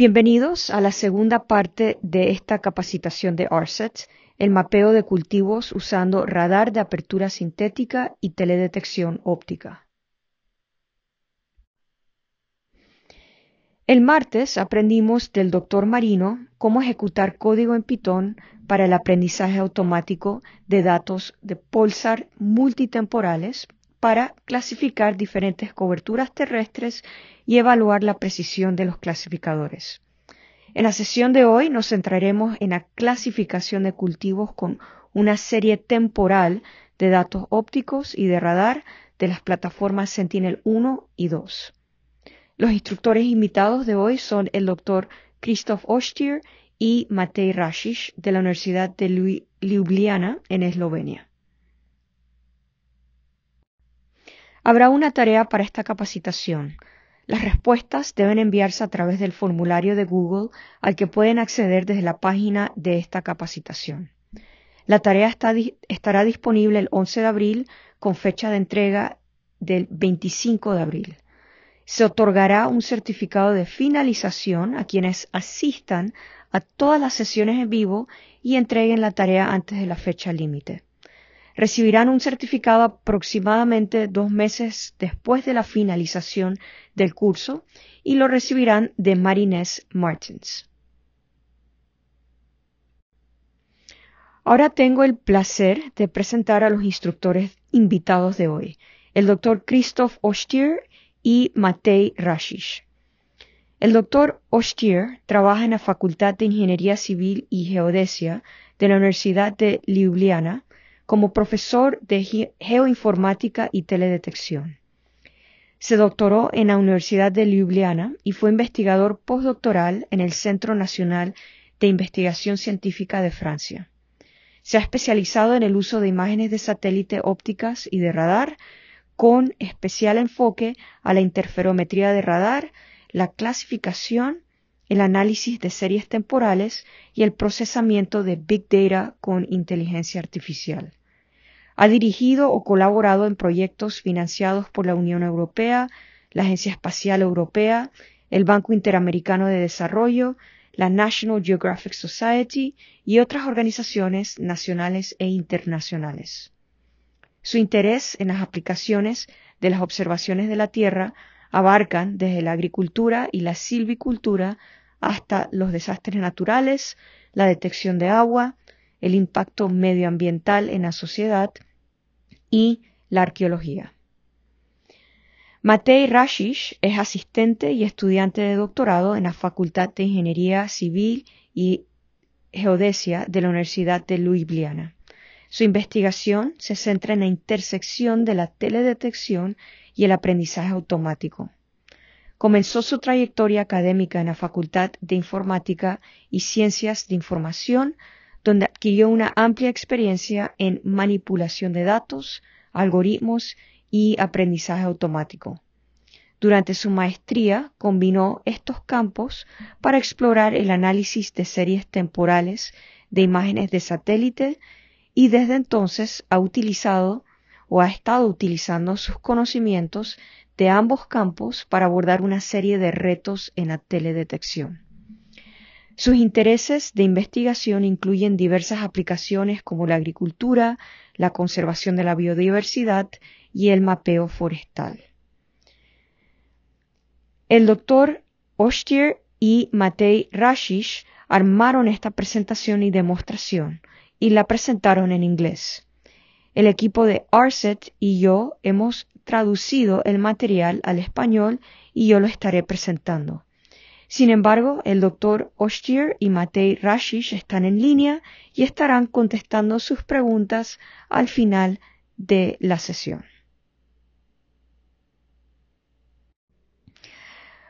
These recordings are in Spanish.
Bienvenidos a la segunda parte de esta capacitación de ARSET, el mapeo de cultivos usando radar de apertura sintética y teledetección óptica. El martes aprendimos del doctor Marino cómo ejecutar código en Python para el aprendizaje automático de datos de pulsar multitemporales para clasificar diferentes coberturas terrestres y evaluar la precisión de los clasificadores. En la sesión de hoy nos centraremos en la clasificación de cultivos con una serie temporal de datos ópticos y de radar de las plataformas Sentinel-1 y 2. Los instructores invitados de hoy son el doctor Christoph Ostier y Matej Rashish de la Universidad de Ljubljana en Eslovenia. Habrá una tarea para esta capacitación. Las respuestas deben enviarse a través del formulario de Google al que pueden acceder desde la página de esta capacitación. La tarea estará disponible el 11 de abril con fecha de entrega del 25 de abril. Se otorgará un certificado de finalización a quienes asistan a todas las sesiones en vivo y entreguen la tarea antes de la fecha límite recibirán un certificado aproximadamente dos meses después de la finalización del curso y lo recibirán de Marines Martins. Ahora tengo el placer de presentar a los instructores invitados de hoy, el doctor Christoph Ostier y Matei Rashish. El doctor Ostier trabaja en la Facultad de Ingeniería Civil y Geodesia de la Universidad de Ljubljana como profesor de geoinformática y teledetección. Se doctoró en la Universidad de Ljubljana y fue investigador postdoctoral en el Centro Nacional de Investigación Científica de Francia. Se ha especializado en el uso de imágenes de satélite ópticas y de radar, con especial enfoque a la interferometría de radar, la clasificación, el análisis de series temporales y el procesamiento de big data con inteligencia artificial. Ha dirigido o colaborado en proyectos financiados por la Unión Europea, la Agencia Espacial Europea, el Banco Interamericano de Desarrollo, la National Geographic Society y otras organizaciones nacionales e internacionales. Su interés en las aplicaciones de las observaciones de la Tierra abarcan desde la agricultura y la silvicultura hasta los desastres naturales, la detección de agua, el impacto medioambiental en la sociedad y la arqueología. Matei Rashish es asistente y estudiante de doctorado en la Facultad de Ingeniería Civil y Geodesia de la Universidad de Ljubljana. Su investigación se centra en la intersección de la teledetección y el aprendizaje automático. Comenzó su trayectoria académica en la Facultad de Informática y Ciencias de Información donde adquirió una amplia experiencia en manipulación de datos, algoritmos y aprendizaje automático. Durante su maestría combinó estos campos para explorar el análisis de series temporales de imágenes de satélite y desde entonces ha utilizado o ha estado utilizando sus conocimientos de ambos campos para abordar una serie de retos en la teledetección. Sus intereses de investigación incluyen diversas aplicaciones como la agricultura, la conservación de la biodiversidad y el mapeo forestal. El doctor Ostier y Matei Rashish armaron esta presentación y demostración y la presentaron en inglés. El equipo de Arset y yo hemos traducido el material al español y yo lo estaré presentando. Sin embargo, el doctor Ostier y Matei Rashish están en línea y estarán contestando sus preguntas al final de la sesión.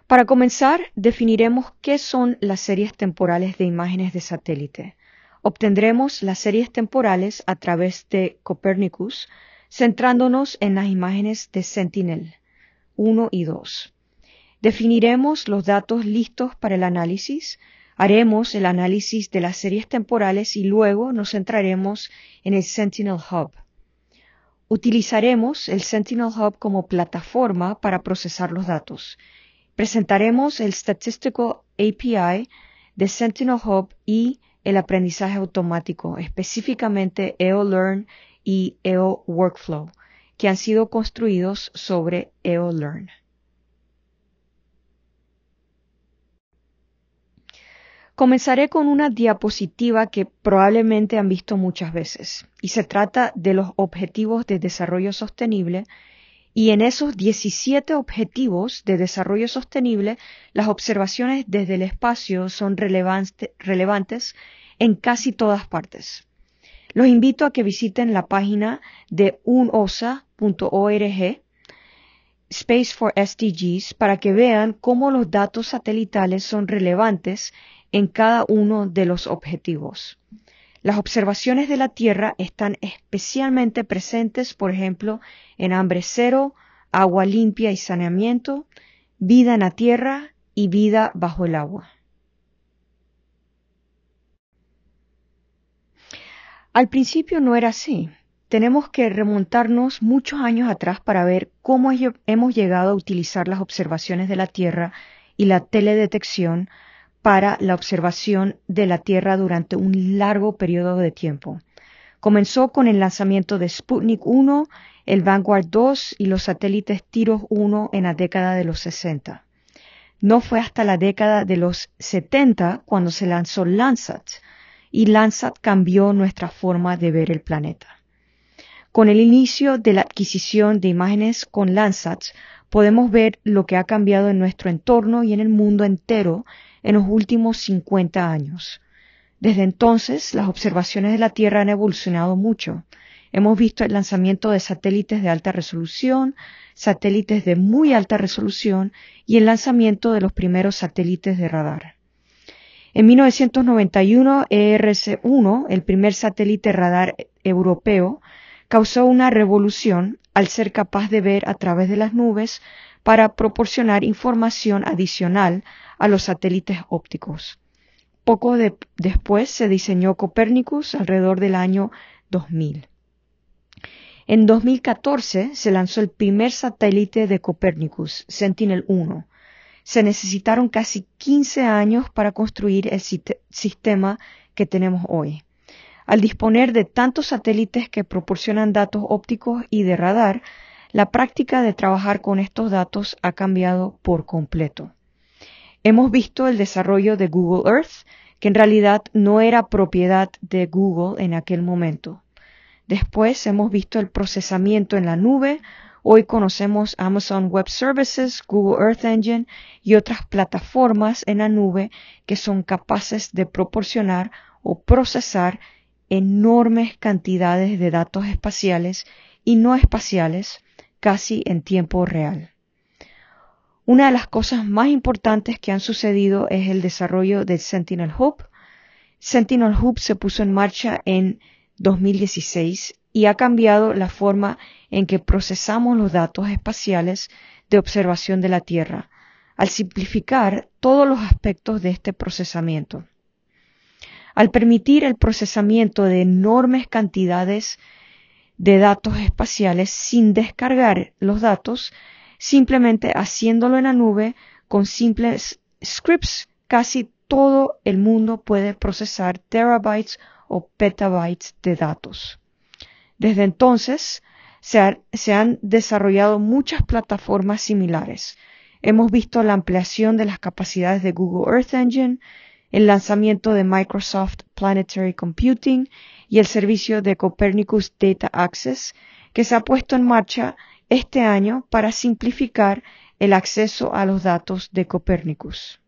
Para comenzar, definiremos qué son las series temporales de imágenes de satélite. Obtendremos las series temporales a través de Copernicus, centrándonos en las imágenes de Sentinel 1 y 2. Definiremos los datos listos para el análisis, haremos el análisis de las series temporales y luego nos centraremos en el Sentinel Hub. Utilizaremos el Sentinel Hub como plataforma para procesar los datos. Presentaremos el Statistical API de Sentinel Hub y el aprendizaje automático, específicamente EOLearn y e Workflow, que han sido construidos sobre EOLearn. Comenzaré con una diapositiva que probablemente han visto muchas veces y se trata de los Objetivos de Desarrollo Sostenible y en esos 17 Objetivos de Desarrollo Sostenible las observaciones desde el espacio son relevantes en casi todas partes. Los invito a que visiten la página de unosa.org Space for SDGs para que vean cómo los datos satelitales son relevantes en cada uno de los objetivos. Las observaciones de la Tierra están especialmente presentes, por ejemplo, en hambre cero, agua limpia y saneamiento, vida en la Tierra y vida bajo el agua. Al principio no era así. Tenemos que remontarnos muchos años atrás para ver cómo hemos llegado a utilizar las observaciones de la Tierra y la teledetección para la observación de la Tierra durante un largo periodo de tiempo. Comenzó con el lanzamiento de Sputnik 1, el Vanguard 2 y los satélites Tiros 1 en la década de los 60. No fue hasta la década de los 70 cuando se lanzó Landsat, y Landsat cambió nuestra forma de ver el planeta. Con el inicio de la adquisición de imágenes con Landsat, podemos ver lo que ha cambiado en nuestro entorno y en el mundo entero en los últimos 50 años. Desde entonces, las observaciones de la Tierra han evolucionado mucho. Hemos visto el lanzamiento de satélites de alta resolución, satélites de muy alta resolución y el lanzamiento de los primeros satélites de radar. En 1991, ERC-1, el primer satélite radar europeo, causó una revolución al ser capaz de ver a través de las nubes para proporcionar información adicional a los satélites ópticos. Poco después se diseñó Copernicus alrededor del año 2000. En 2014 se lanzó el primer satélite de Copernicus, Sentinel-1. Se necesitaron casi 15 años para construir el sistema que tenemos hoy. Al disponer de tantos satélites que proporcionan datos ópticos y de radar, la práctica de trabajar con estos datos ha cambiado por completo hemos visto el desarrollo de Google Earth, que en realidad no era propiedad de Google en aquel momento. Después hemos visto el procesamiento en la nube. Hoy conocemos Amazon Web Services, Google Earth Engine y otras plataformas en la nube que son capaces de proporcionar o procesar enormes cantidades de datos espaciales y no espaciales casi en tiempo real. Una de las cosas más importantes que han sucedido es el desarrollo del Sentinel Hub. Sentinel Hub se puso en marcha en 2016 y ha cambiado la forma en que procesamos los datos espaciales de observación de la Tierra, al simplificar todos los aspectos de este procesamiento. Al permitir el procesamiento de enormes cantidades de datos espaciales sin descargar los datos, simplemente haciéndolo en la nube con simples scripts. Casi todo el mundo puede procesar terabytes o petabytes de datos. Desde entonces, se, han desarrollado muchas plataformas similares. Hemos visto la ampliación de las capacidades de Google Earth Engine, el lanzamiento de Microsoft Planetary Computing y el servicio de Copernicus Data Access, que se ha puesto en marcha este año para simplificar el acceso a los datos de Copérnicus.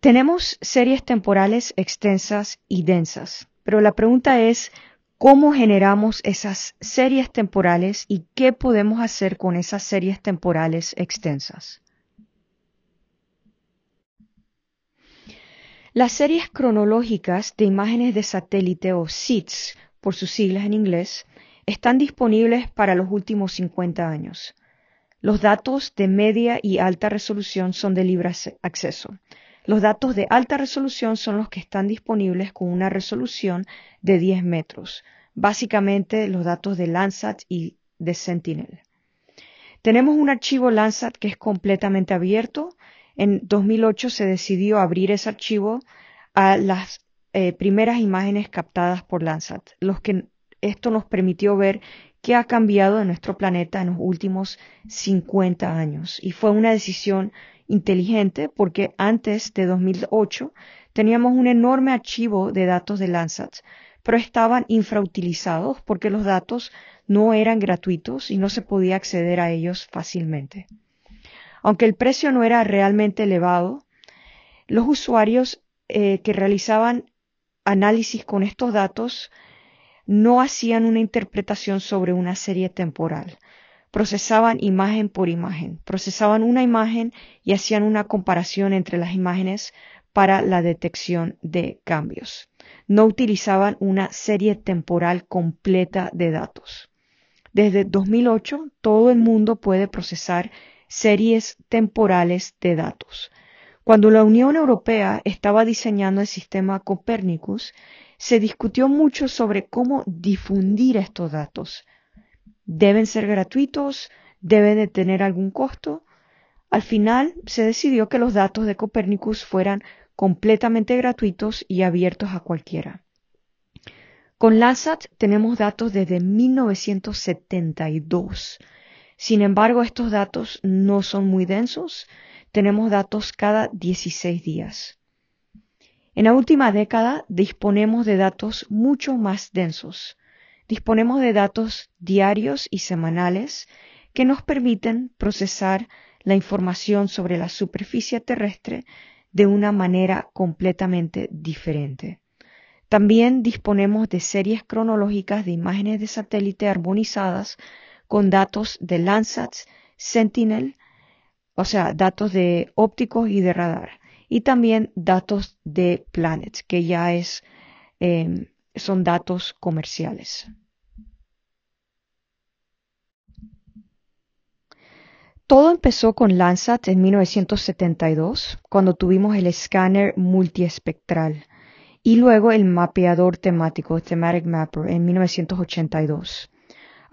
Tenemos series temporales extensas y densas, pero la pregunta es cómo generamos esas series temporales y qué podemos hacer con esas series temporales extensas. Las series cronológicas de imágenes de satélite o SITs por sus siglas en inglés, están disponibles para los últimos 50 años. Los datos de media y alta resolución son de libre acceso. Los datos de alta resolución son los que están disponibles con una resolución de 10 metros, básicamente los datos de Landsat y de Sentinel. Tenemos un archivo Landsat que es completamente abierto. En 2008 se decidió abrir ese archivo a las eh, primeras imágenes captadas por Landsat, los que esto nos permitió ver qué ha cambiado en nuestro planeta en los últimos 50 años. Y fue una decisión inteligente porque antes de 2008 teníamos un enorme archivo de datos de Landsat, pero estaban infrautilizados porque los datos no eran gratuitos y no se podía acceder a ellos fácilmente. Aunque el precio no era realmente elevado, los usuarios eh, que realizaban análisis con estos datos no hacían una interpretación sobre una serie temporal. Procesaban imagen por imagen, procesaban una imagen y hacían una comparación entre las imágenes para la detección de cambios. No utilizaban una serie temporal completa de datos. Desde 2008, todo el mundo puede procesar series temporales de datos. Cuando la Unión Europea estaba diseñando el sistema Copernicus, se discutió mucho sobre cómo difundir estos datos. ¿Deben ser gratuitos? ¿Deben de tener algún costo? Al final se decidió que los datos de Copernicus fueran completamente gratuitos y abiertos a cualquiera. Con LASAT tenemos datos desde 1972. Sin embargo, estos datos no son muy densos, tenemos datos cada 16 días. En la última década disponemos de datos mucho más densos. Disponemos de datos diarios y semanales que nos permiten procesar la información sobre la superficie terrestre de una manera completamente diferente. También disponemos de series cronológicas de imágenes de satélite armonizadas con datos de Landsat, Sentinel o sea, datos de ópticos y de radar. Y también datos de Planets, que ya es, em, son datos comerciales. Todo empezó con Landsat en 1972, cuando tuvimos el escáner multiespectral y luego el mapeador temático, Thematic Mapper, en 1982.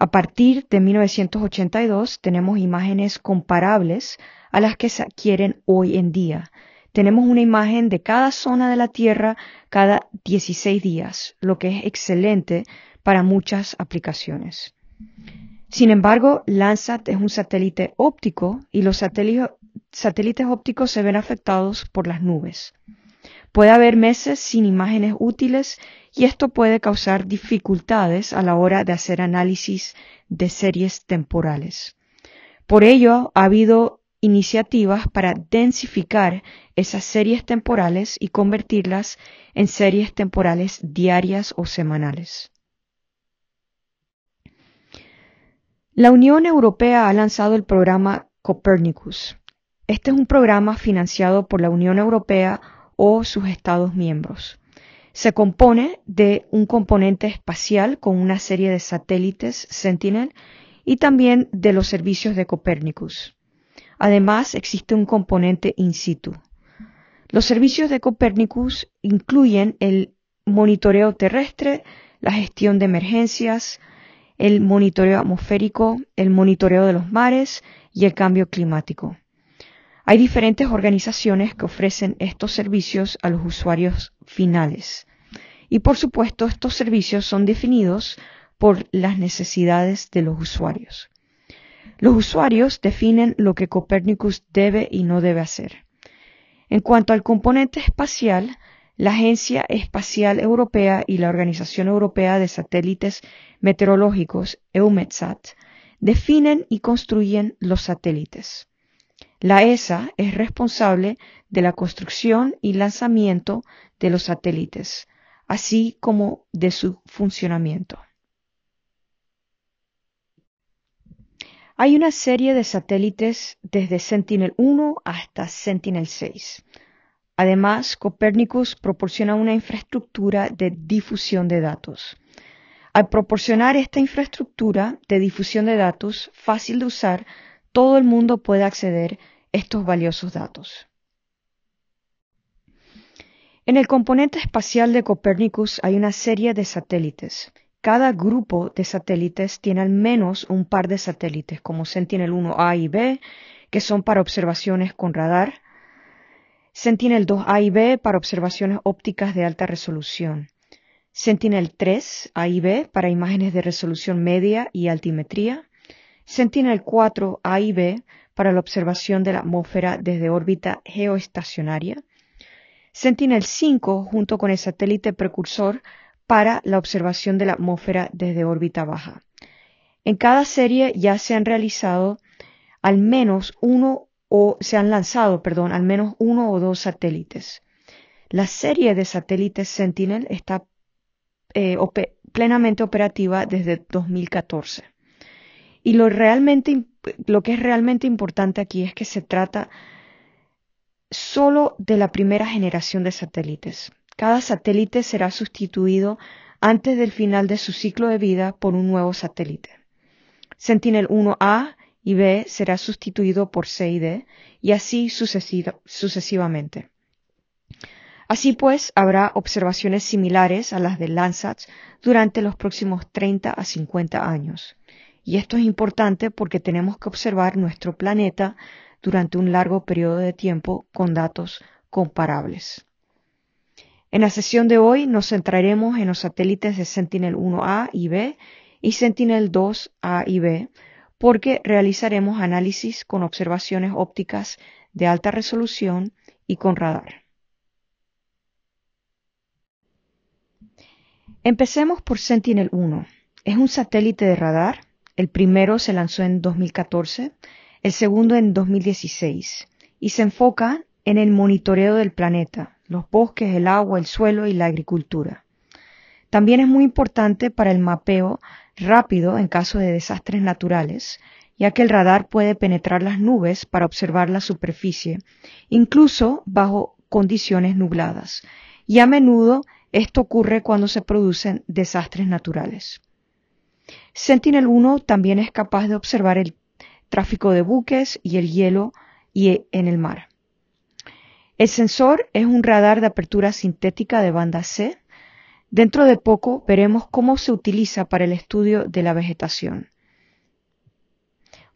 A partir de 1982 tenemos imágenes comparables a las que se adquieren hoy en día. Tenemos una imagen de cada zona de la Tierra cada 16 días, lo que es excelente para muchas aplicaciones. Sin embargo, Landsat es un satélite óptico y los satélites ópticos se ven afectados por las nubes. Puede haber meses sin imágenes útiles y esto puede causar dificultades a la hora de hacer análisis de series temporales. Por ello, ha habido iniciativas para densificar esas series temporales y convertirlas en series temporales diarias o semanales. La Unión Europea ha lanzado el programa Copernicus. Este es un programa financiado por la Unión Europea o sus estados miembros. Se compone de un componente espacial con una serie de satélites Sentinel y también de los servicios de Copernicus. Además, existe un componente in situ. Los servicios de Copernicus incluyen el monitoreo terrestre, la gestión de emergencias, el monitoreo atmosférico, el monitoreo de los mares y el cambio climático. Hay diferentes organizaciones que ofrecen estos servicios a los usuarios finales. Y por supuesto, estos servicios son definidos por las necesidades de los usuarios. Los usuarios definen lo que Copernicus debe y no debe hacer. En cuanto al componente espacial, la Agencia Espacial Europea y la Organización Europea de Satélites Meteorológicos, EUMETSAT, definen y construyen los satélites. La ESA es responsable de la construcción y lanzamiento de los satélites, así como de su funcionamiento. Hay una serie de satélites desde Sentinel-1 hasta Sentinel-6. Además, Copernicus proporciona una infraestructura de difusión de datos. Al proporcionar esta infraestructura de difusión de datos fácil de usar, todo el mundo puede acceder a estos valiosos datos. En el componente espacial de Copernicus hay una serie de satélites. Cada grupo de satélites tiene al menos un par de satélites, como Sentinel-1A y B, que son para observaciones con radar, Sentinel-2A y B para observaciones ópticas de alta resolución, Sentinel-3A y B para imágenes de resolución media y altimetría, Sentinel-4 A y B para la observación de la atmósfera desde órbita geoestacionaria. Sentinel-5 junto con el satélite precursor para la observación de la atmósfera desde órbita baja. En cada serie ya se han realizado al menos uno o se han lanzado, perdón, al menos uno o dos satélites. La serie de satélites Sentinel está eh, plenamente operativa desde 2014. Y lo, realmente, lo que es realmente importante aquí es que se trata solo de la primera generación de satélites. Cada satélite será sustituido antes del final de su ciclo de vida por un nuevo satélite. Sentinel 1A y B será sustituido por C y D, y así sucesivamente. Así pues, habrá observaciones similares a las de Landsat durante los próximos 30 a 50 años. Y esto es importante porque tenemos que observar nuestro planeta durante un largo periodo de tiempo con datos comparables. En la sesión de hoy nos centraremos en los satélites de Sentinel-1A y B y Sentinel-2A y B porque realizaremos análisis con observaciones ópticas de alta resolución y con radar. Empecemos por Sentinel-1. Es un satélite de radar el primero se lanzó en 2014, el segundo en 2016 y se enfoca en el monitoreo del planeta, los bosques, el agua, el suelo y la agricultura. También es muy importante para el mapeo rápido en caso de desastres naturales, ya que el radar puede penetrar las nubes para observar la superficie, incluso bajo condiciones nubladas, y a menudo esto ocurre cuando se producen desastres naturales. Sentinel-1 también es capaz de observar el tráfico de buques y el hielo y en el mar. El sensor es un radar de apertura sintética de banda C. Dentro de poco veremos cómo se utiliza para el estudio de la vegetación.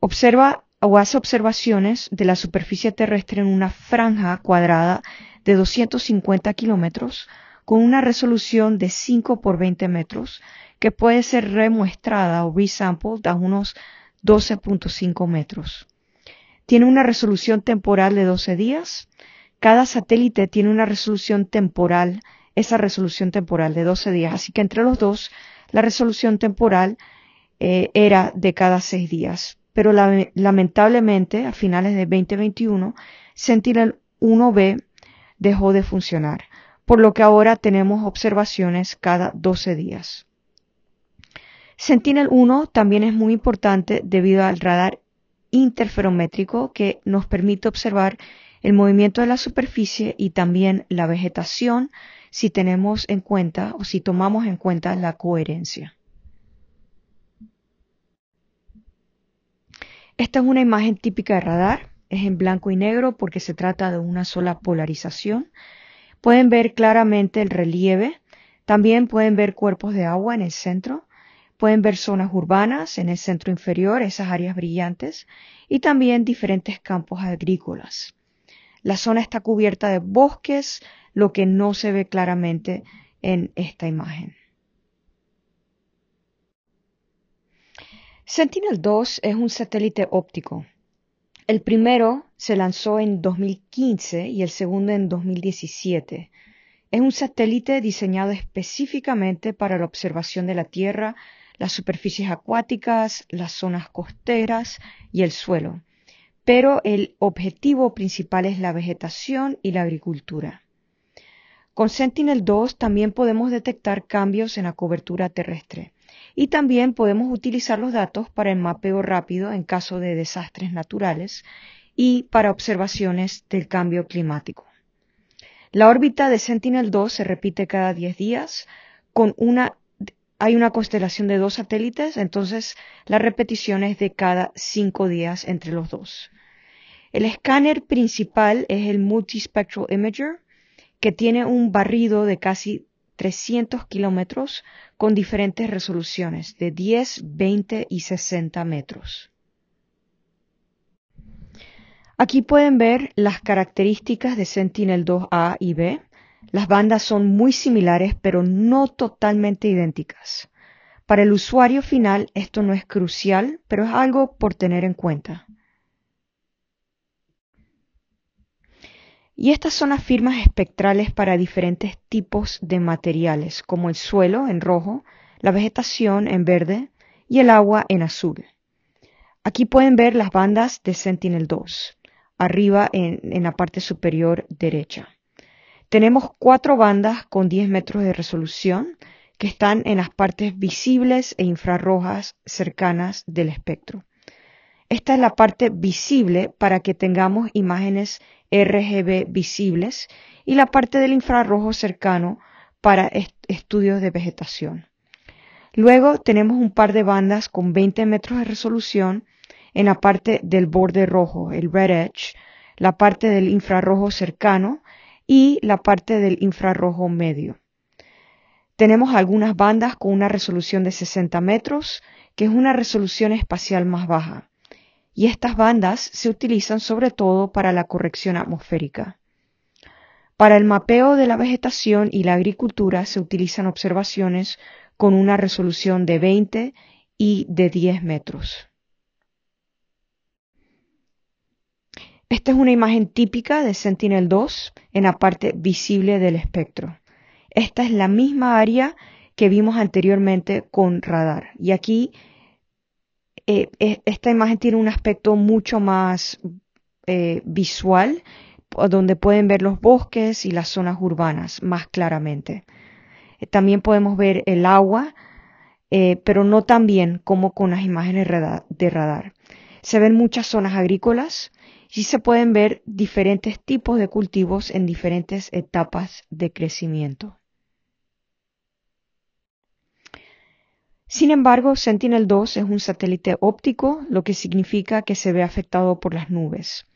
Observa o hace observaciones de la superficie terrestre en una franja cuadrada de 250 kilómetros con una resolución de 5 por 20 metros que puede ser remuestrada o resampled a unos 12.5 metros. Tiene una resolución temporal de 12 días. Cada satélite tiene una resolución temporal, esa resolución temporal de 12 días. Así que entre los dos, la resolución temporal eh, era de cada 6 días. Pero lamentablemente, a finales de 2021, Sentinel 1B dejó de funcionar, por lo que ahora tenemos observaciones cada 12 días. Sentinel-1 también es muy importante debido al radar interferométrico que nos permite observar el movimiento de la superficie y también la vegetación si tenemos en cuenta o si tomamos en cuenta la coherencia. Esta es una imagen típica de radar, es en blanco y negro porque se trata de una sola polarización. Pueden ver claramente el relieve, también pueden ver cuerpos de agua en el centro Pueden ver zonas urbanas en el centro inferior, esas áreas brillantes, y también diferentes campos agrícolas. La zona está cubierta de bosques, lo que no se ve claramente en esta imagen. Sentinel-2 es un satélite óptico. El primero se lanzó en 2015 y el segundo en 2017. Es un satélite diseñado específicamente para la observación de la Tierra las superficies acuáticas, las zonas costeras y el suelo, pero el objetivo principal es la vegetación y la agricultura. Con Sentinel-2 también podemos detectar cambios en la cobertura terrestre y también podemos utilizar los datos para el mapeo rápido en caso de desastres naturales y para observaciones del cambio climático. La órbita de Sentinel-2 se repite cada 10 días con una hay una constelación de dos satélites, entonces la repetición es de cada cinco días entre los dos. El escáner principal es el Multispectral Imager, que tiene un barrido de casi 300 kilómetros con diferentes resoluciones de 10, 20 y 60 metros. Aquí pueden ver las características de Sentinel-2A y B. Las bandas son muy similares pero no totalmente idénticas. Para el usuario final esto no es crucial, pero es algo por tener en cuenta. Y estas son las firmas espectrales para diferentes tipos de materiales, como el suelo en rojo, la vegetación en verde y el agua en azul. Aquí pueden ver las bandas de Sentinel-2, arriba en, en la parte superior derecha. Tenemos cuatro bandas con 10 metros de resolución que están en las partes visibles e infrarrojas cercanas del espectro. Esta es la parte visible para que tengamos imágenes RGB visibles y la parte del infrarrojo cercano para estudios de vegetación. Luego tenemos un par de bandas con 20 metros de resolución en la parte del borde rojo, el red edge, la parte del infrarrojo cercano y la parte del infrarrojo medio. Tenemos algunas bandas con una resolución de 60 metros, que es una resolución espacial más baja, y estas bandas se utilizan sobre todo para la corrección atmosférica. Para el mapeo de la vegetación y la agricultura se utilizan observaciones con una resolución de 20 y de 10 metros. Esta es una imagen típica de Sentinel-2 en la parte visible del espectro. Esta es la misma área que vimos anteriormente con radar. Y aquí eh, e, esta imagen tiene un aspecto mucho más eh, visual, donde pueden ver los bosques y las zonas urbanas más claramente. Eh, también podemos ver el agua, pero no tan bien como con las imágenes de radar. Se ven muchas zonas agrícolas, y se pueden ver diferentes tipos de cultivos en diferentes etapas de crecimiento. Sin embargo, Sentinel-2 es un satélite óptico, lo que significa que se ve afectado por las nubes.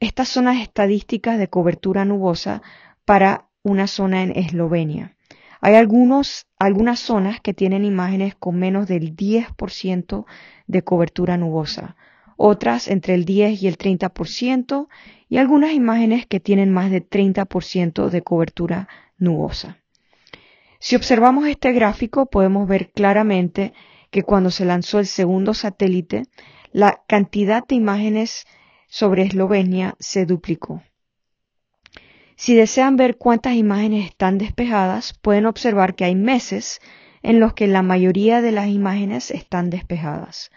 Estas son las estadísticas de cobertura nubosa para una zona en Eslovenia. Hay algunos, algunas zonas que tienen imágenes con menos del 10% de cobertura nubosa otras entre el 10 y el 30% y algunas imágenes que tienen más de 30% de cobertura nubosa. Si observamos este gráfico podemos ver claramente que cuando se lanzó el segundo satélite, la cantidad de imágenes sobre Eslovenia se duplicó. Si desean ver cuántas imágenes están despejadas, pueden observar que hay meses en los que la mayoría de las imágenes están despejadas.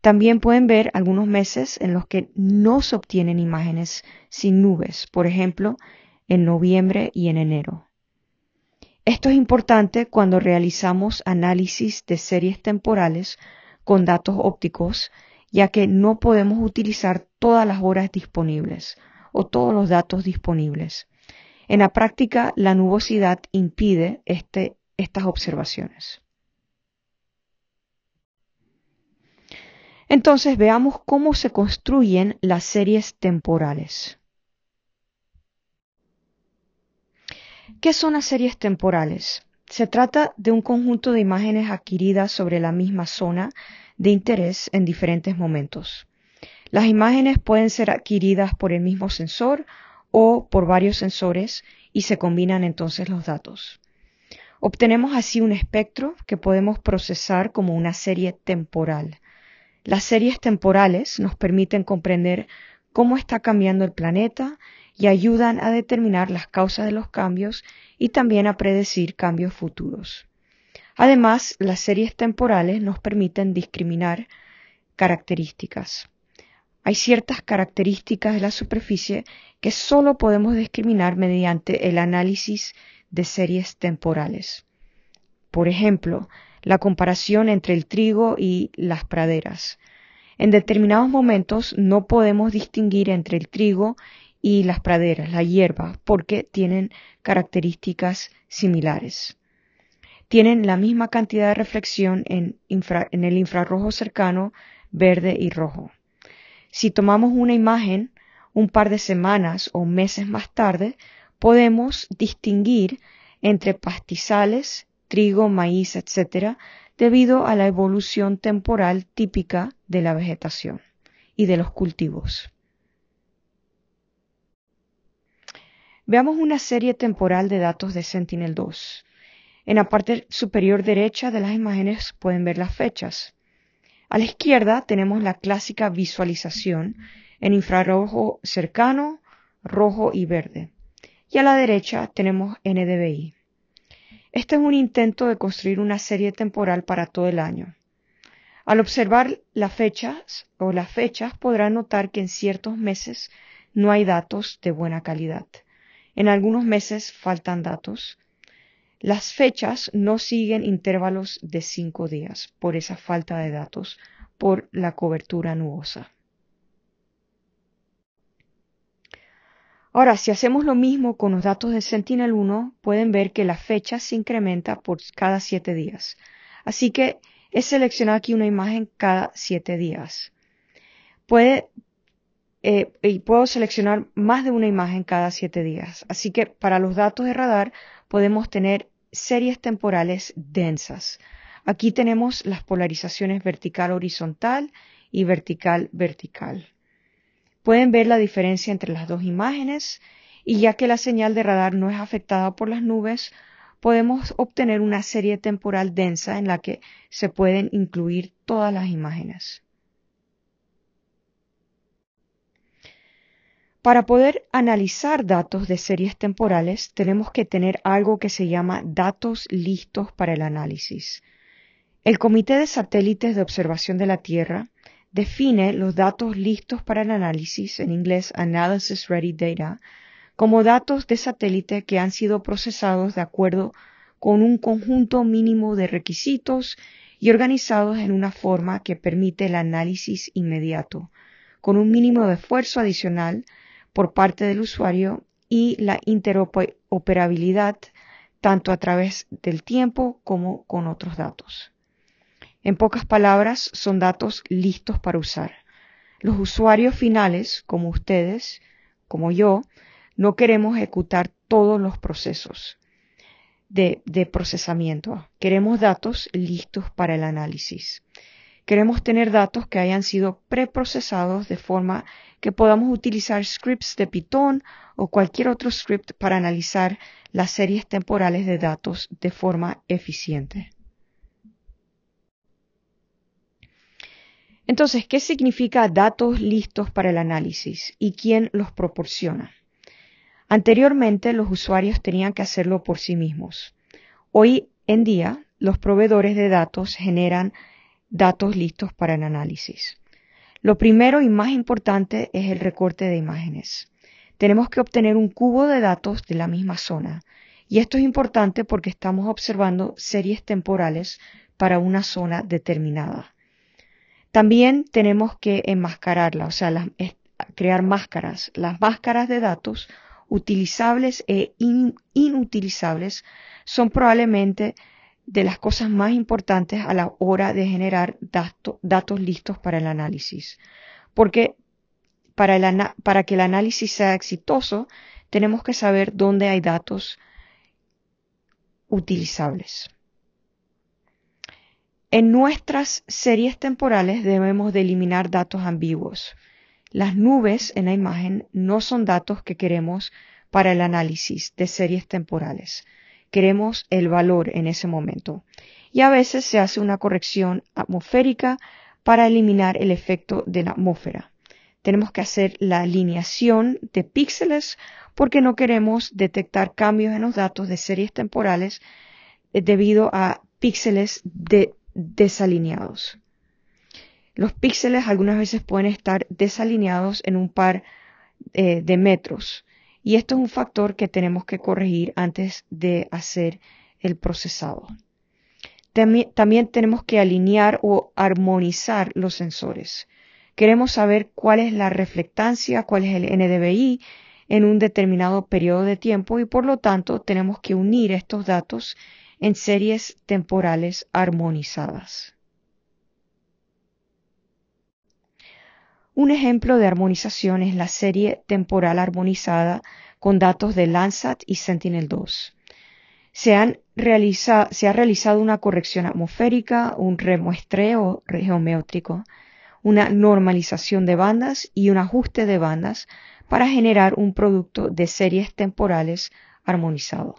También pueden ver algunos meses en los que no se obtienen imágenes sin nubes, por ejemplo, en noviembre y en enero. Esto es importante cuando realizamos análisis de series temporales con datos ópticos, ya que no podemos utilizar todas las horas disponibles o todos los datos disponibles. En la práctica, la nubosidad impide este, estas observaciones. Entonces veamos cómo se construyen las series temporales. ¿Qué son las series temporales? Se trata de un conjunto de imágenes adquiridas sobre la misma zona de interés en diferentes momentos. Las imágenes pueden ser adquiridas por el mismo sensor o por varios sensores y se combinan entonces los datos. Obtenemos así un espectro que podemos procesar como una serie temporal. Las series temporales nos permiten comprender cómo está cambiando el planeta y ayudan a determinar las causas de los cambios y también a predecir cambios futuros. Además, las series temporales nos permiten discriminar características. Hay ciertas características de la superficie que solo podemos discriminar mediante el análisis de series temporales. Por ejemplo, la comparación entre el trigo y las praderas. En determinados momentos no podemos distinguir entre el trigo y las praderas, la hierba, porque tienen características similares. Tienen la misma cantidad de reflexión en, el infrarrojo cercano, verde y rojo. Si tomamos una imagen un par de semanas o meses más tarde, podemos distinguir entre pastizales trigo, maíz, etc., debido a la evolución temporal típica de la vegetación y de los cultivos. Veamos una serie temporal de datos de Sentinel-2. En la parte superior derecha de las imágenes pueden ver las fechas. A la izquierda tenemos la clásica visualización en infrarrojo cercano, rojo y verde. Y a la derecha tenemos NDVI. Este es un intento de construir una serie temporal para todo el año. Al observar las fechas o las fechas podrá notar que en ciertos meses no hay datos de buena calidad. En algunos meses faltan datos. Las fechas no siguen intervalos de cinco días por esa falta de datos por la cobertura nubosa. Ahora, si hacemos lo mismo con los datos de Sentinel-1, pueden ver que la fecha se incrementa por cada siete días. Así que he seleccionado aquí una imagen cada siete días. Puede, eh, puedo seleccionar más de una imagen cada siete días. Así que para los datos de radar podemos tener series temporales densas. Aquí tenemos las polarizaciones vertical-horizontal y vertical-vertical. Pueden ver la diferencia entre las dos imágenes y ya que la señal de radar no es afectada por las nubes, podemos obtener una serie temporal densa en la que se pueden incluir todas las imágenes. Para poder analizar datos de series temporales tenemos que tener algo que se llama datos listos para el análisis. El Comité de Satélites de Observación de la Tierra define los datos listos para el análisis, en inglés Analysis Ready Data, como datos de satélite que han sido procesados de acuerdo con un conjunto mínimo de requisitos y organizados en una forma que permite el análisis inmediato, con un mínimo de esfuerzo adicional por parte del usuario y la interoperabilidad tanto a través del tiempo como con otros datos. En pocas palabras, son datos listos para usar. Los usuarios finales, como ustedes, como yo, no queremos ejecutar todos los procesos de, procesamiento. Queremos datos listos para el análisis. Queremos tener datos que hayan sido preprocesados de forma que podamos utilizar scripts de Python o cualquier otro script para analizar las series temporales de datos de forma eficiente. Entonces, ¿qué significa datos listos para el análisis y quién los proporciona? Anteriormente los usuarios tenían que hacerlo por sí mismos. Hoy en día los proveedores de datos generan datos listos para el análisis. Lo primero y más importante es el recorte de imágenes. Tenemos que obtener un cubo de datos de la misma zona. Y esto es importante porque estamos observando series temporales para una zona determinada. También tenemos que enmascararla, o sea, crear máscaras, las máscaras de datos utilizables e inutilizables son probablemente de las cosas más importantes a la hora de generar datos listos para el análisis. Porque para que el análisis sea exitoso, tenemos que saber dónde hay datos utilizables. En nuestras series temporales debemos de eliminar datos ambiguos. Las nubes en la imagen no son datos que queremos para el análisis de series temporales. Queremos el valor en ese momento. Y a veces se hace una corrección atmosférica para eliminar el efecto de la atmósfera. Tenemos que hacer la alineación de píxeles porque no queremos detectar cambios en los datos de series temporales eh, debido a píxeles de desalineados. Los píxeles algunas veces pueden estar desalineados en un par eh, de metros y esto es un factor que tenemos que corregir antes de hacer el procesado. También, también tenemos que alinear o armonizar los sensores. Queremos saber cuál es la reflectancia, cuál es el NDBI en un determinado periodo de tiempo y por lo tanto tenemos que unir estos datos en series temporales armonizadas. Un ejemplo de armonización es la serie temporal armonizada con datos de Landsat y Sentinel-2. Se, han se ha realizado una corrección atmosférica, un remuestreo geométrico, una normalización de bandas y un ajuste de bandas para generar un producto de series temporales armonizado.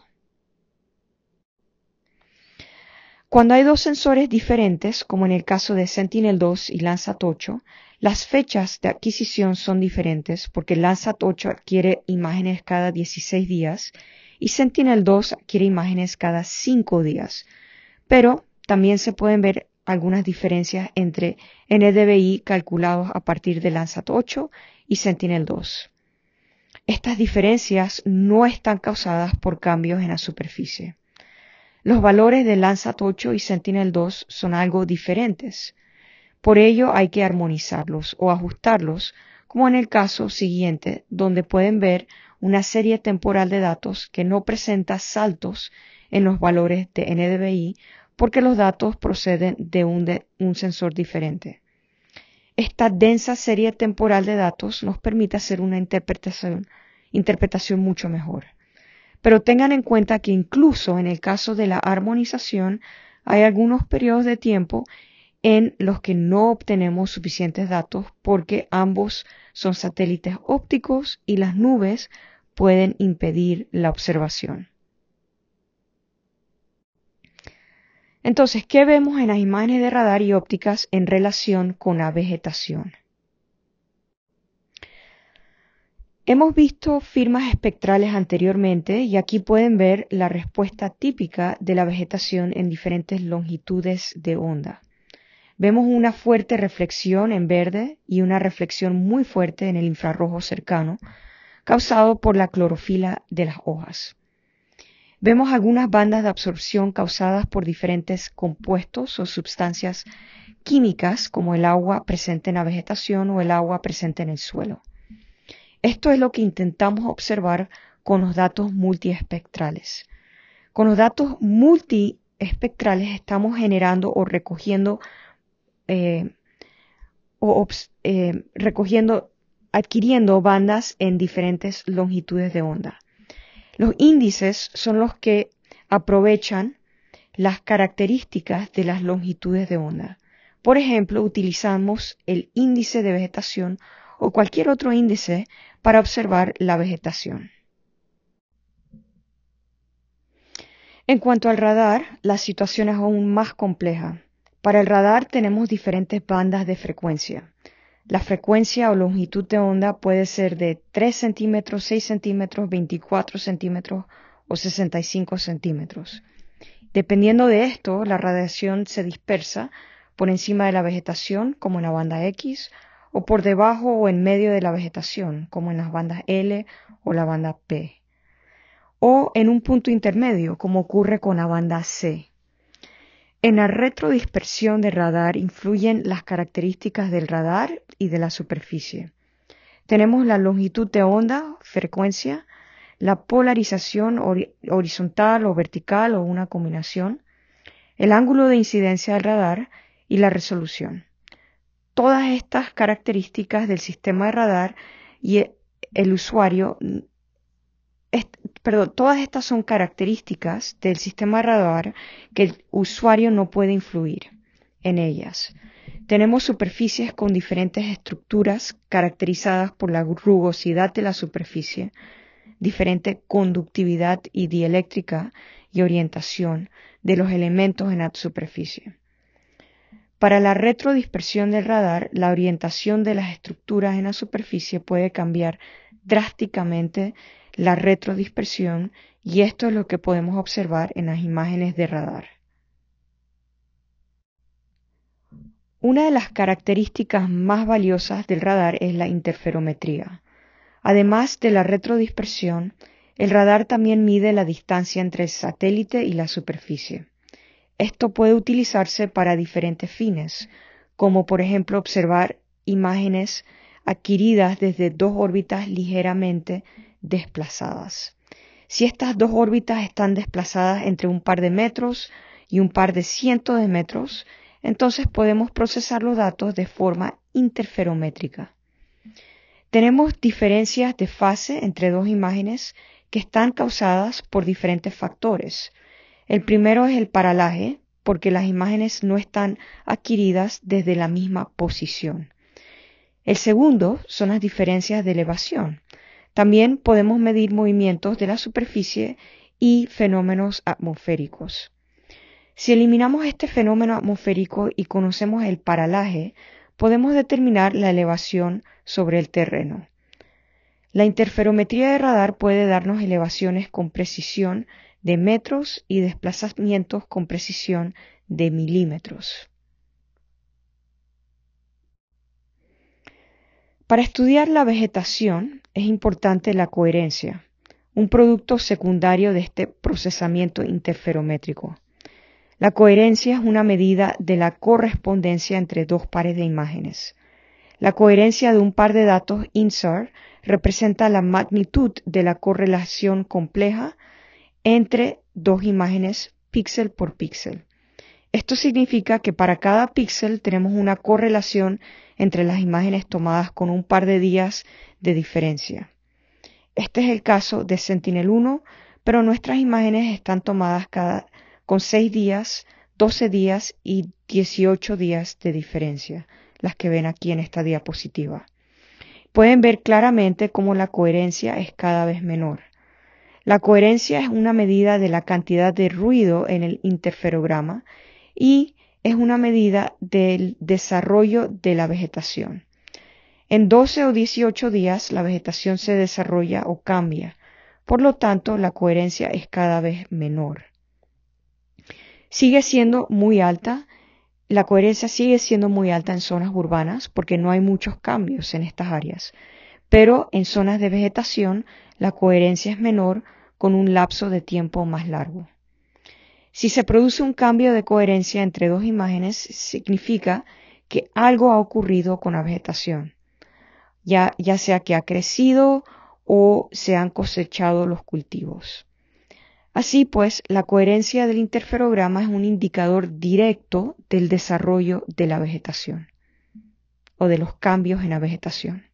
Cuando hay dos sensores diferentes, como en el caso de Sentinel-2 y Landsat 8, las fechas de adquisición son diferentes porque Landsat 8 adquiere imágenes cada 16 días y Sentinel-2 adquiere imágenes cada 5 días. Pero también se pueden ver algunas diferencias entre NDVI calculados a partir de Landsat 8 y Sentinel-2. Estas diferencias no están causadas por cambios en la superficie. Los valores de Landsat 8 y Sentinel 2 son algo diferentes. Por ello hay que armonizarlos o ajustarlos, como en el caso siguiente, donde pueden ver una serie temporal de datos que no presenta saltos en los valores de NDVI porque los datos proceden de un, sensor diferente. Esta densa serie temporal de datos nos permite hacer una interpretación mucho mejor. Pero tengan en cuenta que incluso en el caso de la armonización hay algunos periodos de tiempo en los que no obtenemos suficientes datos porque ambos son satélites ópticos y las nubes pueden impedir la observación. Entonces, ¿qué vemos en las imágenes de radar y ópticas en relación con la vegetación? Hemos visto firmas espectrales anteriormente y aquí pueden ver la respuesta típica de la vegetación en diferentes longitudes de onda. Vemos una fuerte reflexión en verde y una reflexión muy fuerte en el infrarrojo cercano, causado por la clorofila de las hojas. Vemos algunas bandas de absorción causadas por diferentes compuestos o sustancias químicas como el agua presente en la vegetación o el agua presente en el suelo. Esto es lo que intentamos observar con los datos multiespectrales. Con los datos multiespectrales estamos generando o recogiendo eh, o eh, recogiendo, adquiriendo bandas en diferentes longitudes de onda. Los índices son los que aprovechan las características de las longitudes de onda. Por ejemplo, utilizamos el índice de vegetación o cualquier otro índice para observar la vegetación. En cuanto al radar, la situación es aún más compleja. Para el radar tenemos diferentes bandas de frecuencia. La frecuencia o longitud de onda puede ser de 3 centímetros, 6 centímetros, 24 centímetros o 65 centímetros. Dependiendo de esto, la radiación se dispersa por encima de la vegetación, como en la banda X, o por debajo o en medio de la vegetación, como en las bandas L o la banda P, o en un punto intermedio, como ocurre con la banda C. En la retrodispersión del radar influyen las características del radar y de la superficie. Tenemos la longitud de onda, frecuencia, la polarización horizontal o vertical o una combinación, el ángulo de incidencia del radar y la resolución todas estas características del sistema de radar y e, el usuario, todas estas son características del sistema de radar que el usuario no puede influir en ellas. Tenemos superficies con diferentes estructuras caracterizadas por la rugosidad de la superficie, diferente conductividad y dieléctrica y orientación de los elementos en la superficie. Para la retrodispersión del radar, la orientación de las estructuras en la superficie puede cambiar drásticamente la retrodispersión y esto es lo que podemos observar en las imágenes de radar. Una de las características más valiosas del radar es la interferometría. Además de la retrodispersión, el radar también mide la distancia entre el satélite y la superficie. Esto puede utilizarse para diferentes fines, como por ejemplo observar imágenes adquiridas desde dos órbitas ligeramente desplazadas. Si estas dos órbitas están desplazadas entre un par de metros y un par de cientos de metros, entonces podemos procesar los datos de forma interferométrica. Tenemos diferencias de fase entre dos imágenes que están causadas por diferentes factores, el primero es el paralaje, porque las imágenes no están adquiridas desde la misma posición. El segundo son las diferencias de elevación. También podemos medir movimientos de la superficie y fenómenos atmosféricos. Si eliminamos este fenómeno atmosférico y conocemos el paralaje, podemos determinar la elevación sobre el terreno. La interferometría de radar puede darnos elevaciones con precisión de metros y desplazamientos con precisión de milímetros. Para estudiar la vegetación es importante la coherencia, un producto secundario de este procesamiento interferométrico. La coherencia es una medida de la correspondencia entre dos pares de imágenes. La coherencia de un par de datos INSAR representa la magnitud de la correlación compleja entre dos imágenes píxel por píxel. Esto significa que para cada píxel tenemos una correlación entre las imágenes tomadas con un par de días de diferencia. Este es el caso de Sentinel-1, pero nuestras imágenes están tomadas cada, con 6 días, 12 días y 18 días de diferencia, las que ven aquí en esta diapositiva. Pueden ver claramente cómo la coherencia es cada vez menor. La coherencia es una medida de la cantidad de ruido en el interferograma y es una medida del desarrollo de la vegetación. En 12 o 18 días la vegetación se desarrolla o cambia, por lo tanto la coherencia es cada vez menor. Sigue siendo muy alta, la coherencia sigue siendo muy alta en zonas urbanas porque no hay muchos cambios en estas áreas, pero en zonas de vegetación la coherencia es menor con un lapso de tiempo más largo. Si se produce un cambio de coherencia entre dos imágenes, significa que algo ha ocurrido con la vegetación, ya, ya sea que ha crecido o se han cosechado los cultivos. Así pues, la coherencia del interferograma es un indicador directo del desarrollo de la vegetación o de los cambios en la vegetación.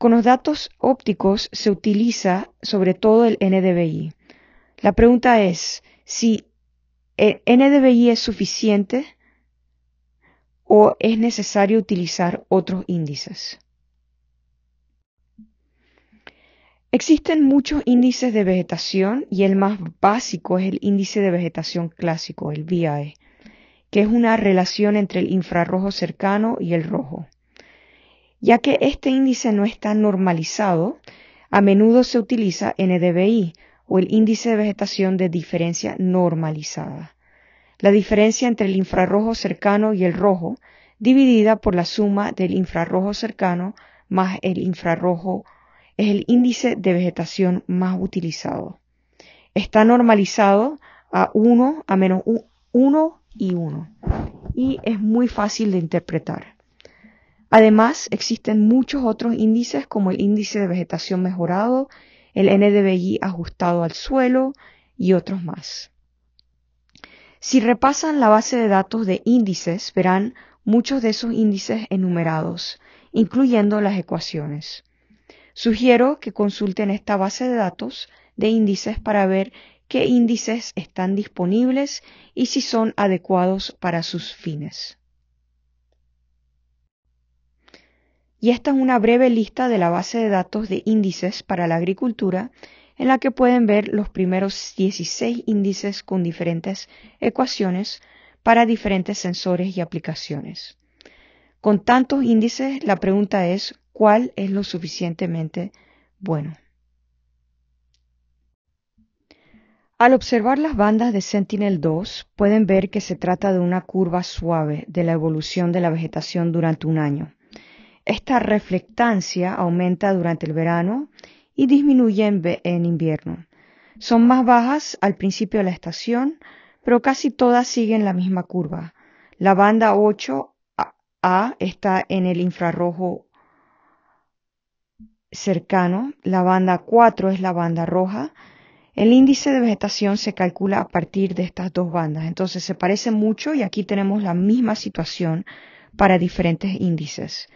Con los datos ópticos se utiliza sobre todo el NDVI. La pregunta es si el eh, NDVI es suficiente o es necesario utilizar otros índices. Existen muchos índices de vegetación y el más básico es el índice de vegetación clásico, el VIAE, que es una relación entre el infrarrojo cercano y el rojo. Ya que este índice no está normalizado, a menudo se utiliza NDVI o el índice de vegetación de diferencia normalizada, la diferencia entre el infrarrojo cercano y el rojo, dividida por la suma del infrarrojo cercano más el infrarrojo es el índice de vegetación más utilizado. Está normalizado a 1 a menos 1 y 1 y es muy fácil de interpretar. Además, existen muchos otros índices como el índice de vegetación mejorado, el NDVI ajustado al suelo y otros más. Si repasan la base de datos de índices, verán muchos de esos índices enumerados, incluyendo las ecuaciones. Sugiero que consulten esta base de datos de índices para ver qué índices están disponibles y si son adecuados para sus fines. y esta es una breve lista de la base de datos de índices para la agricultura en la que pueden ver los primeros 16 índices con diferentes ecuaciones para diferentes sensores y aplicaciones. Con tantos índices, la pregunta es cuál es lo suficientemente bueno. Al observar las bandas de Sentinel-2, pueden ver que se trata de una curva suave de la evolución de la vegetación durante un año. Esta reflectancia aumenta durante el verano y disminuye en, invierno. Son más bajas al principio de la estación, pero casi todas siguen la misma curva. La banda 8A está en el infrarrojo cercano, la banda 4 es la banda roja. El índice de vegetación se calcula a partir de estas dos bandas, entonces se parece mucho y aquí tenemos la misma situación para diferentes índices.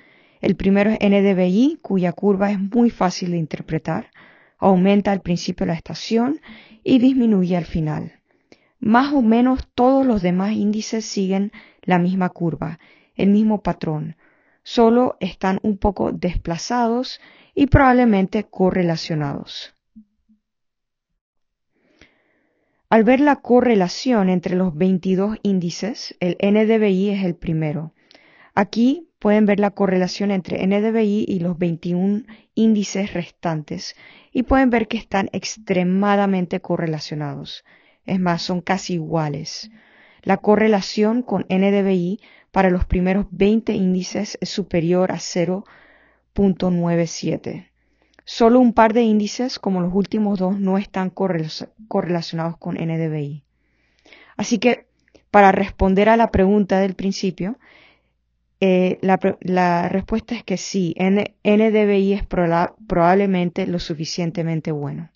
El primero es NDVI, cuya curva es muy fácil de interpretar, aumenta al principio la estación y disminuye al final. Más o menos todos los demás índices siguen la misma curva, el mismo patrón, solo están un poco desplazados y probablemente correlacionados. Al ver la correlación entre los 22 índices, el NDBI es el primero. Aquí pueden ver la correlación entre NDVI y los 21 índices restantes y pueden ver que están extremadamente correlacionados. Es más, son casi iguales. La correlación con NDVI para los primeros 20 índices es superior a 0.97. Solo un par de índices, como los últimos dos, no están correlacionados con NDVI. Así que, para responder a la pregunta del principio, eh, la, respuesta es que sí, N, es probablemente lo suficientemente bueno.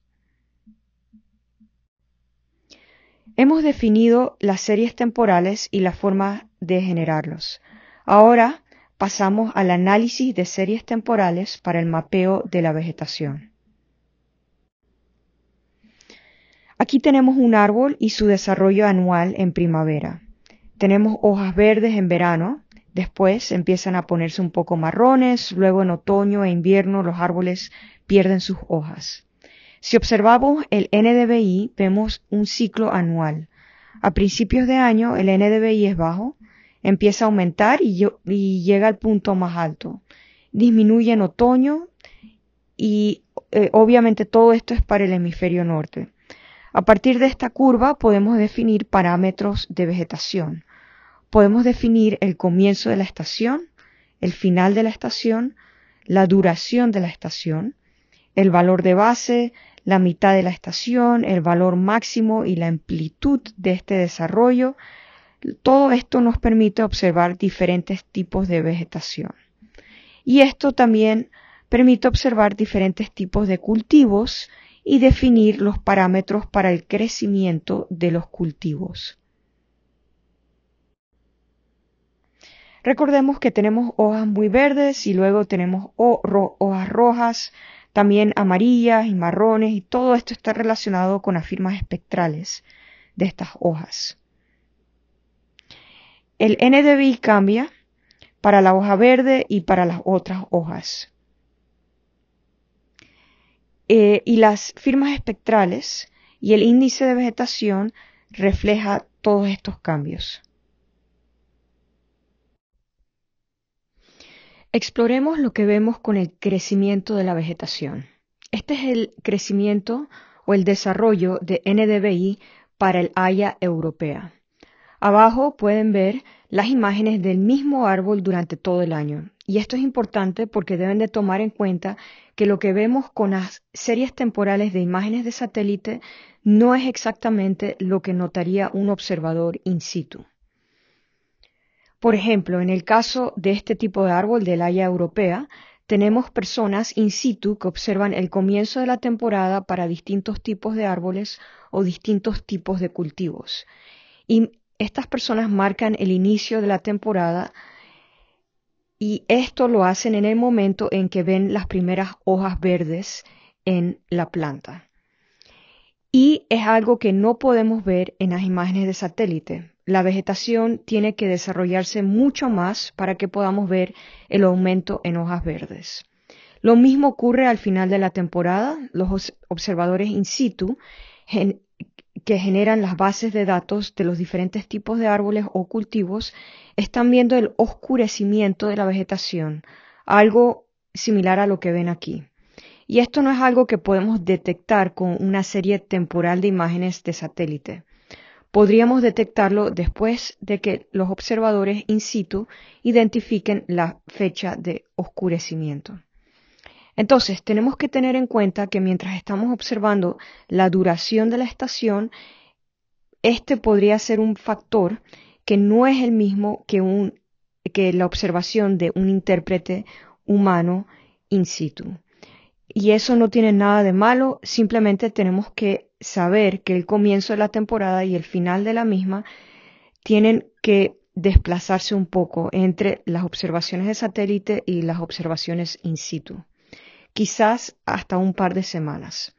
Hemos definido las series temporales y la forma de generarlos. Ahora pasamos al análisis de series temporales para el mapeo de la vegetación. Aquí tenemos un árbol y su desarrollo anual en primavera. Tenemos hojas verdes en verano, Después empiezan a ponerse un poco marrones, luego en otoño e invierno los árboles pierden sus hojas. Si observamos el NDVI, vemos un ciclo anual. A principios de año el NDVI es bajo, empieza a aumentar y, llega al punto más alto. Disminuye en otoño y eh, obviamente todo esto es para el hemisferio norte. A partir de esta curva podemos definir parámetros de vegetación podemos definir el comienzo de la estación, el final de la estación, la duración de la estación, el valor de base, la mitad de la estación, el valor máximo y la amplitud de este desarrollo. Todo esto nos permite observar diferentes tipos de vegetación. Y esto también permite observar diferentes tipos de cultivos y definir los parámetros para el crecimiento de los cultivos. Recordemos que tenemos hojas muy verdes y luego tenemos hojas rojas, también amarillas y marrones y todo esto está relacionado con las firmas espectrales de estas hojas. El NDVI cambia para la hoja verde y para las otras hojas. Eh, y las firmas espectrales y el índice de vegetación refleja todos estos cambios. Exploremos lo que vemos con el crecimiento de la vegetación. Este es el crecimiento o el desarrollo de NDVI para el haya europea. Abajo pueden ver las imágenes del mismo árbol durante todo el año. Y esto es importante porque deben de tomar en cuenta que lo que vemos con las series temporales de imágenes de satélite no es exactamente lo que notaría un observador in situ. Por ejemplo, en el caso de este tipo de árbol del haya europea, tenemos personas in situ que observan el comienzo de la temporada para distintos tipos de árboles o distintos tipos de cultivos. Y estas personas marcan el inicio de la temporada y esto lo hacen en el momento en que ven las primeras hojas verdes en la planta. Y es algo que no podemos ver en las imágenes de satélite, la vegetación tiene que desarrollarse mucho más para que podamos ver el aumento en hojas verdes. Lo mismo ocurre al final de la temporada. Los observadores in situ que generan las bases de datos de los diferentes tipos de árboles o cultivos están viendo el oscurecimiento de la vegetación, algo similar a lo que ven aquí. Y esto no es algo que podemos detectar con una serie temporal de imágenes de satélite podríamos detectarlo después de que los observadores in situ identifiquen la fecha de oscurecimiento. Entonces, tenemos que tener en cuenta que mientras estamos observando la duración de la estación, este podría ser un factor que no es el mismo que, que la observación de un intérprete humano in situ. Y eso no tiene nada de malo, simplemente tenemos que saber que el comienzo de la temporada y el final de la misma tienen que desplazarse un poco entre las observaciones de satélite y las observaciones in situ, quizás hasta un par de semanas.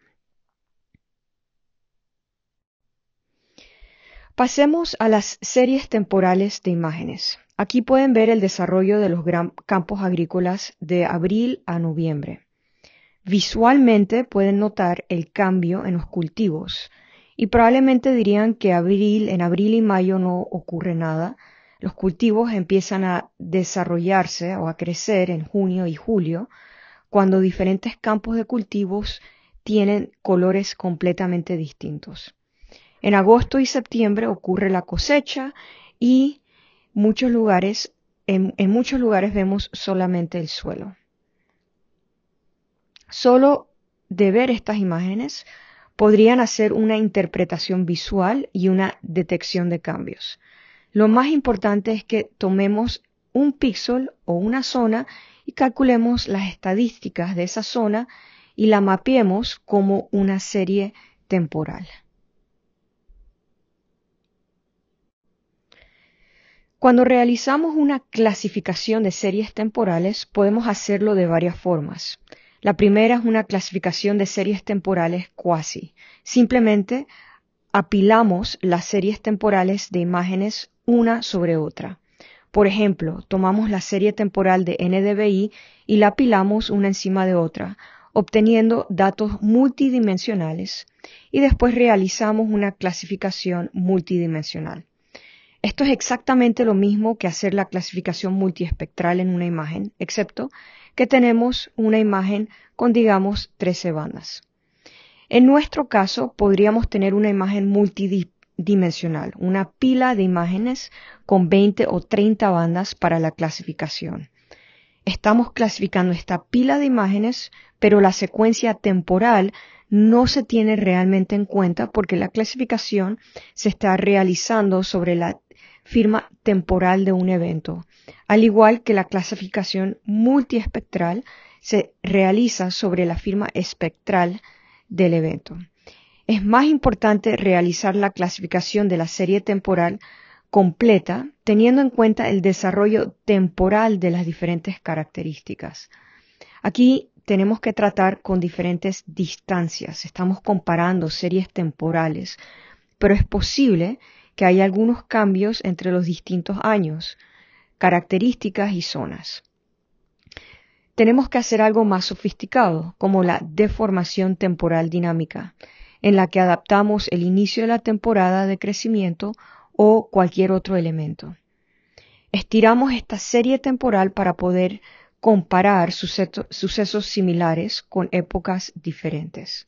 Pasemos a las series temporales de imágenes. Aquí pueden ver el desarrollo de los campos agrícolas de abril a noviembre. Visualmente pueden notar el cambio en los cultivos y probablemente dirían que abril, en abril y mayo no ocurre nada. Los cultivos empiezan a desarrollarse o a crecer en junio y julio, cuando diferentes campos de cultivos tienen colores completamente distintos. En agosto y septiembre ocurre la cosecha y muchos lugares, en, en muchos lugares vemos solamente el suelo. Solo de ver estas imágenes podrían hacer una interpretación visual y una detección de cambios. Lo más importante es que tomemos un píxel o una zona y calculemos las estadísticas de esa zona y la mapeemos como una serie temporal. Cuando realizamos una clasificación de series temporales podemos hacerlo de varias formas. La primera es una clasificación de series temporales cuasi. Simplemente apilamos las series temporales de imágenes una sobre otra. Por ejemplo, tomamos la serie temporal de NDVI y la apilamos una encima de otra, obteniendo datos multidimensionales y después realizamos una clasificación multidimensional. Esto es exactamente lo mismo que hacer la clasificación multiespectral en una imagen, excepto que tenemos una imagen con, digamos, 13 bandas. En nuestro caso, podríamos tener una imagen multidimensional, una pila de imágenes con 20 o 30 bandas para la clasificación. Estamos clasificando esta pila de imágenes, pero la secuencia temporal no se tiene realmente en cuenta porque la clasificación se está realizando sobre la firma temporal de un evento, al igual que la clasificación multiespectral se realiza sobre la firma espectral del evento. Es más importante realizar la clasificación de la serie temporal completa teniendo en cuenta el desarrollo temporal de las diferentes características. Aquí tenemos que tratar con diferentes distancias, estamos comparando series temporales, pero es posible que hay algunos cambios entre los distintos años, características y zonas. Tenemos que hacer algo más sofisticado, como la deformación temporal dinámica, en la que adaptamos el inicio de la temporada de crecimiento o cualquier otro elemento. Estiramos esta serie temporal para poder comparar sucesos similares con épocas diferentes.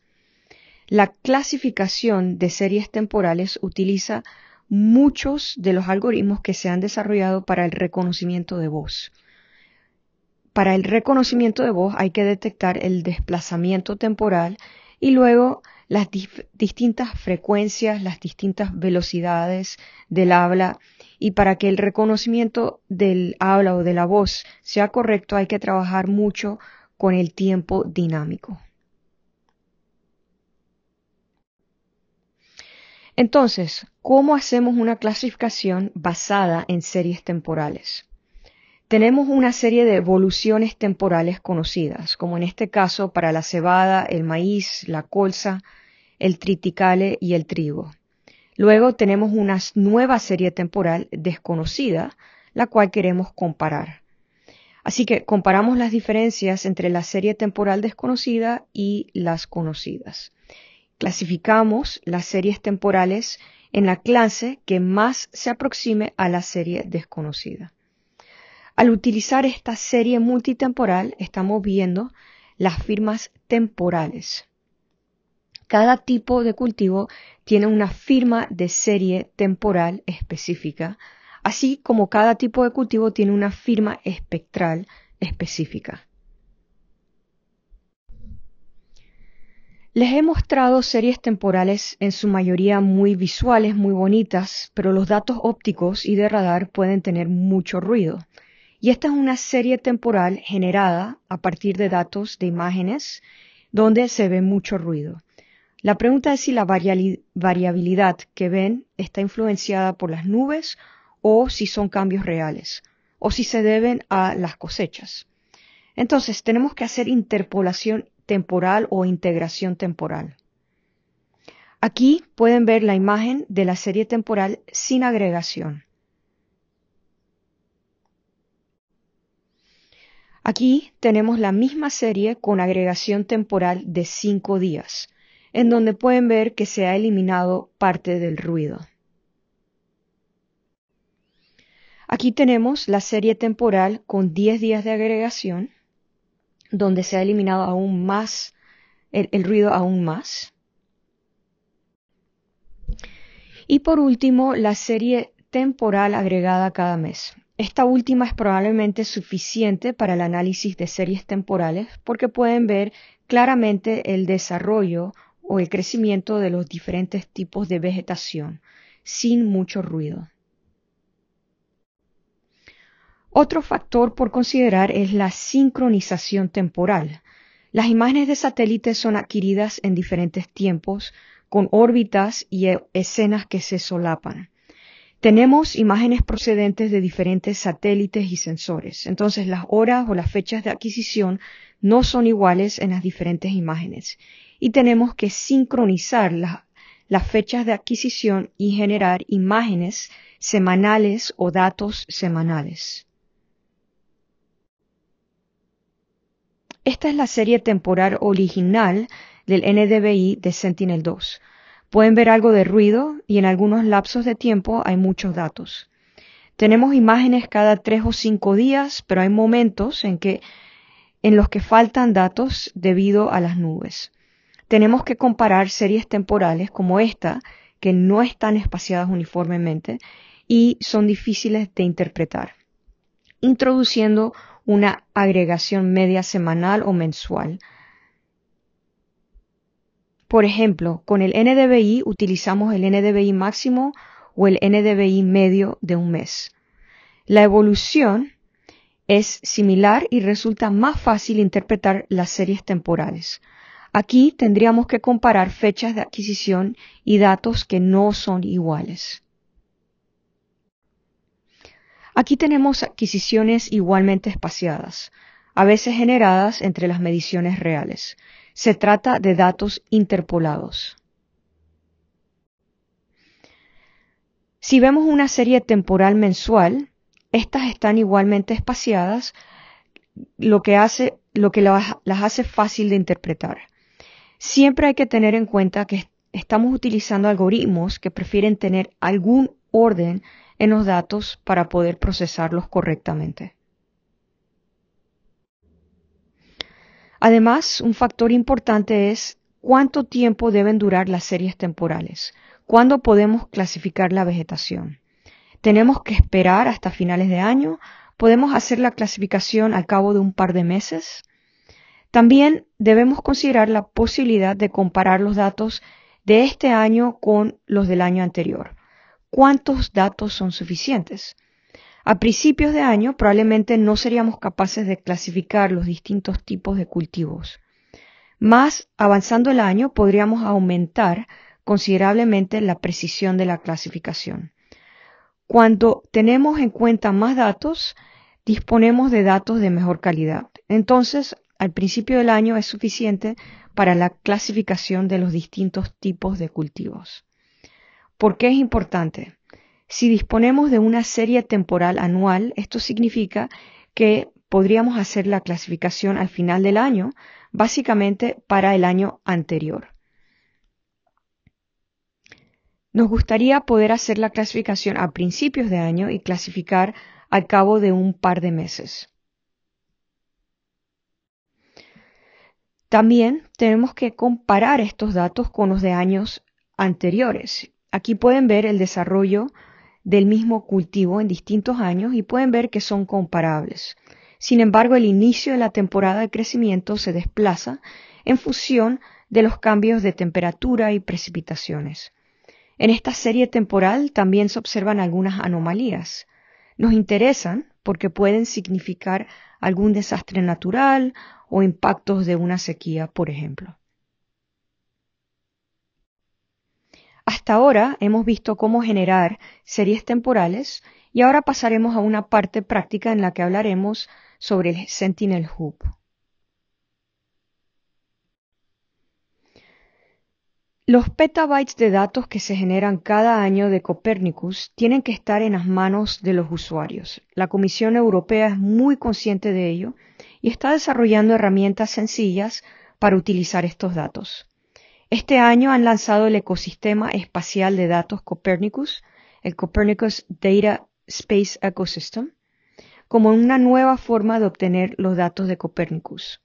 La clasificación de series temporales utiliza muchos de los algoritmos que se han desarrollado para el reconocimiento de voz. Para el reconocimiento de voz hay que detectar el desplazamiento temporal y luego las distintas frecuencias, las distintas velocidades del habla. Y para que el reconocimiento del habla o de la voz sea correcto hay que trabajar mucho con el tiempo dinámico. Entonces, ¿cómo hacemos una clasificación basada en series temporales? Tenemos una serie de evoluciones temporales conocidas, como en este caso para la cebada, el maíz, la colza, el triticale y el trigo. Luego tenemos una nueva serie temporal desconocida, la cual queremos comparar. Así que comparamos las diferencias entre la serie temporal desconocida y las conocidas. Clasificamos las series temporales en la clase que más se aproxime a la serie desconocida. Al utilizar esta serie multitemporal estamos viendo las firmas temporales. Cada tipo de cultivo tiene una firma de serie temporal específica, así como cada tipo de cultivo tiene una firma espectral específica. Les he mostrado series temporales en su mayoría muy visuales, muy bonitas, pero los datos ópticos y de radar pueden tener mucho ruido. Y esta es una serie temporal generada a partir de datos de imágenes donde se ve mucho ruido. La pregunta es si la variabilidad que ven está influenciada por las nubes o si son cambios reales o si se deben a las cosechas. Entonces tenemos que hacer interpolación, temporal o integración temporal. Aquí pueden ver la imagen de la serie temporal sin agregación. Aquí tenemos la misma serie con agregación temporal de 5 días, en donde pueden ver que se ha eliminado parte del ruido. Aquí tenemos la serie temporal con 10 días de agregación donde se ha eliminado aún más el, ruido aún más. Y por último, la serie temporal agregada cada mes. Esta última es probablemente suficiente para el análisis de series temporales porque pueden ver claramente el desarrollo o el crecimiento de los diferentes tipos de vegetación sin mucho ruido. Otro factor por considerar es la sincronización temporal. Las imágenes de satélites son adquiridas en diferentes tiempos, con órbitas y e, escenas que se solapan. Tenemos imágenes procedentes de diferentes satélites y sensores, entonces las horas o las fechas de adquisición no son iguales en las diferentes imágenes y tenemos que sincronizar las, fechas de adquisición y generar imágenes semanales o datos semanales. Esta es la serie temporal original del NDBI de Sentinel-2. Pueden ver algo de ruido y en algunos lapsos de tiempo hay muchos datos. Tenemos imágenes cada tres o cinco días, pero hay momentos en, que, en los que faltan datos debido a las nubes. Tenemos que comparar series temporales como esta, que no están espaciadas uniformemente y son difíciles de interpretar, introduciendo una agregación media semanal o mensual. Por ejemplo, con el NDBI utilizamos el NDBI máximo o el NDBI medio de un mes. La evolución es similar y resulta más fácil interpretar las series temporales. Aquí tendríamos que comparar fechas de adquisición y datos que no son iguales. Aquí tenemos adquisiciones igualmente espaciadas, a veces generadas entre las mediciones reales. Se trata de datos interpolados. Si vemos una serie temporal mensual, estas están igualmente espaciadas, lo que, hace, lo que las, hace fácil de interpretar. Siempre hay que tener en cuenta que estamos utilizando algoritmos que prefieren tener algún orden en los datos para poder procesarlos correctamente. Además, un factor importante es cuánto tiempo deben durar las series temporales, cuándo podemos clasificar la vegetación. ¿Tenemos que esperar hasta finales de año? ¿Podemos hacer la clasificación al cabo de un par de meses? También debemos considerar la posibilidad de comparar los datos de este año con los del año anterior cuántos datos son suficientes. A principios de año probablemente no seríamos capaces de clasificar los distintos tipos de cultivos. Más avanzando el año podríamos aumentar considerablemente la precisión de la clasificación. Cuando tenemos en cuenta más datos, disponemos de datos de mejor calidad. Entonces, al principio del año es suficiente para la clasificación de los distintos tipos de cultivos. ¿Por qué es importante? Si disponemos de una serie temporal anual, esto significa que podríamos hacer la clasificación al final del año, básicamente para el año anterior. Nos gustaría poder hacer la clasificación a principios de año y clasificar al cabo de un par de meses. También tenemos que comparar estos datos con los de años anteriores Aquí pueden ver el desarrollo del mismo cultivo en distintos años y pueden ver que son comparables. Sin embargo, el inicio de la temporada de crecimiento se desplaza en función de los cambios de temperatura y precipitaciones. En esta serie temporal también se observan algunas anomalías. Nos interesan porque pueden significar algún desastre natural o impactos de una sequía, por ejemplo. Hasta ahora hemos visto cómo generar series temporales y ahora pasaremos a una parte práctica en la que hablaremos sobre el Sentinel Hub. Los petabytes de datos que se generan cada año de Copernicus tienen que estar en las manos de los usuarios. La Comisión Europea es muy consciente de ello y está desarrollando herramientas sencillas para utilizar estos datos. Este año han lanzado el ecosistema espacial de datos Copernicus, el Copernicus Data Space Ecosystem, como una nueva forma de obtener los datos de Copernicus.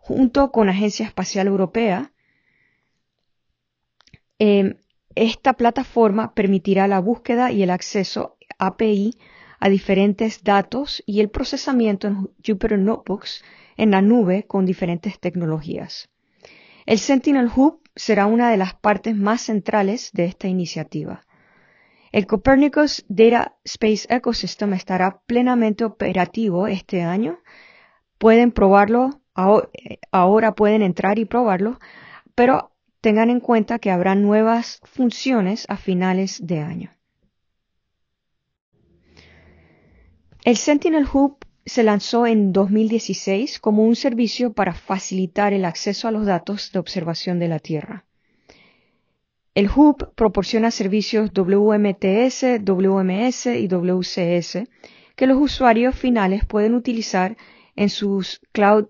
Junto con la Agencia Espacial Europea, em, esta plataforma permitirá la búsqueda y el acceso API a diferentes datos y el procesamiento en Jupyter Notebooks en la nube con diferentes tecnologías. El Sentinel Hub será una de las partes más centrales de esta iniciativa. El Copernicus Data Space Ecosystem estará plenamente operativo este año. Pueden probarlo, ahora pueden entrar y probarlo, pero tengan en cuenta que habrá nuevas funciones a finales de año. El Sentinel Hub se lanzó en 2016 como un servicio para facilitar el acceso a los datos de observación de la Tierra. El Hub proporciona servicios WMTS, WMS y WCS que los usuarios finales pueden utilizar en sus Cloud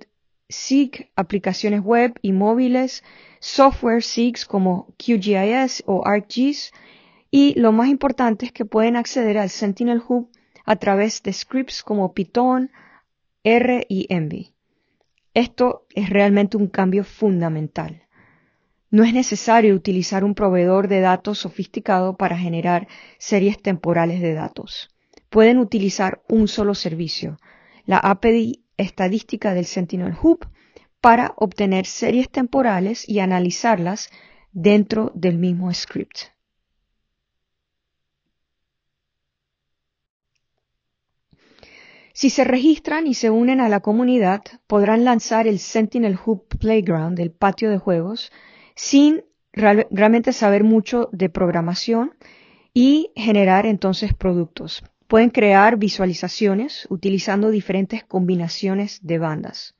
SIG, aplicaciones web y móviles, software SIGs como QGIS o ArcGIS y lo más importante es que pueden acceder al Sentinel Hub a través de scripts como Python, R y Envy. Esto es realmente un cambio fundamental. No es necesario utilizar un proveedor de datos sofisticado para generar series temporales de datos. Pueden utilizar un solo servicio, la API estadística del Sentinel Hub, para obtener series temporales y analizarlas dentro del mismo script. Si se registran y se unen a la comunidad, podrán lanzar el Sentinel Hub Playground, el patio de juegos, sin realmente saber mucho de programación y generar entonces productos. Pueden crear visualizaciones utilizando diferentes combinaciones de bandas.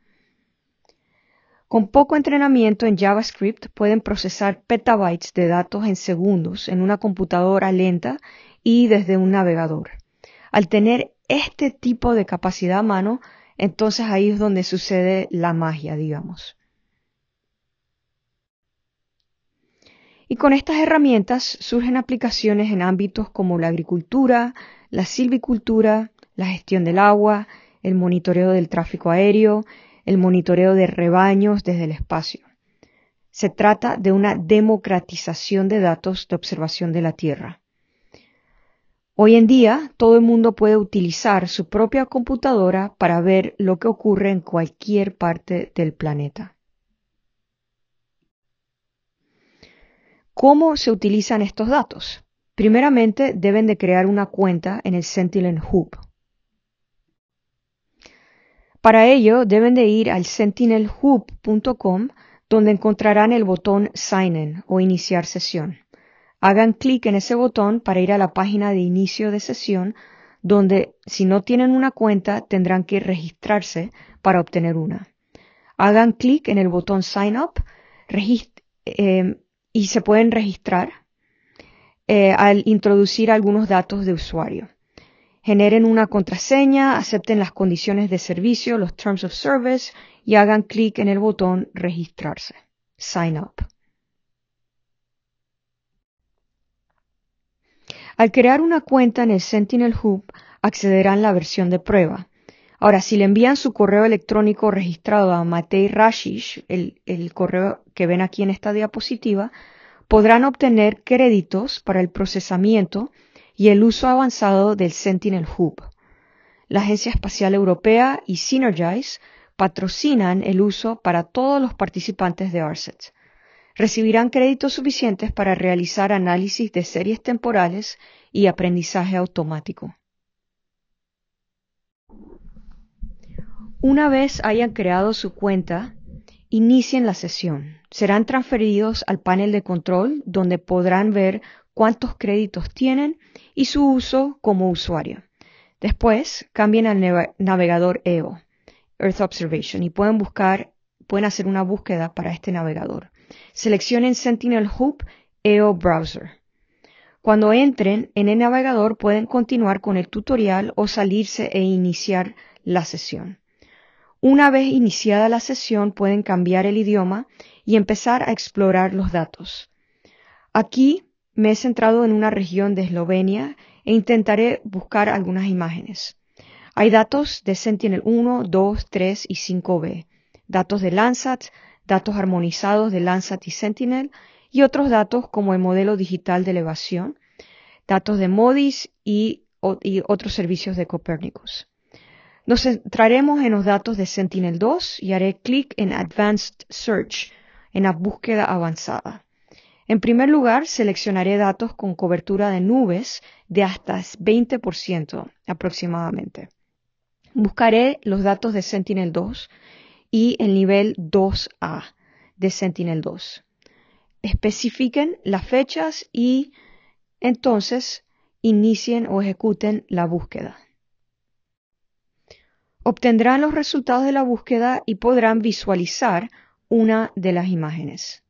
Con poco entrenamiento en JavaScript pueden procesar petabytes de datos en segundos en una computadora lenta y desde un navegador. Al tener este tipo de capacidad a mano, entonces ahí es donde sucede la magia, digamos. Y con estas herramientas surgen aplicaciones en ámbitos como la agricultura, la silvicultura, la gestión del agua, el monitoreo del tráfico aéreo, el monitoreo de rebaños desde el espacio. Se trata de una democratización de datos de observación de la Tierra. Hoy en día todo el mundo puede utilizar su propia computadora para ver lo que ocurre en cualquier parte del planeta. ¿Cómo se utilizan estos datos? Primeramente deben de crear una cuenta en el Sentinel Hub. Para ello deben de ir al sentinelhub.com donde encontrarán el botón Sign in o iniciar sesión hagan clic en ese botón para ir a la página de inicio de sesión, donde si no tienen una cuenta tendrán que registrarse para obtener una. Hagan clic en el botón Sign Up eh, y se pueden registrar eh, al introducir algunos datos de usuario. Generen una contraseña, acepten las condiciones de servicio, los Terms of Service y hagan clic en el botón Registrarse. Sign Up. Al crear una cuenta en el Sentinel Hub, accederán a la versión de prueba. Ahora, si le envían su correo electrónico registrado a Matei Rashish, el, correo que ven aquí en esta diapositiva, podrán obtener créditos para el procesamiento y el uso avanzado del Sentinel Hub. La Agencia Espacial Europea y Synergize patrocinan el uso para todos los participantes de ARSET recibirán créditos suficientes para realizar análisis de series temporales y aprendizaje automático. Una vez hayan creado su cuenta, inicien la sesión. Serán transferidos al panel de control donde podrán ver cuántos créditos tienen y su uso como usuario. Después cambien al navegador EO, Earth Observation, y pueden buscar, pueden hacer una búsqueda para este navegador seleccionen Sentinel Hub EO Browser. Cuando entren en el navegador pueden continuar con el tutorial o salirse e iniciar la sesión. Una vez iniciada la sesión pueden cambiar el idioma y empezar a explorar los datos. Aquí me he centrado en una región de Eslovenia e intentaré buscar algunas imágenes. Hay datos de Sentinel 1, 2, 3 y 5B, datos de Landsat, datos armonizados de Landsat y Sentinel y otros datos como el modelo digital de elevación, datos de MODIS y, otros servicios de Copernicus. Nos centraremos en los datos de Sentinel-2 y haré clic en Advanced Search, en la búsqueda avanzada. En primer lugar, seleccionaré datos con cobertura de nubes de hasta 20% aproximadamente. Buscaré los datos de Sentinel-2 y el nivel 2A de Sentinel-2. Especifiquen las fechas y entonces inicien o ejecuten la búsqueda. Obtendrán los resultados de la búsqueda y podrán visualizar una de las imágenes.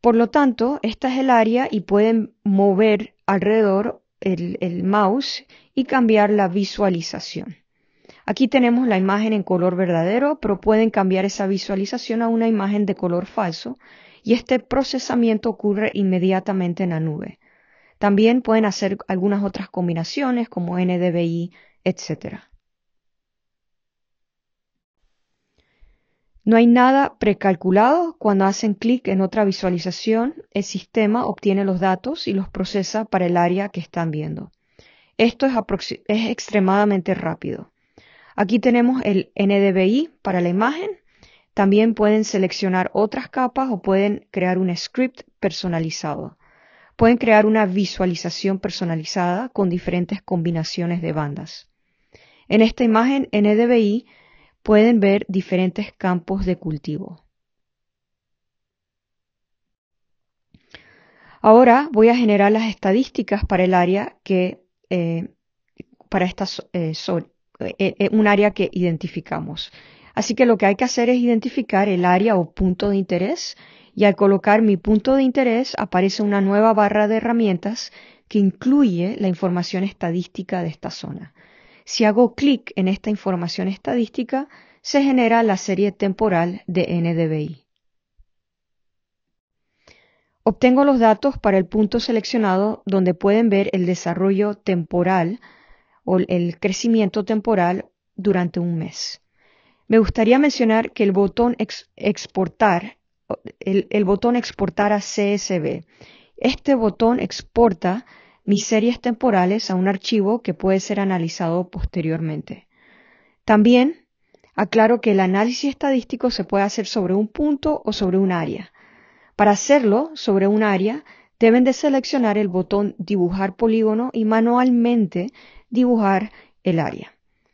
Por lo tanto, esta es el área y pueden mover alrededor el, el mouse y cambiar la visualización. Aquí tenemos la imagen en color verdadero, pero pueden cambiar esa visualización a una imagen de color falso y este procesamiento ocurre inmediatamente en la nube. También pueden hacer algunas otras combinaciones como NDVI, etc. No hay nada precalculado. Cuando hacen clic en otra visualización, el sistema obtiene los datos y los procesa para el área que están viendo. Esto es, es extremadamente rápido. Aquí tenemos el NDVI para la imagen. También pueden seleccionar otras capas o pueden crear un script personalizado. Pueden crear una visualización personalizada con diferentes combinaciones de bandas. En esta imagen NDVI pueden ver diferentes campos de cultivo. Ahora voy a generar las estadísticas para el área que eh, para esta zona. Eh, eh, eh, eh, un área que identificamos. Así que lo que hay que hacer es identificar el área o punto de interés y al colocar mi punto de interés aparece una nueva barra de herramientas que incluye la información estadística de esta zona. Si hago clic en esta información estadística, se genera la serie temporal de NDBI. Obtengo los datos para el punto seleccionado donde pueden ver el desarrollo temporal o el crecimiento temporal durante un mes. Me gustaría mencionar que el botón exportar, el botón exportar a CSV, este botón exporta mis series temporales a un archivo que puede ser analizado posteriormente. También aclaro que el análisis estadístico se puede hacer sobre un punto o sobre un área. Para hacerlo sobre un área, deben de seleccionar el botón Dibujar polígono y manualmente dibujar el área.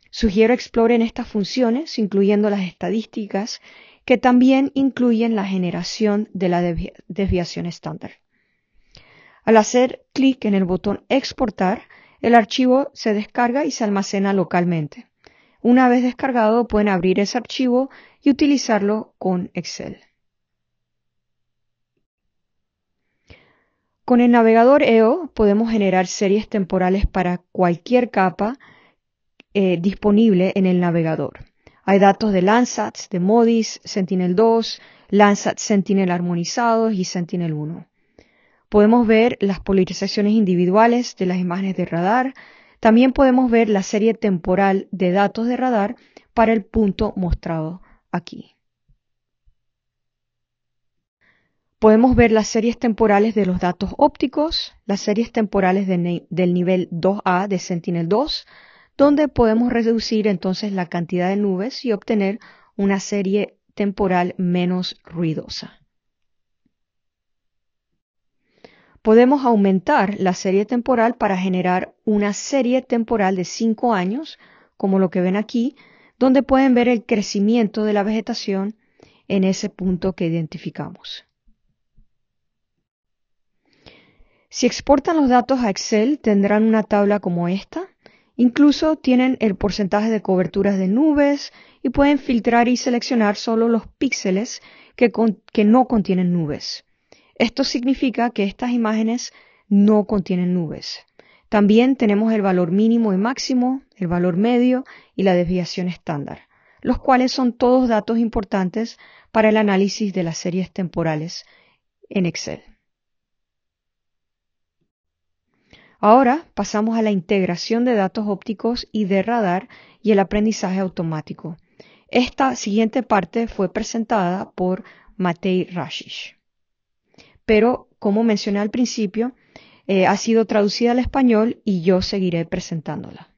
Sugiero exploren estas funciones, incluyendo las estadísticas, que también incluyen la generación de la desviación estándar. Al hacer clic en el botón Exportar, el archivo se descarga y se almacena localmente. Una vez descargado, pueden abrir ese archivo y utilizarlo con Excel. Con el navegador EO podemos generar series temporales para cualquier capa eh, disponible en el navegador. Hay datos de Landsat, de MODIS, Sentinel-2, Landsat Sentinel armonizados y Sentinel-1. Podemos ver las polarizaciones individuales de las imágenes de radar. También podemos ver la serie temporal de datos de radar para el punto mostrado aquí. Podemos ver las series temporales de los datos ópticos, las series temporales del nivel 2A de Sentinel-2, donde podemos reducir entonces la cantidad de nubes y obtener una serie temporal menos ruidosa. Podemos aumentar la serie temporal para generar una serie temporal de 5 años, como lo que ven aquí, donde pueden ver el crecimiento de la vegetación en ese punto que identificamos. Si exportan los datos a Excel, tendrán una tabla como esta. Incluso tienen el porcentaje de coberturas de nubes y pueden filtrar y seleccionar solo los píxeles que, no contienen nubes. Esto significa que estas imágenes no contienen nubes. También tenemos el valor mínimo y máximo, el valor medio y la desviación estándar, los cuales son todos datos importantes para el análisis de las series temporales en Excel. Ahora pasamos a la integración de datos ópticos y de radar y el aprendizaje automático. Esta siguiente parte fue presentada por Matei Rashish. Pero, como mencioné al principio, eh, ha sido traducida al español y yo seguiré presentándola.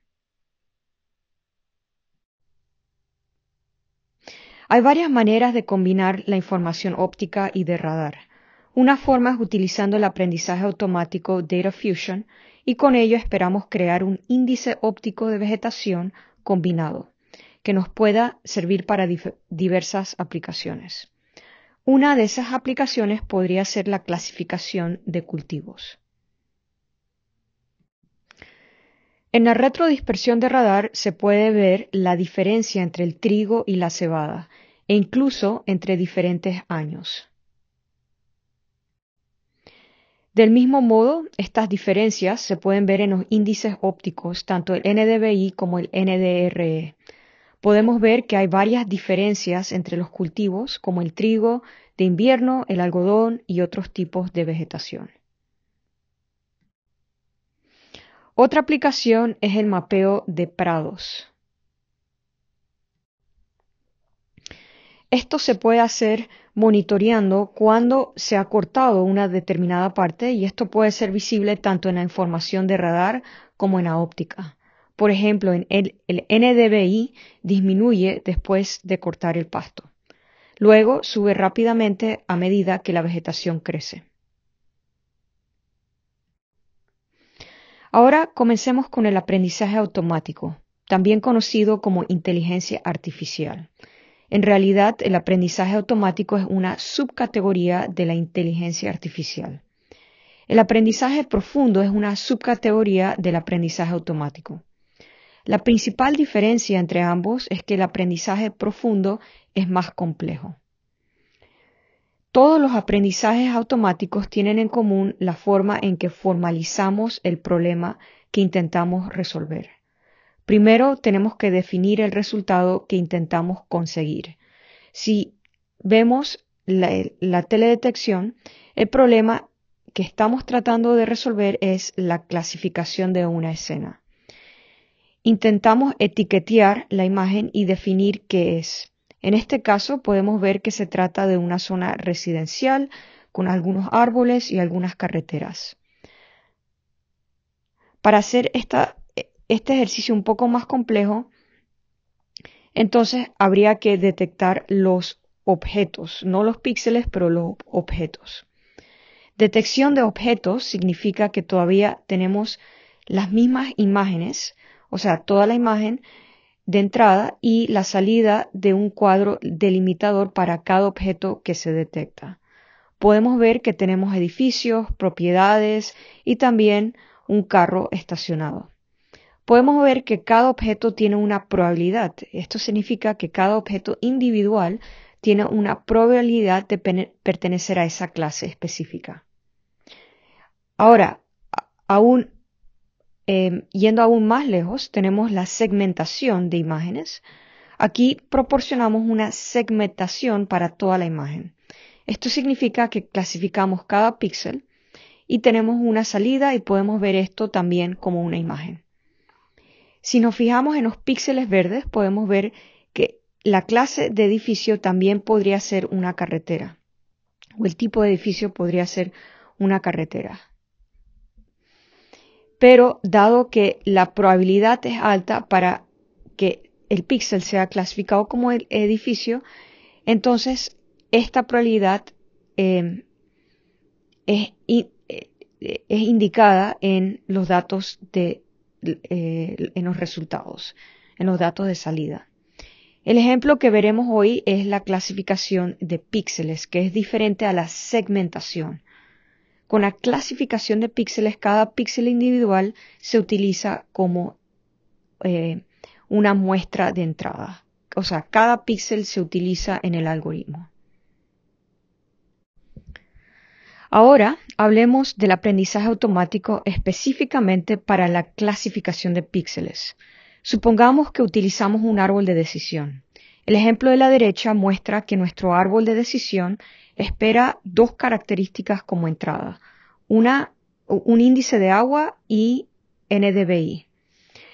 Hay varias maneras de combinar la información óptica y de radar. Una forma es utilizando el aprendizaje automático Data Fusion, y con ello esperamos crear un índice óptico de vegetación combinado que nos pueda servir para diversas aplicaciones. Una de esas aplicaciones podría ser la clasificación de cultivos. En la retrodispersión de radar se puede ver la diferencia entre el trigo y la cebada e incluso entre diferentes años. Del mismo modo, estas diferencias se pueden ver en los índices ópticos, tanto el NDBI como el NDRE. Podemos ver que hay varias diferencias entre los cultivos, como el trigo de invierno, el algodón y otros tipos de vegetación. Otra aplicación es el mapeo de prados. Esto se puede hacer monitoreando cuando se ha cortado una determinada parte y esto puede ser visible tanto en la información de radar como en la óptica. Por ejemplo, el, el disminuye después de cortar el pasto. Luego sube rápidamente a medida que la vegetación crece. Ahora comencemos con el aprendizaje automático, también conocido como inteligencia artificial. En realidad, el aprendizaje automático es una subcategoría de la inteligencia artificial. El aprendizaje profundo es una subcategoría del aprendizaje automático. La principal diferencia entre ambos es que el aprendizaje profundo es más complejo. Todos los aprendizajes automáticos tienen en común la forma en que formalizamos el problema que intentamos resolver. Primero tenemos que definir el resultado que intentamos conseguir. Si vemos la, teledetección, el problema que estamos tratando de resolver es la clasificación de una escena. Intentamos etiquetear la imagen y definir qué es. En este caso podemos ver que se trata de una zona residencial con algunos árboles y algunas carreteras. Para hacer esta este ejercicio un poco más complejo, entonces habría que detectar los objetos, no los píxeles, pero los objetos. Detección de objetos significa que todavía tenemos las mismas imágenes, o sea, toda la imagen de entrada y la salida de un cuadro delimitador para cada objeto que se detecta. Podemos ver que tenemos edificios, propiedades y también un carro estacionado podemos ver que cada objeto tiene una probabilidad. Esto significa que cada objeto individual tiene una probabilidad de pertenecer a esa clase específica. Ahora, aún em, yendo aún más lejos, tenemos la segmentación de imágenes. Aquí proporcionamos una segmentación para toda la imagen. Esto significa que clasificamos cada píxel y tenemos una salida y podemos ver esto también como una imagen. Si nos fijamos en los píxeles verdes, podemos ver que la clase de edificio también podría ser una carretera, o el tipo de edificio podría ser una carretera. Pero dado que la probabilidad es alta para que el píxel sea clasificado como edificio, entonces esta probabilidad em, es, eh, eh, es indicada en los datos de eh, en los resultados, en los datos de salida. El ejemplo que veremos hoy es la clasificación de píxeles, que es diferente a la segmentación. Con la clasificación de píxeles, cada píxel individual se utiliza como eh, una muestra de entrada. O sea, cada píxel se utiliza en el algoritmo. Ahora hablemos del aprendizaje automático específicamente para la clasificación de píxeles. Supongamos que utilizamos un árbol de decisión. El ejemplo de la derecha muestra que nuestro árbol de decisión espera dos características como entrada, una, un índice de agua y NDBI.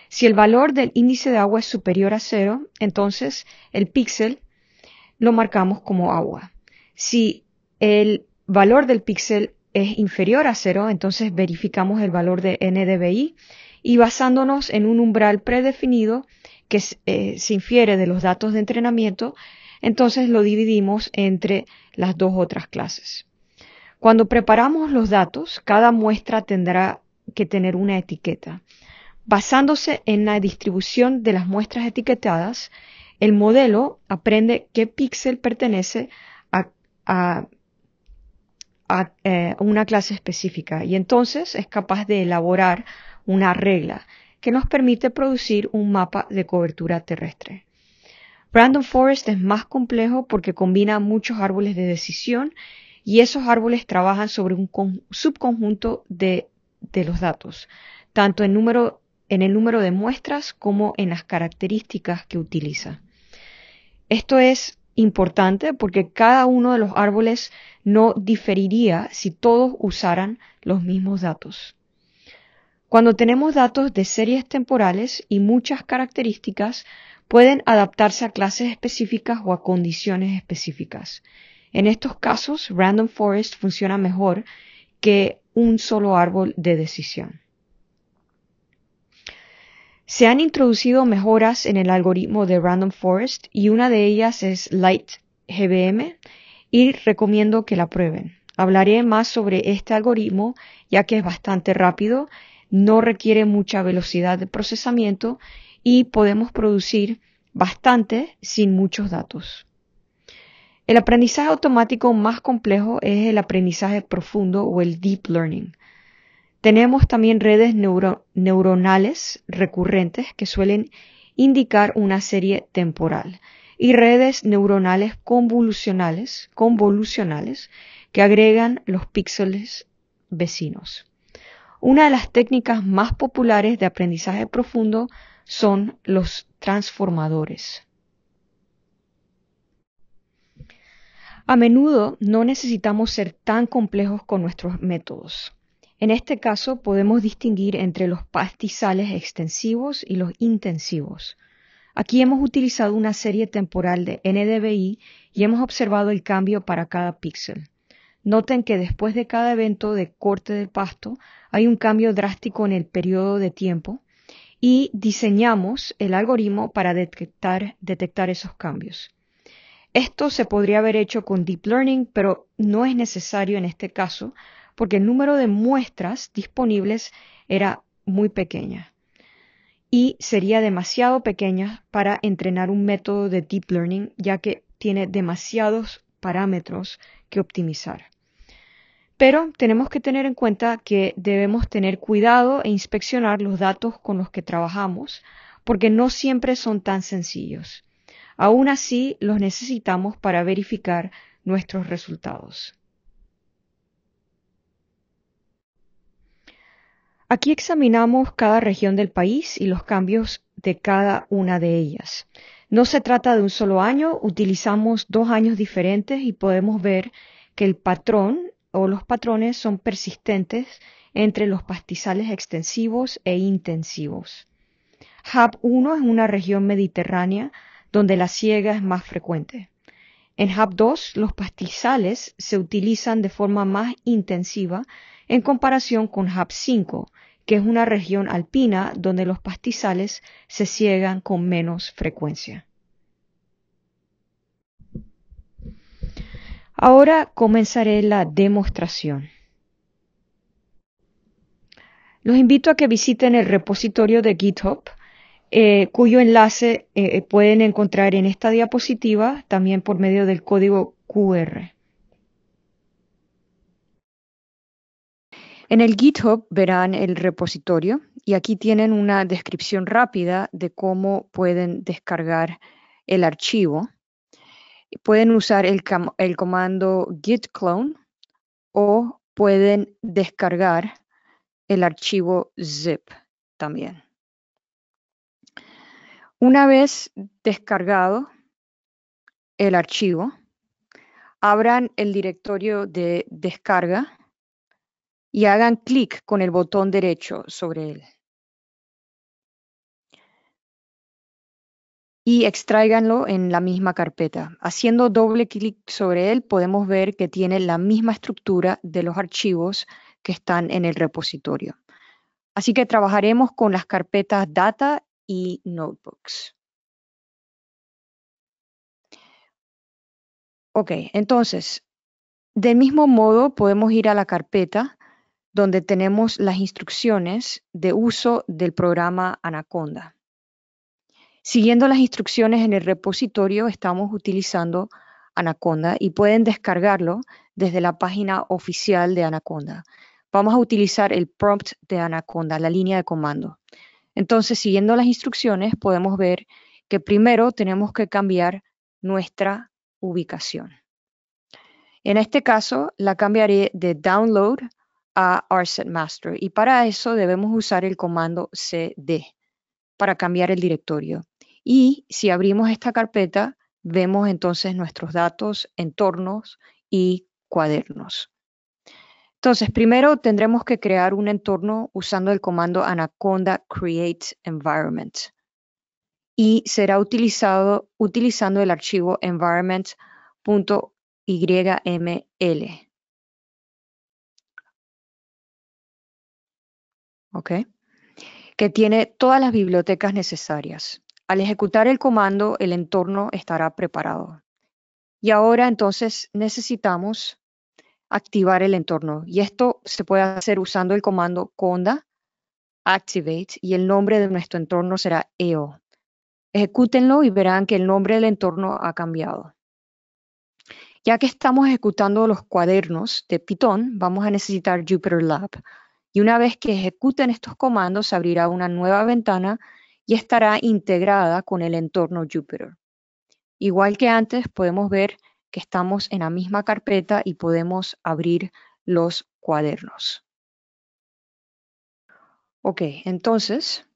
Si el valor del índice de agua es superior a cero, entonces el píxel lo marcamos como agua. Si el valor del píxel es inferior a cero, entonces verificamos el valor de NDVI y basándonos en un umbral predefinido que eh, se infiere de los datos de entrenamiento, entonces lo dividimos entre las dos otras clases. Cuando preparamos los datos, cada muestra tendrá que tener una etiqueta. Basándose en la distribución de las muestras etiquetadas, el modelo aprende qué píxel pertenece a eh, una clase específica y entonces es capaz de elaborar una regla que nos permite producir un mapa de cobertura terrestre. Random Forest es más complejo porque combina muchos árboles de decisión y esos árboles trabajan sobre un subconjunto de, los datos, tanto en, en el número de muestras como en las características que utiliza. Esto es importante porque cada uno de los árboles no diferiría si todos usaran los mismos datos. Cuando tenemos datos de series temporales y muchas características, pueden adaptarse a clases específicas o a condiciones específicas. En estos casos, Random Forest funciona mejor que un solo árbol de decisión. Se han introducido mejoras en el algoritmo de Random Forest y una de ellas es Light GBM y recomiendo que la prueben. Hablaré más sobre este algoritmo ya que es bastante rápido, no requiere mucha velocidad de procesamiento y podemos producir bastante sin muchos datos. El aprendizaje automático más complejo es el aprendizaje profundo o el deep learning. Tenemos también redes neuronales recurrentes que suelen indicar una serie temporal y redes neuronales convolucionales, convolucionales que agregan los píxeles vecinos. Una de las técnicas más populares de aprendizaje profundo son los transformadores. A menudo no necesitamos ser tan complejos con nuestros métodos. En este caso podemos distinguir entre los pastizales extensivos y los intensivos. Aquí hemos utilizado una serie temporal de NDVI y hemos observado el cambio para cada píxel. Noten que después de cada evento de corte del pasto hay un cambio drástico en el periodo de tiempo y diseñamos el algoritmo para detectar, detectar esos cambios. Esto se podría haber hecho con Deep Learning, pero no es necesario en este caso porque el número de muestras disponibles era muy pequeña y sería demasiado pequeña para entrenar un método de deep learning ya que tiene demasiados parámetros que optimizar. Pero tenemos que tener en cuenta que debemos tener cuidado e inspeccionar los datos con los que trabajamos porque no siempre son tan sencillos. Aún así, los necesitamos para verificar nuestros resultados. Aquí examinamos cada región del país y los cambios de cada una de ellas. No se trata de un solo año, utilizamos dos años diferentes y podemos ver que el patrón o los patrones son persistentes entre los pastizales extensivos e intensivos. Hub 1 es una región mediterránea donde la siega es más frecuente. En Hub 2 los pastizales se utilizan de forma más intensiva en comparación con Hub 5, que es una región alpina donde los pastizales se ciegan con menos frecuencia. Ahora comenzaré la demostración. Los invito a que visiten el repositorio de GitHub, eh, cuyo enlace eh, pueden encontrar en esta diapositiva también por medio del código QR. En el GitHub verán el repositorio y aquí tienen una descripción rápida de cómo pueden descargar el archivo. Pueden usar el, comando git clone o pueden descargar el archivo zip también. Una vez descargado el archivo, abran el directorio de descarga y hagan clic con el botón derecho sobre él. Y extraiganlo en la misma carpeta. Haciendo doble clic sobre él podemos ver que tiene la misma estructura de los archivos que están en el repositorio. Así que trabajaremos con las carpetas Data y Notebooks. Ok, entonces, del mismo modo podemos ir a la carpeta donde tenemos las instrucciones de uso del programa Anaconda. Siguiendo las instrucciones en el repositorio, estamos utilizando Anaconda y pueden descargarlo desde la página oficial de Anaconda. Vamos a utilizar el prompt de Anaconda, la línea de comando. Entonces, siguiendo las instrucciones, podemos ver que primero tenemos que cambiar nuestra ubicación. En este caso, la cambiaré de download a RsetMaster. Master y para eso debemos usar el comando cd para cambiar el directorio. Y si abrimos esta carpeta, vemos entonces nuestros datos, entornos y cuadernos. Entonces, primero tendremos que crear un entorno usando el comando anaconda create environment y será utilizado utilizando el archivo environment.yml. Que tiene todas las bibliotecas necesarias. Al ejecutar el comando, el entorno estará preparado. Y ahora entonces necesitamos activar el entorno. Y esto se puede hacer usando el comando conda activate y el nombre de nuestro entorno será EO. Ejecútenlo y verán que el nombre del entorno ha cambiado. Ya que estamos ejecutando los cuadernos de Python, vamos a necesitar JupyterLab y una vez que ejecuten estos comandos se abrirá una nueva ventana y estará integrada con el entorno Jupyter. Igual que antes, podemos ver que estamos en la misma carpeta y podemos abrir los cuadernos. Ok, entonces...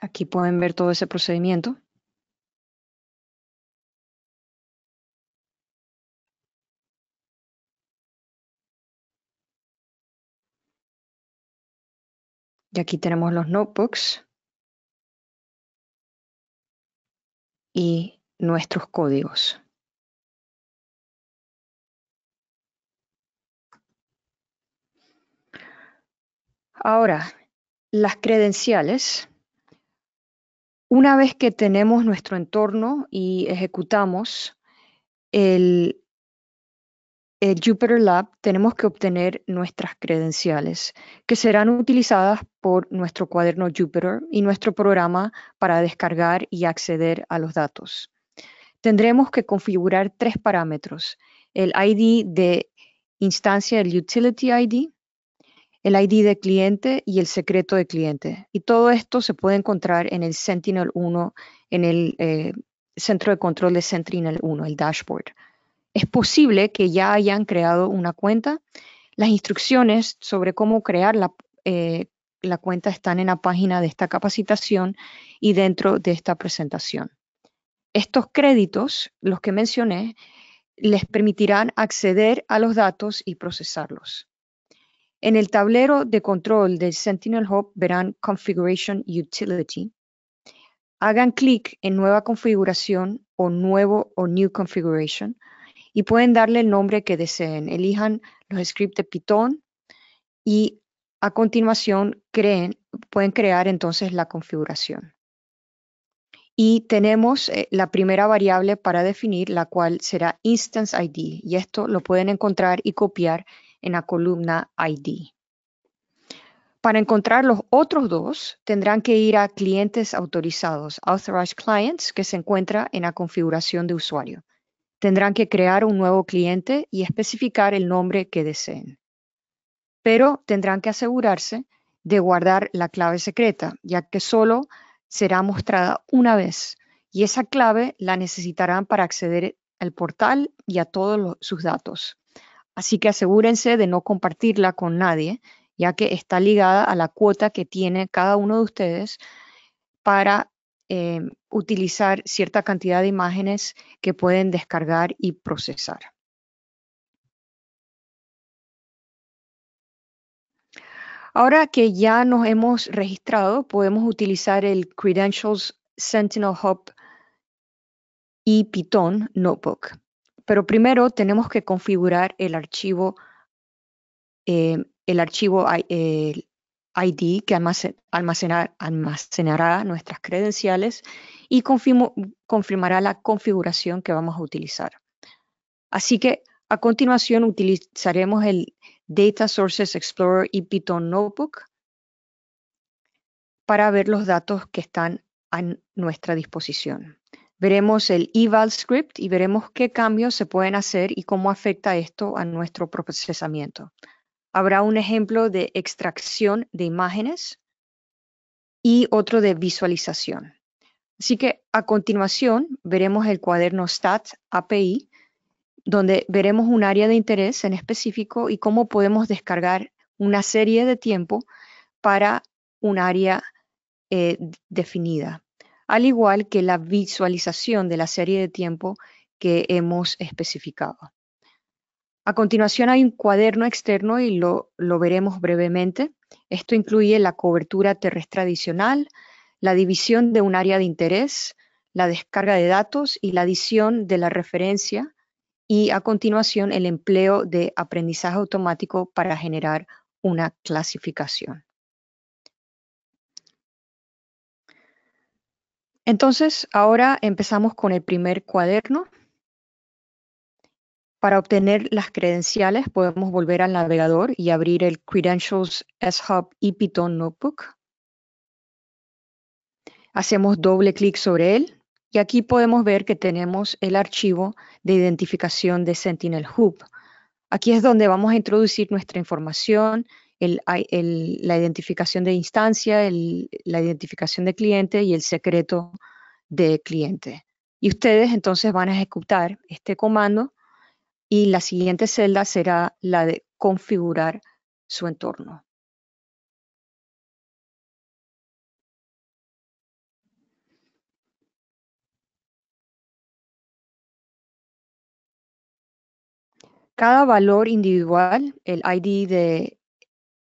Aquí pueden ver todo ese procedimiento. Y aquí tenemos los notebooks y nuestros códigos. Ahora, las credenciales. Una vez que tenemos nuestro entorno y ejecutamos el, el eh, Jupyter Lab tenemos que obtener nuestras credenciales, que serán utilizadas por nuestro cuaderno Jupyter y nuestro programa para descargar y acceder a los datos. Tendremos que configurar tres parámetros, el ID de instancia, el Utility ID, el ID de cliente y el secreto de cliente. Y todo esto se puede encontrar en el Sentinel-1, en el eh, centro de control de Sentinel-1, el dashboard es posible que ya hayan creado una cuenta. Las instrucciones sobre cómo crear eh, la, cuenta están en la página de esta capacitación y dentro de esta presentación. Estos créditos, los que mencioné, les permitirán acceder a los datos y procesarlos. En el tablero de control del Sentinel Hub verán Configuration Utility. Hagan clic en Nueva configuración o Nuevo o New Configuration y pueden darle el nombre que deseen. Elijan los scripts de Python y a continuación creen, pueden crear entonces la configuración. Y tenemos eh, la primera variable para definir, la cual será instance ID. Y esto lo pueden encontrar y copiar en la columna ID. Para encontrar los otros dos, tendrán que ir a clientes autorizados, Authorized Clients, que se encuentra en la configuración de usuario tendrán que crear un nuevo cliente y especificar el nombre que deseen. Pero tendrán que asegurarse de guardar la clave secreta, ya que solo será mostrada una vez y esa clave la necesitarán para acceder al portal y a todos sus datos. Así que asegúrense de no compartirla con nadie, ya que está ligada a la cuota que tiene cada uno de ustedes para eh, utilizar cierta cantidad de imágenes que pueden descargar y procesar. Ahora que ya nos hemos registrado, podemos utilizar el Credentials Sentinel Hub y Python Notebook. Pero primero tenemos que configurar el archivo, eh, el archivo eh, ID que almacenará nuestras credenciales y confirmará la configuración que vamos a utilizar. Así que a continuación utilizaremos el Data Sources Explorer y Python Notebook para ver los datos que están a nuestra disposición. Veremos el eval script y veremos qué cambios se pueden hacer y cómo afecta esto a nuestro procesamiento habrá un ejemplo de extracción de imágenes y otro de visualización. Así que a continuación veremos el cuaderno STAT API, donde veremos un área de interés en específico y cómo podemos descargar una serie de tiempo para un área eh, definida, al igual que la visualización de la serie de tiempo que hemos especificado. A continuación hay un cuaderno externo y lo, veremos brevemente. Esto incluye la cobertura terrestre adicional, la división de un área de interés, la descarga de datos y la adición de la referencia y a continuación el empleo de aprendizaje automático para generar una clasificación. Entonces, ahora empezamos con el primer cuaderno. Para obtener las credenciales podemos volver al navegador y abrir el Credentials S-Hub y Python Notebook. Hacemos doble clic sobre él y aquí podemos ver que tenemos el archivo de identificación de Sentinel Hub. Aquí es donde vamos a introducir nuestra información, la identificación de instancia, la identificación de cliente y el secreto de cliente. Y ustedes entonces van a ejecutar este comando y la siguiente celda será la de configurar su entorno. Cada valor individual, el ID de,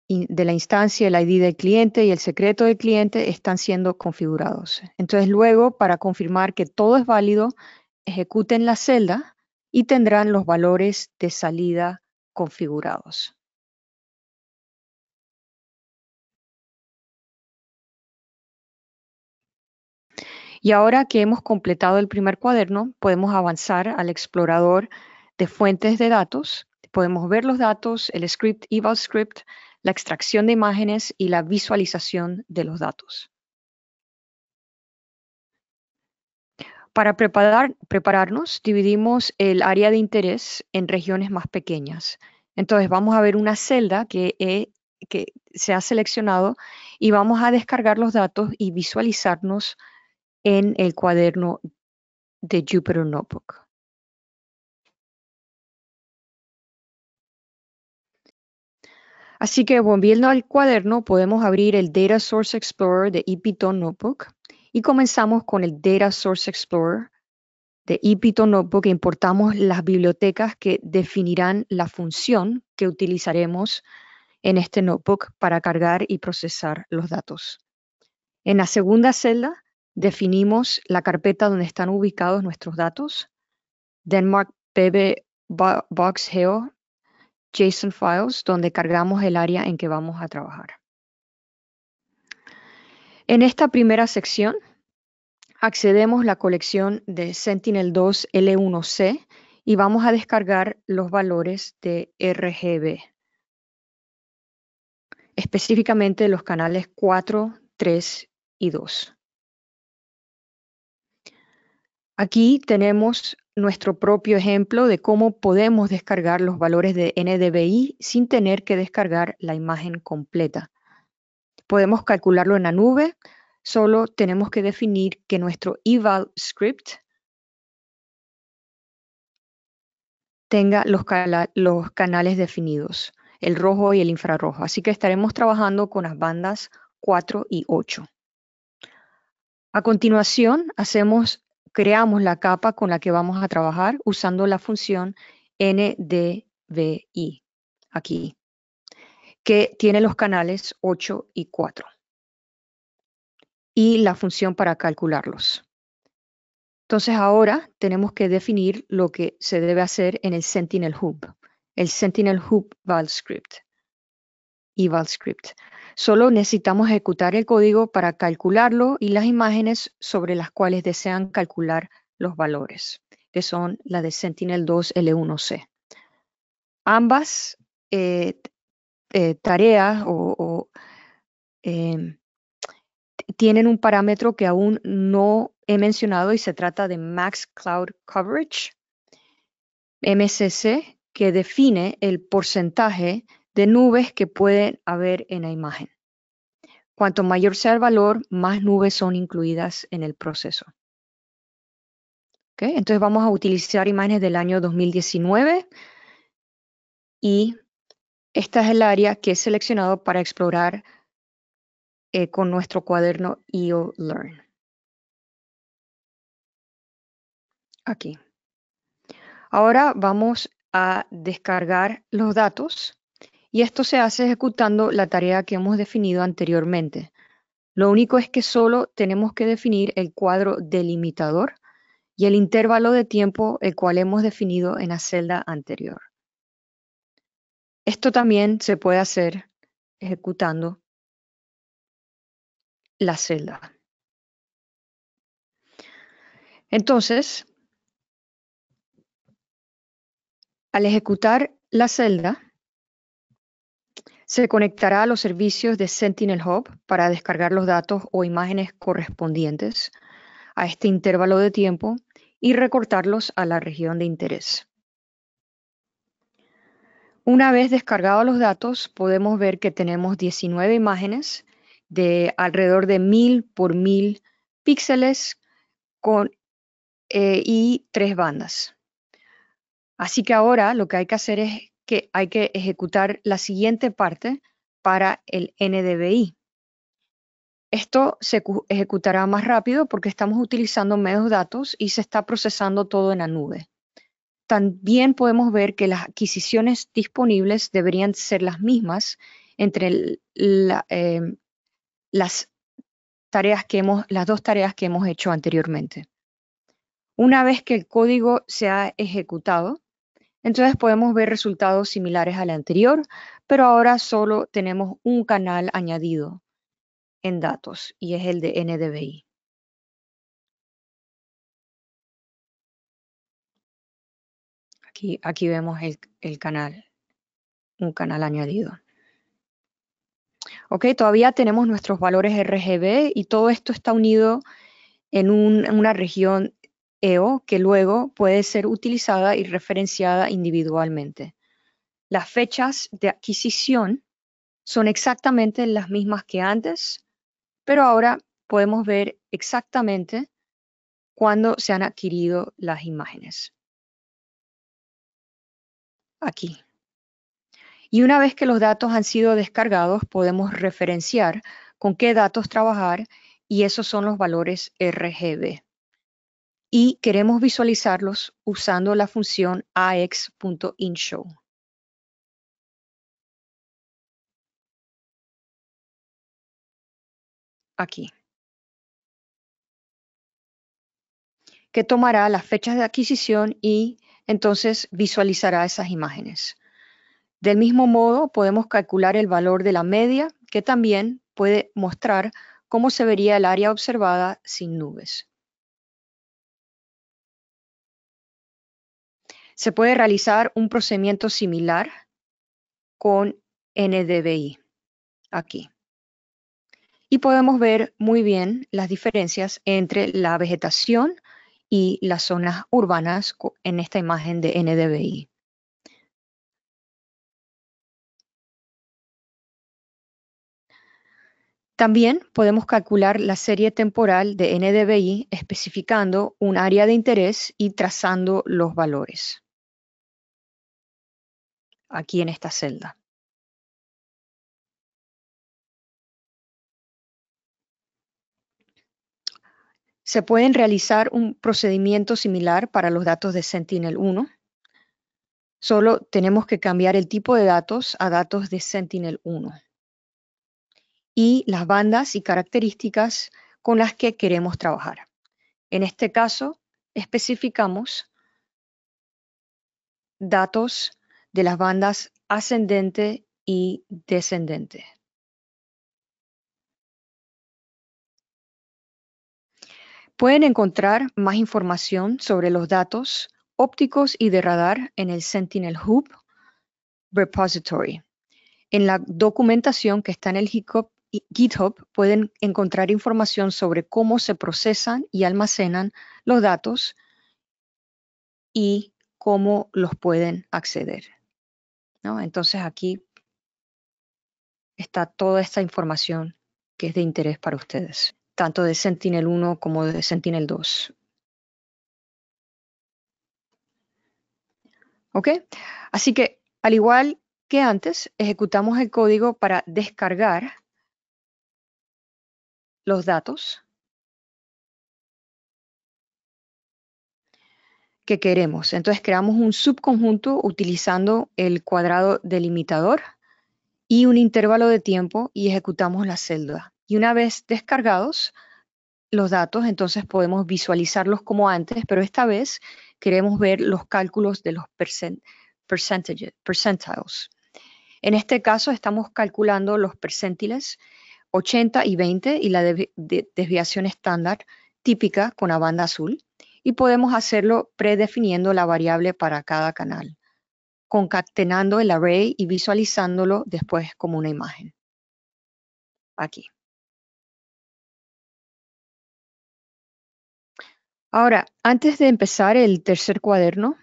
la instancia, el ID del cliente y el secreto del cliente están siendo configurados. Entonces luego, para confirmar que todo es válido, ejecuten la celda y tendrán los valores de salida configurados. Y ahora que hemos completado el primer cuaderno, podemos avanzar al explorador de fuentes de datos. Podemos ver los datos, el script, eval script, la extracción de imágenes y la visualización de los datos. Para prepararnos, dividimos el área de interés en regiones más pequeñas. Entonces vamos a ver una celda que, se ha seleccionado y vamos a descargar los datos y visualizarnos en el cuaderno de Jupyter Notebook. Así que volviendo al cuaderno, podemos abrir el Data Source Explorer de ePython Notebook y comenzamos con el Data Source Explorer de e Notebook e Importamos las bibliotecas que definirán la función que utilizaremos en este notebook para cargar y procesar los datos. En la segunda celda definimos la carpeta donde están ubicados nuestros datos, Denmark BB Box Geo JSON Files, donde cargamos el área en que vamos a trabajar. En esta primera sección accedemos la colección de Sentinel-2 L1C y vamos a descargar los valores de RGB, específicamente los canales 4, 3 y 2. Aquí tenemos nuestro propio ejemplo de cómo podemos descargar los valores de NDVI sin tener que descargar la imagen completa. Podemos calcularlo en la nube, solo tenemos que definir que nuestro eval script tenga los, canales definidos, el rojo y el infrarrojo. Así que estaremos trabajando con las bandas 4 y 8. A continuación, hacemos, creamos la capa con la que vamos a trabajar usando la función NDVI aquí que tiene los canales 8 y 4 y la función para calcularlos. Entonces ahora tenemos que definir lo que se debe hacer en el Sentinel Hub. El Sentinel Hub ValScript y ValScript. Solo necesitamos ejecutar el código para calcularlo y las imágenes sobre las cuales desean calcular los valores, que son la de Sentinel-2 L1C. Ambas eh, eh, tareas o, em, tienen un parámetro que aún no he mencionado y se trata de Max Cloud Coverage, MCC, que define el porcentaje de nubes que pueden haber en la imagen. Cuanto mayor sea el valor, más nubes son incluidas en el proceso. Entonces vamos a utilizar imágenes del año 2019 y esta es el área que he seleccionado para explorar eh, con nuestro cuaderno EOLearn. Aquí. Ahora vamos a descargar los datos y esto se hace ejecutando la tarea que hemos definido anteriormente. Lo único es que solo tenemos que definir el cuadro delimitador y el intervalo de tiempo el cual hemos definido en la celda anterior. Esto también se puede hacer ejecutando la celda. Entonces, al ejecutar la celda, se conectará a los servicios de Sentinel Hub para descargar los datos o imágenes correspondientes a este intervalo de tiempo y recortarlos a la región de interés. Una vez descargados los datos, podemos ver que tenemos 19 imágenes de alrededor de 1000 por 1000 píxeles con, eh, y tres bandas. Así que ahora lo que hay que hacer es que hay que ejecutar la siguiente parte para el NDBI. Esto se ejecutará más rápido porque estamos utilizando medios datos y se está procesando todo en la nube también podemos ver que las adquisiciones disponibles deberían ser las mismas entre em, las, tareas que hemos, las dos tareas que hemos hecho anteriormente. Una vez que el código se ha ejecutado, entonces podemos ver resultados similares al anterior, pero ahora solo tenemos un canal añadido en datos y es el de NDBI. Aquí, vemos el, canal, un canal añadido. Ok, todavía tenemos nuestros valores RGB y todo esto está unido en una región EO que luego puede ser utilizada y referenciada individualmente. Las fechas de adquisición son exactamente las mismas que antes, pero ahora podemos ver exactamente cuándo se han adquirido las imágenes aquí. Y una vez que los datos han sido descargados, podemos referenciar con qué datos trabajar y esos son los valores RGB. Y queremos visualizarlos usando la función ax.inshow. Aquí. Que tomará las fechas de adquisición y entonces visualizará esas imágenes. Del mismo modo, podemos calcular el valor de la media, que también puede mostrar cómo se vería el área observada sin nubes. Se puede realizar un procedimiento similar con NDVI aquí. Y podemos ver muy bien las diferencias entre la vegetación y las zonas urbanas en esta imagen de NDBI. También podemos calcular la serie temporal de NDBI especificando un área de interés y trazando los valores aquí en esta celda. Se pueden realizar un procedimiento similar para los datos de Sentinel-1. Solo tenemos que cambiar el tipo de datos a datos de Sentinel-1 y las bandas y características con las que queremos trabajar. En este caso, especificamos datos de las bandas ascendente y descendente. Pueden encontrar más información sobre los datos ópticos y de radar en el Sentinel Hub Repository. En la documentación que está en el GitHub, pueden encontrar información sobre cómo se procesan y almacenan los datos y cómo los pueden acceder. Entonces aquí está toda esta información que es de interés para ustedes tanto de Sentinel-1 como de Sentinel-2. ¿Ok? Así que, al igual que antes, ejecutamos el código para descargar los datos que queremos. Entonces creamos un subconjunto utilizando el cuadrado delimitador y un intervalo de tiempo y ejecutamos la celda. Y una vez descargados los datos, entonces podemos visualizarlos como antes, pero esta vez queremos ver los cálculos de los percentiles. En este caso estamos calculando los percentiles 80 y 20 y la desviación estándar típica con la banda azul y podemos hacerlo predefiniendo la variable para cada canal, concatenando el array y visualizándolo después como una imagen. Aquí. Ahora, antes de empezar el tercer cuaderno,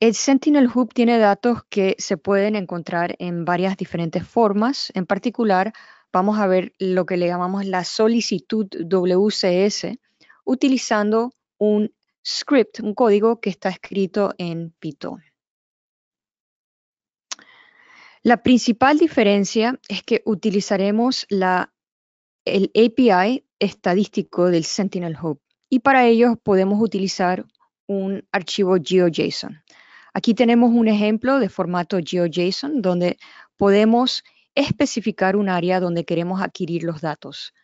el Sentinel Hub tiene datos que se pueden encontrar en varias diferentes formas. En particular, vamos a ver lo que le llamamos la solicitud WCS, utilizando un script, un código que está escrito en Python. La principal diferencia es que utilizaremos la, el API estadístico del Sentinel Hub y para ello podemos utilizar un archivo GeoJSON. Aquí tenemos un ejemplo de formato GeoJSON donde podemos especificar un área donde queremos adquirir los datos.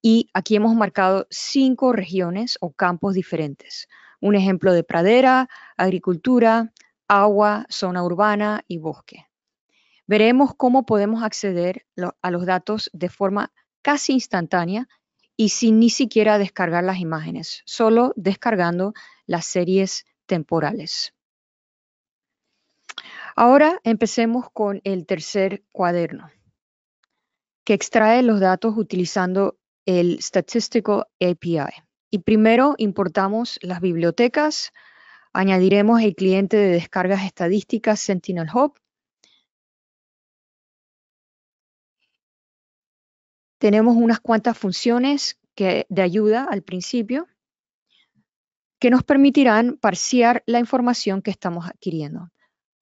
Y aquí hemos marcado cinco regiones o campos diferentes. Un ejemplo de pradera, agricultura, agua, zona urbana y bosque. Veremos cómo podemos acceder a los datos de forma casi instantánea y sin ni siquiera descargar las imágenes, solo descargando las series temporales. Ahora empecemos con el tercer cuaderno, que extrae los datos utilizando el Statistical API. Y primero importamos las bibliotecas, añadiremos el cliente de descargas estadísticas Sentinel Hub Tenemos unas cuantas funciones de ayuda al principio que nos permitirán parciar la información que estamos adquiriendo.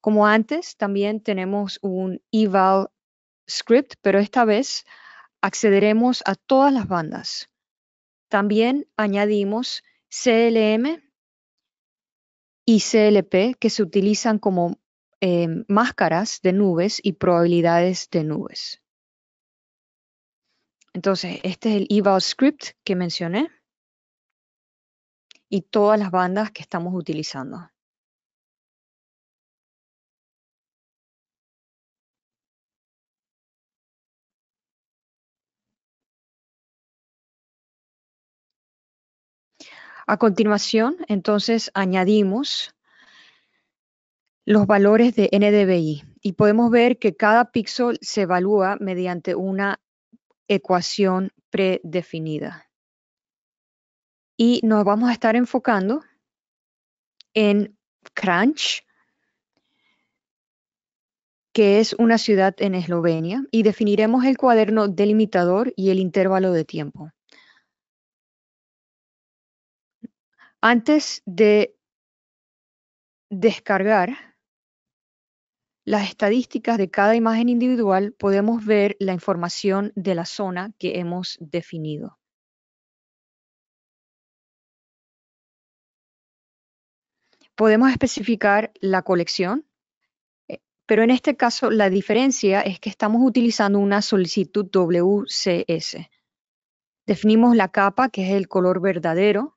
Como antes, también tenemos un eval script, pero esta vez accederemos a todas las bandas. También añadimos CLM y CLP que se utilizan como eh, máscaras de nubes y probabilidades de nubes. Entonces, este es el eval script que mencioné y todas las bandas que estamos utilizando. A continuación, entonces, añadimos los valores de NDBI y podemos ver que cada píxel se evalúa mediante una ecuación predefinida. Y nos vamos a estar enfocando en Kranj, que es una ciudad en Eslovenia, y definiremos el cuaderno delimitador y el intervalo de tiempo. Antes de descargar las estadísticas de cada imagen individual podemos ver la información de la zona que hemos definido. Podemos especificar la colección, eh, pero en este caso la diferencia es que estamos utilizando una solicitud WCS. Definimos la capa, que es el color verdadero,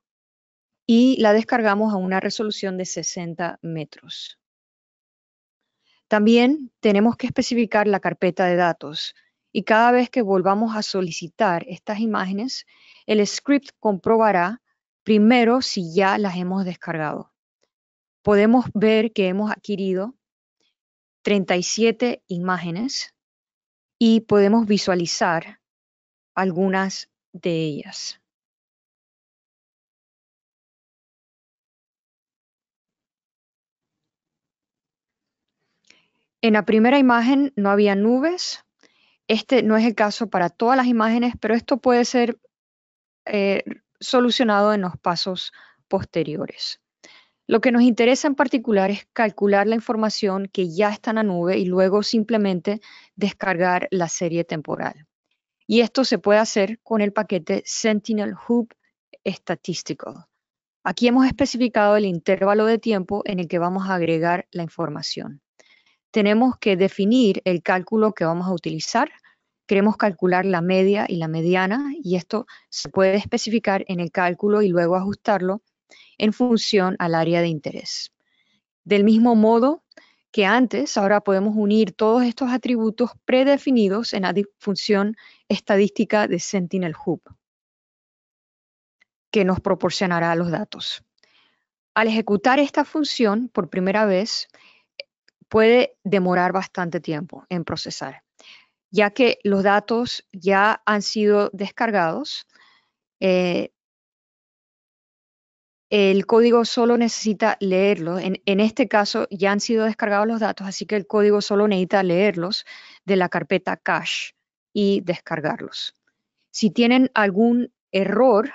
y la descargamos a una resolución de 60 metros. También tenemos que especificar la carpeta de datos y cada vez que volvamos a solicitar estas imágenes, el script comprobará primero si ya las hemos descargado. Podemos ver que hemos adquirido 37 imágenes y podemos visualizar algunas de ellas. En la primera imagen no había nubes. Este no es el caso para todas las imágenes, pero esto puede ser eh, solucionado en los pasos posteriores. Lo que nos interesa en particular es calcular la información que ya está en la nube y luego simplemente descargar la serie temporal. Y esto se puede hacer con el paquete Sentinel Hub Statistical. Aquí hemos especificado el intervalo de tiempo en el que vamos a agregar la información tenemos que definir el cálculo que vamos a utilizar. Queremos calcular la media y la mediana y esto se puede especificar en el cálculo y luego ajustarlo en función al área de interés. Del mismo modo que antes, ahora podemos unir todos estos atributos predefinidos en la función estadística de Sentinel Hub, que nos proporcionará los datos. Al ejecutar esta función por primera vez, puede demorar bastante tiempo en procesar, ya que los datos ya han sido descargados. Eh, el código solo necesita leerlos. en, este caso ya han sido descargados los datos, así que el código solo necesita leerlos de la carpeta cache y descargarlos. Si tienen algún error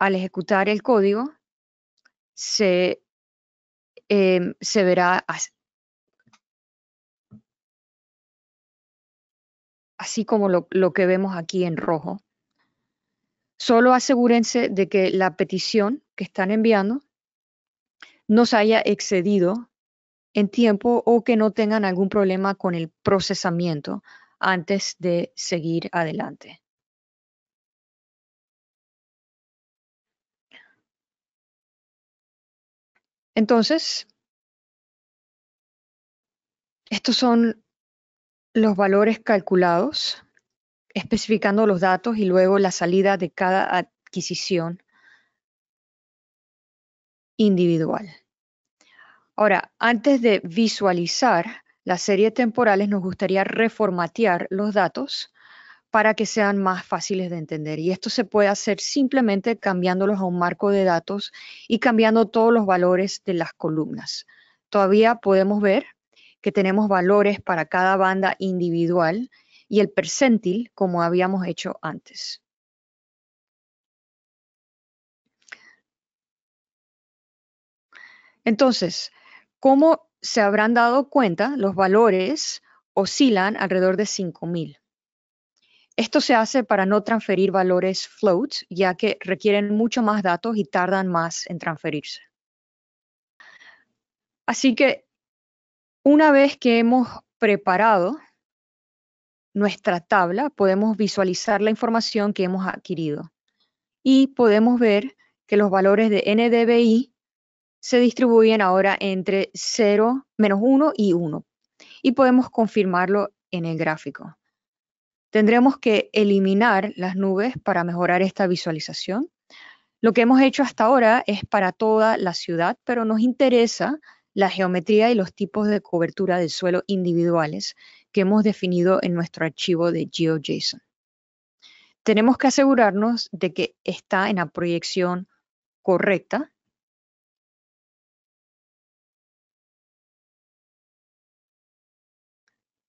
al ejecutar el código, se Em, se verá así, como lo, lo que vemos aquí en rojo. Solo asegúrense de que la petición que están enviando no se haya excedido en tiempo o que no tengan algún problema con el procesamiento antes de seguir adelante. Entonces, estos son los valores calculados, especificando los datos y luego la salida de cada adquisición individual. Ahora, antes de visualizar las series temporales, nos gustaría reformatear los datos para que sean más fáciles de entender. Y esto se puede hacer simplemente cambiándolos a un marco de datos y cambiando todos los valores de las columnas. Todavía podemos ver que tenemos valores para cada banda individual y el percentil como habíamos hecho antes. Entonces, como se habrán dado cuenta, los valores oscilan alrededor de 5000. Esto se hace para no transferir valores floats, ya que requieren mucho más datos y tardan más en transferirse. Así que una vez que hemos preparado nuestra tabla, podemos visualizar la información que hemos adquirido y podemos ver que los valores de NDBI se distribuyen ahora entre 0, menos 1 y 1 y podemos confirmarlo en el gráfico. Tendremos que eliminar las nubes para mejorar esta visualización. Lo que hemos hecho hasta ahora es para toda la ciudad, pero nos interesa la geometría y los tipos de cobertura del suelo individuales que hemos definido en nuestro archivo de GeoJSON. Tenemos que asegurarnos de que está en la proyección correcta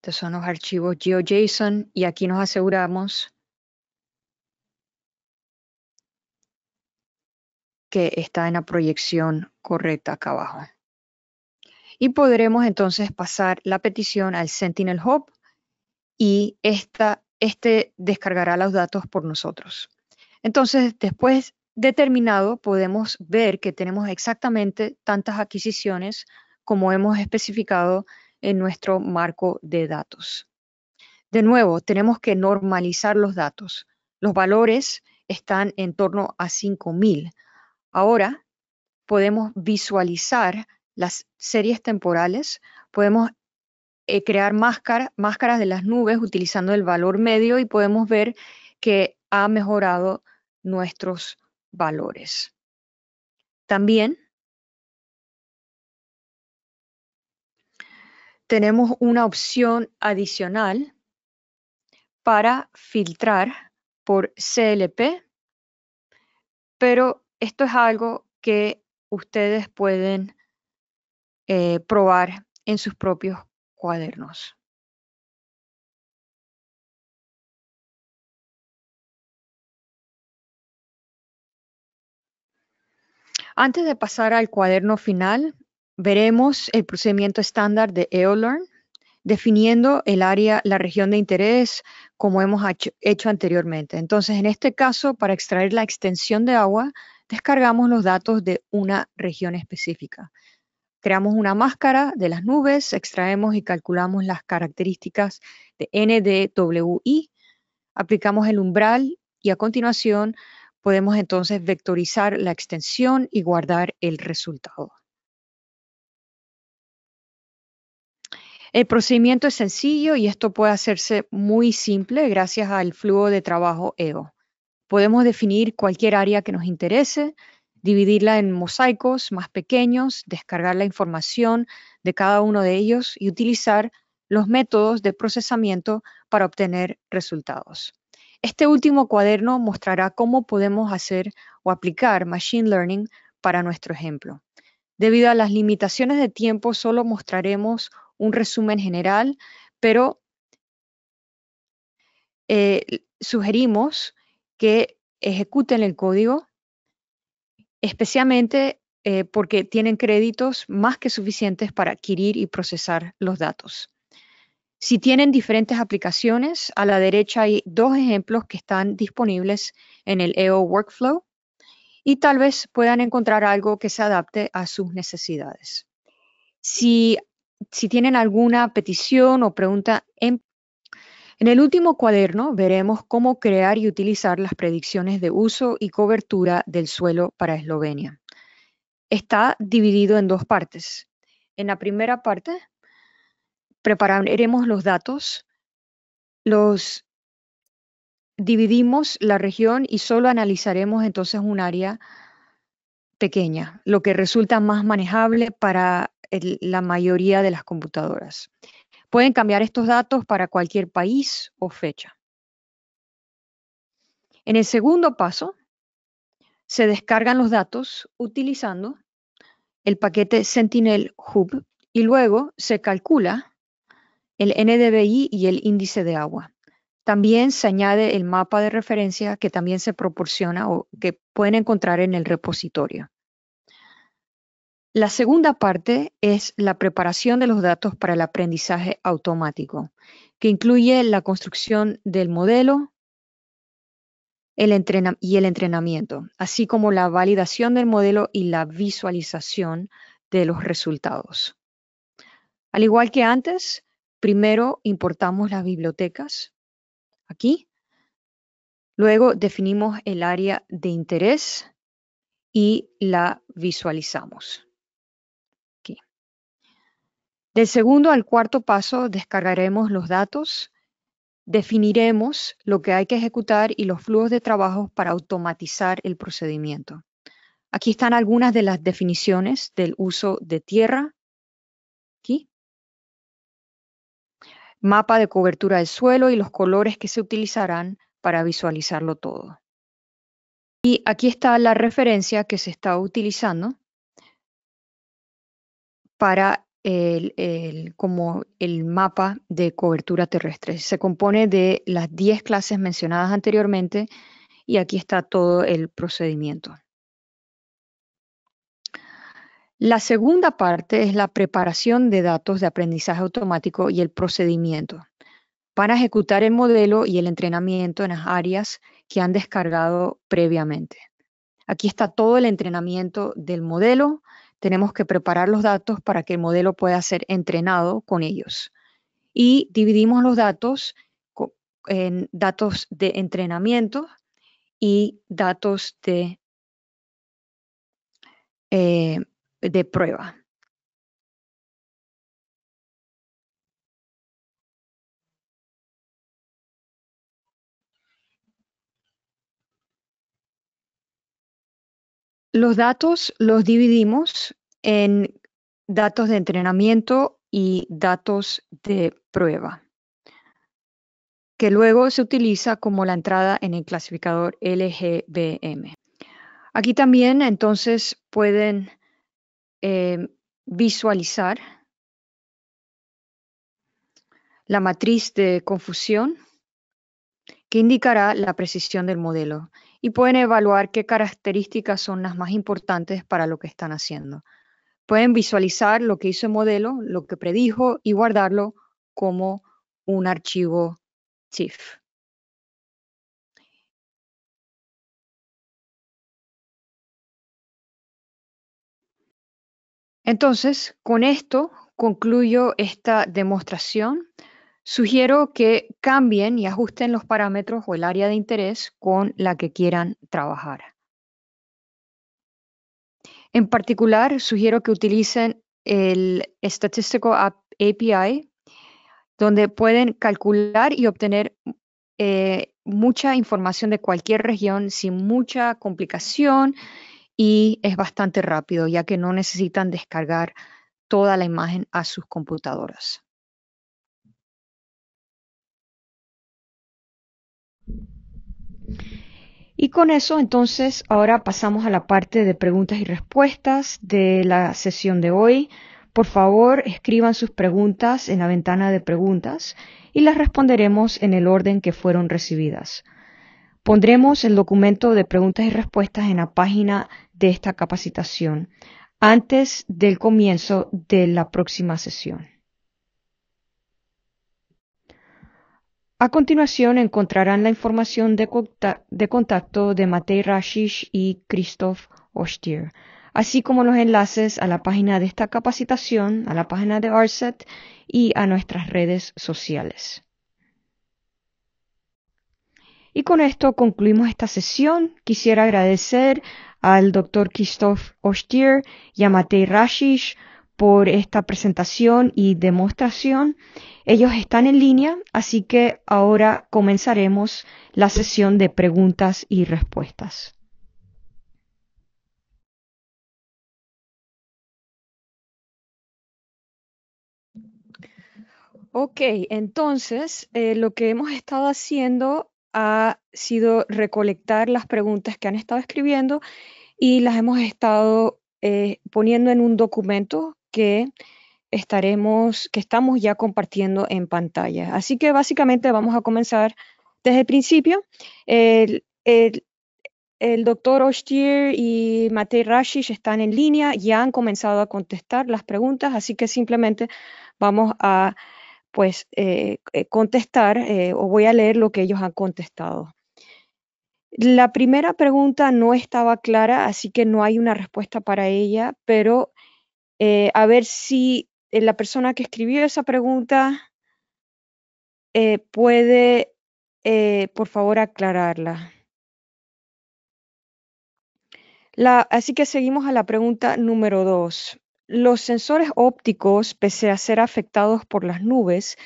Estos son los archivos GeoJSON y aquí nos aseguramos que está en la proyección correcta acá abajo. Y podremos entonces pasar la petición al Sentinel Hub y esta, este descargará los datos por nosotros. Entonces, después determinado, podemos ver que tenemos exactamente tantas adquisiciones como hemos especificado en nuestro marco de datos. De nuevo, tenemos que normalizar los datos. Los valores están en torno a 5.000. Ahora podemos visualizar las series temporales, podemos eh, crear máscaras de las nubes utilizando el valor medio y podemos ver que ha mejorado nuestros valores. También tenemos una opción adicional para filtrar por CLP, pero esto es algo que ustedes pueden eh, probar en sus propios cuadernos. Antes de pasar al cuaderno final, veremos el procedimiento estándar de EOLEARN, definiendo el área, la región de interés, como hemos hecho anteriormente. Entonces, en este caso, para extraer la extensión de agua, descargamos los datos de una región específica. Creamos una máscara de las nubes, extraemos y calculamos las características de NDWI, aplicamos el umbral y a continuación podemos entonces vectorizar la extensión y guardar el resultado. El procedimiento es sencillo y esto puede hacerse muy simple gracias al flujo de trabajo Ego. Podemos definir cualquier área que nos interese, dividirla en mosaicos más pequeños, descargar la información de cada uno de ellos y utilizar los métodos de procesamiento para obtener resultados. Este último cuaderno mostrará cómo podemos hacer o aplicar Machine Learning para nuestro ejemplo. Debido a las limitaciones de tiempo, solo mostraremos un resumen general, pero eh, sugerimos que ejecuten el código, especialmente eh, porque tienen créditos más que suficientes para adquirir y procesar los datos. Si tienen diferentes aplicaciones, a la derecha hay dos ejemplos que están disponibles en el EO Workflow y tal vez puedan encontrar algo que se adapte a sus necesidades. Si si tienen alguna petición o pregunta, en, en el último cuaderno veremos cómo crear y utilizar las predicciones de uso y cobertura del suelo para Eslovenia. Está dividido en dos partes. En la primera parte prepararemos los datos, los dividimos la región y solo analizaremos entonces un área pequeña, lo que resulta más manejable para la mayoría de las computadoras. Pueden cambiar estos datos para cualquier país o fecha. En el segundo paso, se descargan los datos utilizando el paquete Sentinel Hub y luego se calcula el NDVI y el índice de agua. También se añade el mapa de referencia que también se proporciona o que pueden encontrar en el repositorio. La segunda parte es la preparación de los datos para el aprendizaje automático, que incluye la construcción del modelo y el entrenamiento, así como la validación del modelo y la visualización de los resultados. Al igual que antes, primero importamos las bibliotecas aquí, luego definimos el área de interés y la visualizamos. Del segundo al cuarto paso descargaremos los datos, definiremos lo que hay que ejecutar y los flujos de trabajo para automatizar el procedimiento. Aquí están algunas de las definiciones del uso de tierra. Mapa de cobertura del suelo y los colores que se utilizarán para visualizarlo todo. Y aquí está la referencia que se está utilizando para el, como el mapa de cobertura terrestre. Se compone de las 10 clases mencionadas anteriormente y aquí está todo el procedimiento. La segunda parte es la preparación de datos de aprendizaje automático y el procedimiento para ejecutar el modelo y el entrenamiento en las áreas que han descargado previamente. Aquí está todo el entrenamiento del modelo, tenemos que preparar los datos para que el modelo pueda ser entrenado con ellos. Y dividimos los datos en datos de entrenamiento y datos de, eh, de prueba. Los datos los dividimos en datos de entrenamiento y datos de prueba, que luego se utiliza como la entrada en el clasificador LGBM. Aquí también entonces pueden eh, visualizar la matriz de confusión que indicará la precisión del modelo y pueden evaluar qué características son las más importantes para lo que están haciendo. Pueden visualizar lo que hizo el modelo, lo que predijo y guardarlo como un archivo TIFF. Entonces, con esto concluyo esta demostración Sugiero que cambien y ajusten los parámetros o el área de interés con la que quieran trabajar. En particular, sugiero que utilicen el Statistical API, donde pueden calcular y obtener eh, mucha información de cualquier región sin mucha complicación y es bastante rápido, ya que no necesitan descargar toda la imagen a sus computadoras. Y con eso entonces ahora pasamos a la parte de preguntas y respuestas de la sesión de hoy. Por favor, escriban sus preguntas en la ventana de preguntas y las responderemos en el orden que fueron recibidas. Pondremos el documento de preguntas y respuestas en la página de esta capacitación antes del comienzo de la próxima sesión. A continuación encontrarán la información de, contacto de Matei Rashish y Christoph Ostier, así como los enlaces a la página de esta capacitación, a la página de ARSET y a nuestras redes sociales. Y con esto concluimos esta sesión. Quisiera agradecer al doctor Christoph Ostier y a Matei Rashish por esta presentación y demostración. Ellos están en línea, así que ahora comenzaremos la sesión de preguntas y respuestas. Ok, entonces eh, lo que hemos estado haciendo ha sido recolectar las preguntas que han estado escribiendo y las hemos estado eh, poniendo en un documento que estaremos, que estamos ya compartiendo en pantalla. Así que básicamente vamos a comenzar desde el principio. El, doctor Ostier y Matei Rashish están en línea, ya han comenzado a contestar las preguntas, así que simplemente vamos a pues eh, eh, contestar eh, o voy a leer lo que ellos han contestado. La primera pregunta no estaba clara, así que no hay una respuesta para ella, pero eh, a ver si eh, la persona que escribió esa pregunta eh, puede, por favor, aclararla. así que seguimos a la pregunta número dos. Los sensores ópticos, pese a ser afectados por las nubes,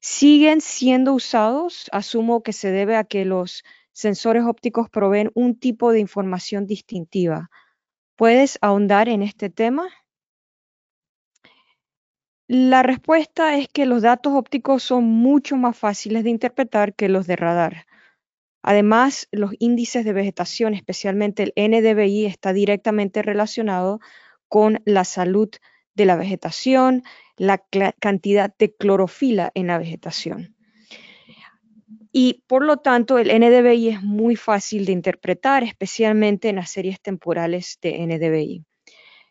siguen siendo usados. Asumo que se debe a que los sensores ópticos proveen un tipo de información distintiva. ¿Puedes ahondar en este tema? La respuesta es que los datos ópticos son mucho más fáciles de interpretar que los de radar. Además, los índices de vegetación, especialmente el NDVI, está directamente relacionado con la salud de la vegetación, la cantidad de clorofila en la vegetación. Y por lo tanto, el NDVI es muy fácil de interpretar, especialmente en las series temporales de NDVI.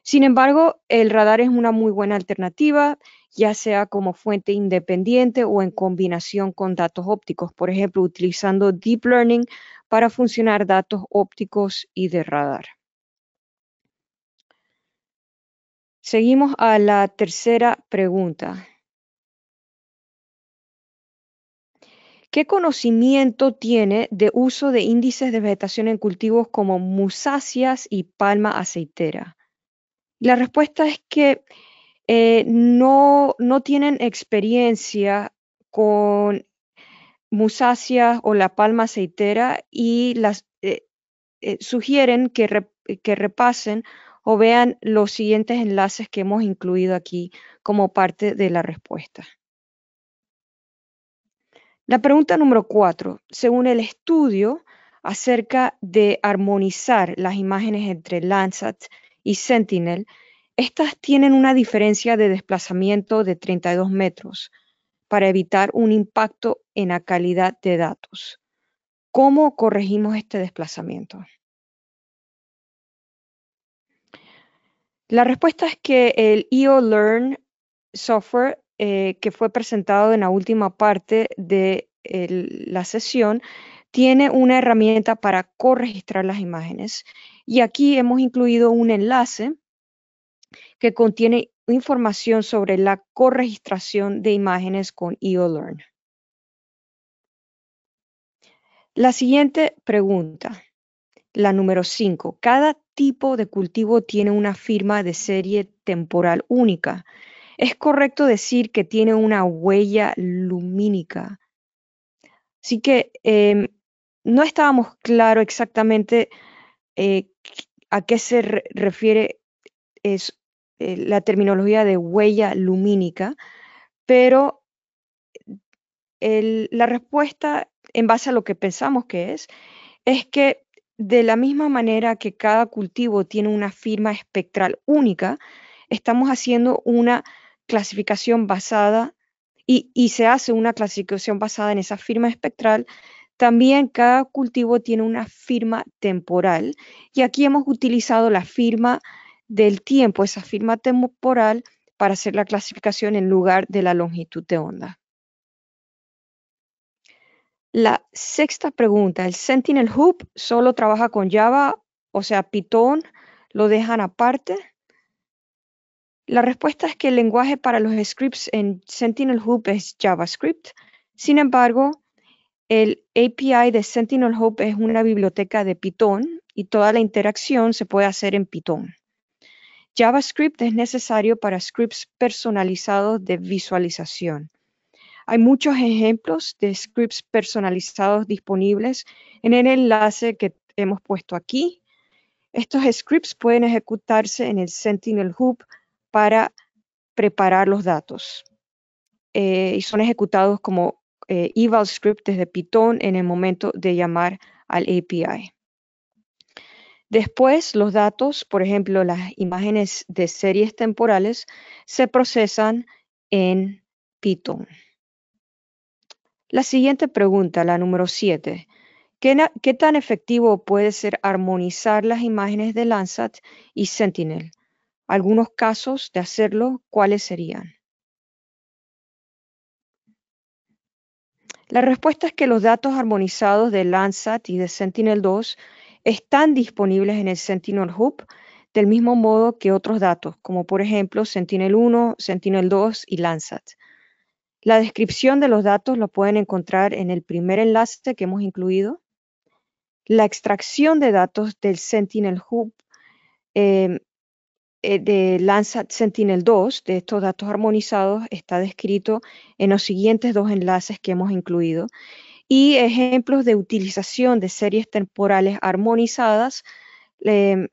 Sin embargo, el radar es una muy buena alternativa, ya sea como fuente independiente o en combinación con datos ópticos, por ejemplo, utilizando Deep Learning para funcionar datos ópticos y de radar. Seguimos a la tercera pregunta. ¿Qué conocimiento tiene de uso de índices de vegetación en cultivos como musáceas y palma aceitera? La respuesta es que eh, no, tienen experiencia con musáceas o la palma aceitera y eh, eh, sugieren que, que, repasen o vean los siguientes enlaces que hemos incluido aquí como parte de la respuesta. La pregunta número cuatro. Según el estudio acerca de armonizar las imágenes entre Landsat y Sentinel, estas tienen una diferencia de desplazamiento de 32 metros para evitar un impacto en la calidad de datos. ¿Cómo corregimos este desplazamiento? La respuesta es que el Learn software eh, que fue presentado en la última parte de la sesión tiene una herramienta para corregistrar las imágenes y aquí hemos incluido un enlace que contiene información sobre la corregistración de imágenes con EOLearn. La siguiente pregunta, la número 5. Cada tipo de cultivo tiene una firma de serie temporal única. ¿Es correcto decir que tiene una huella lumínica? Así que em, no estábamos claro exactamente eh, a qué se refiere es eh, la terminología de huella lumínica, pero la respuesta en base a lo que pensamos que es, es que de la misma manera que cada cultivo tiene una firma espectral única, estamos haciendo una clasificación basada y se hace una clasificación basada en esa firma espectral también cada cultivo tiene una firma temporal y aquí hemos utilizado la firma del tiempo, esa firma temporal, para hacer la clasificación en lugar de la longitud de onda. La sexta pregunta, el Sentinel Hoop solo trabaja con Java, o sea, Python, lo dejan aparte. La respuesta es que el lenguaje para los scripts en Sentinel Hoop es JavaScript. Sin embargo, el API de Sentinel Hope es una biblioteca de Python y toda la interacción se puede hacer en Python. JavaScript es necesario para scripts personalizados de visualización. Hay muchos ejemplos de scripts personalizados disponibles en el enlace que hemos puesto aquí. Estos scripts pueden ejecutarse en el Sentinel Hub para preparar los datos eh, y son ejecutados como eval eh, script desde Python en el momento de llamar al API. Después, los datos, por ejemplo, las imágenes de series temporales, se procesan en Python. La siguiente pregunta, la número 7. ¿Qué, tan efectivo puede ser armonizar las imágenes de Landsat y Sentinel? Algunos casos de hacerlo, ¿cuáles serían? La respuesta es que los datos armonizados de Landsat y de Sentinel-2 están disponibles en el Sentinel Hub del mismo modo que otros datos, como por ejemplo Sentinel-1, Sentinel-2 y Landsat. La descripción de los datos lo pueden encontrar en el primer enlace que hemos incluido. La extracción de datos del Sentinel Hub eh, eh, de Landsat Sentinel-2, de estos datos armonizados, está descrito en los siguientes dos enlaces que hemos incluido y ejemplos de utilización de series temporales armonizadas. Eh,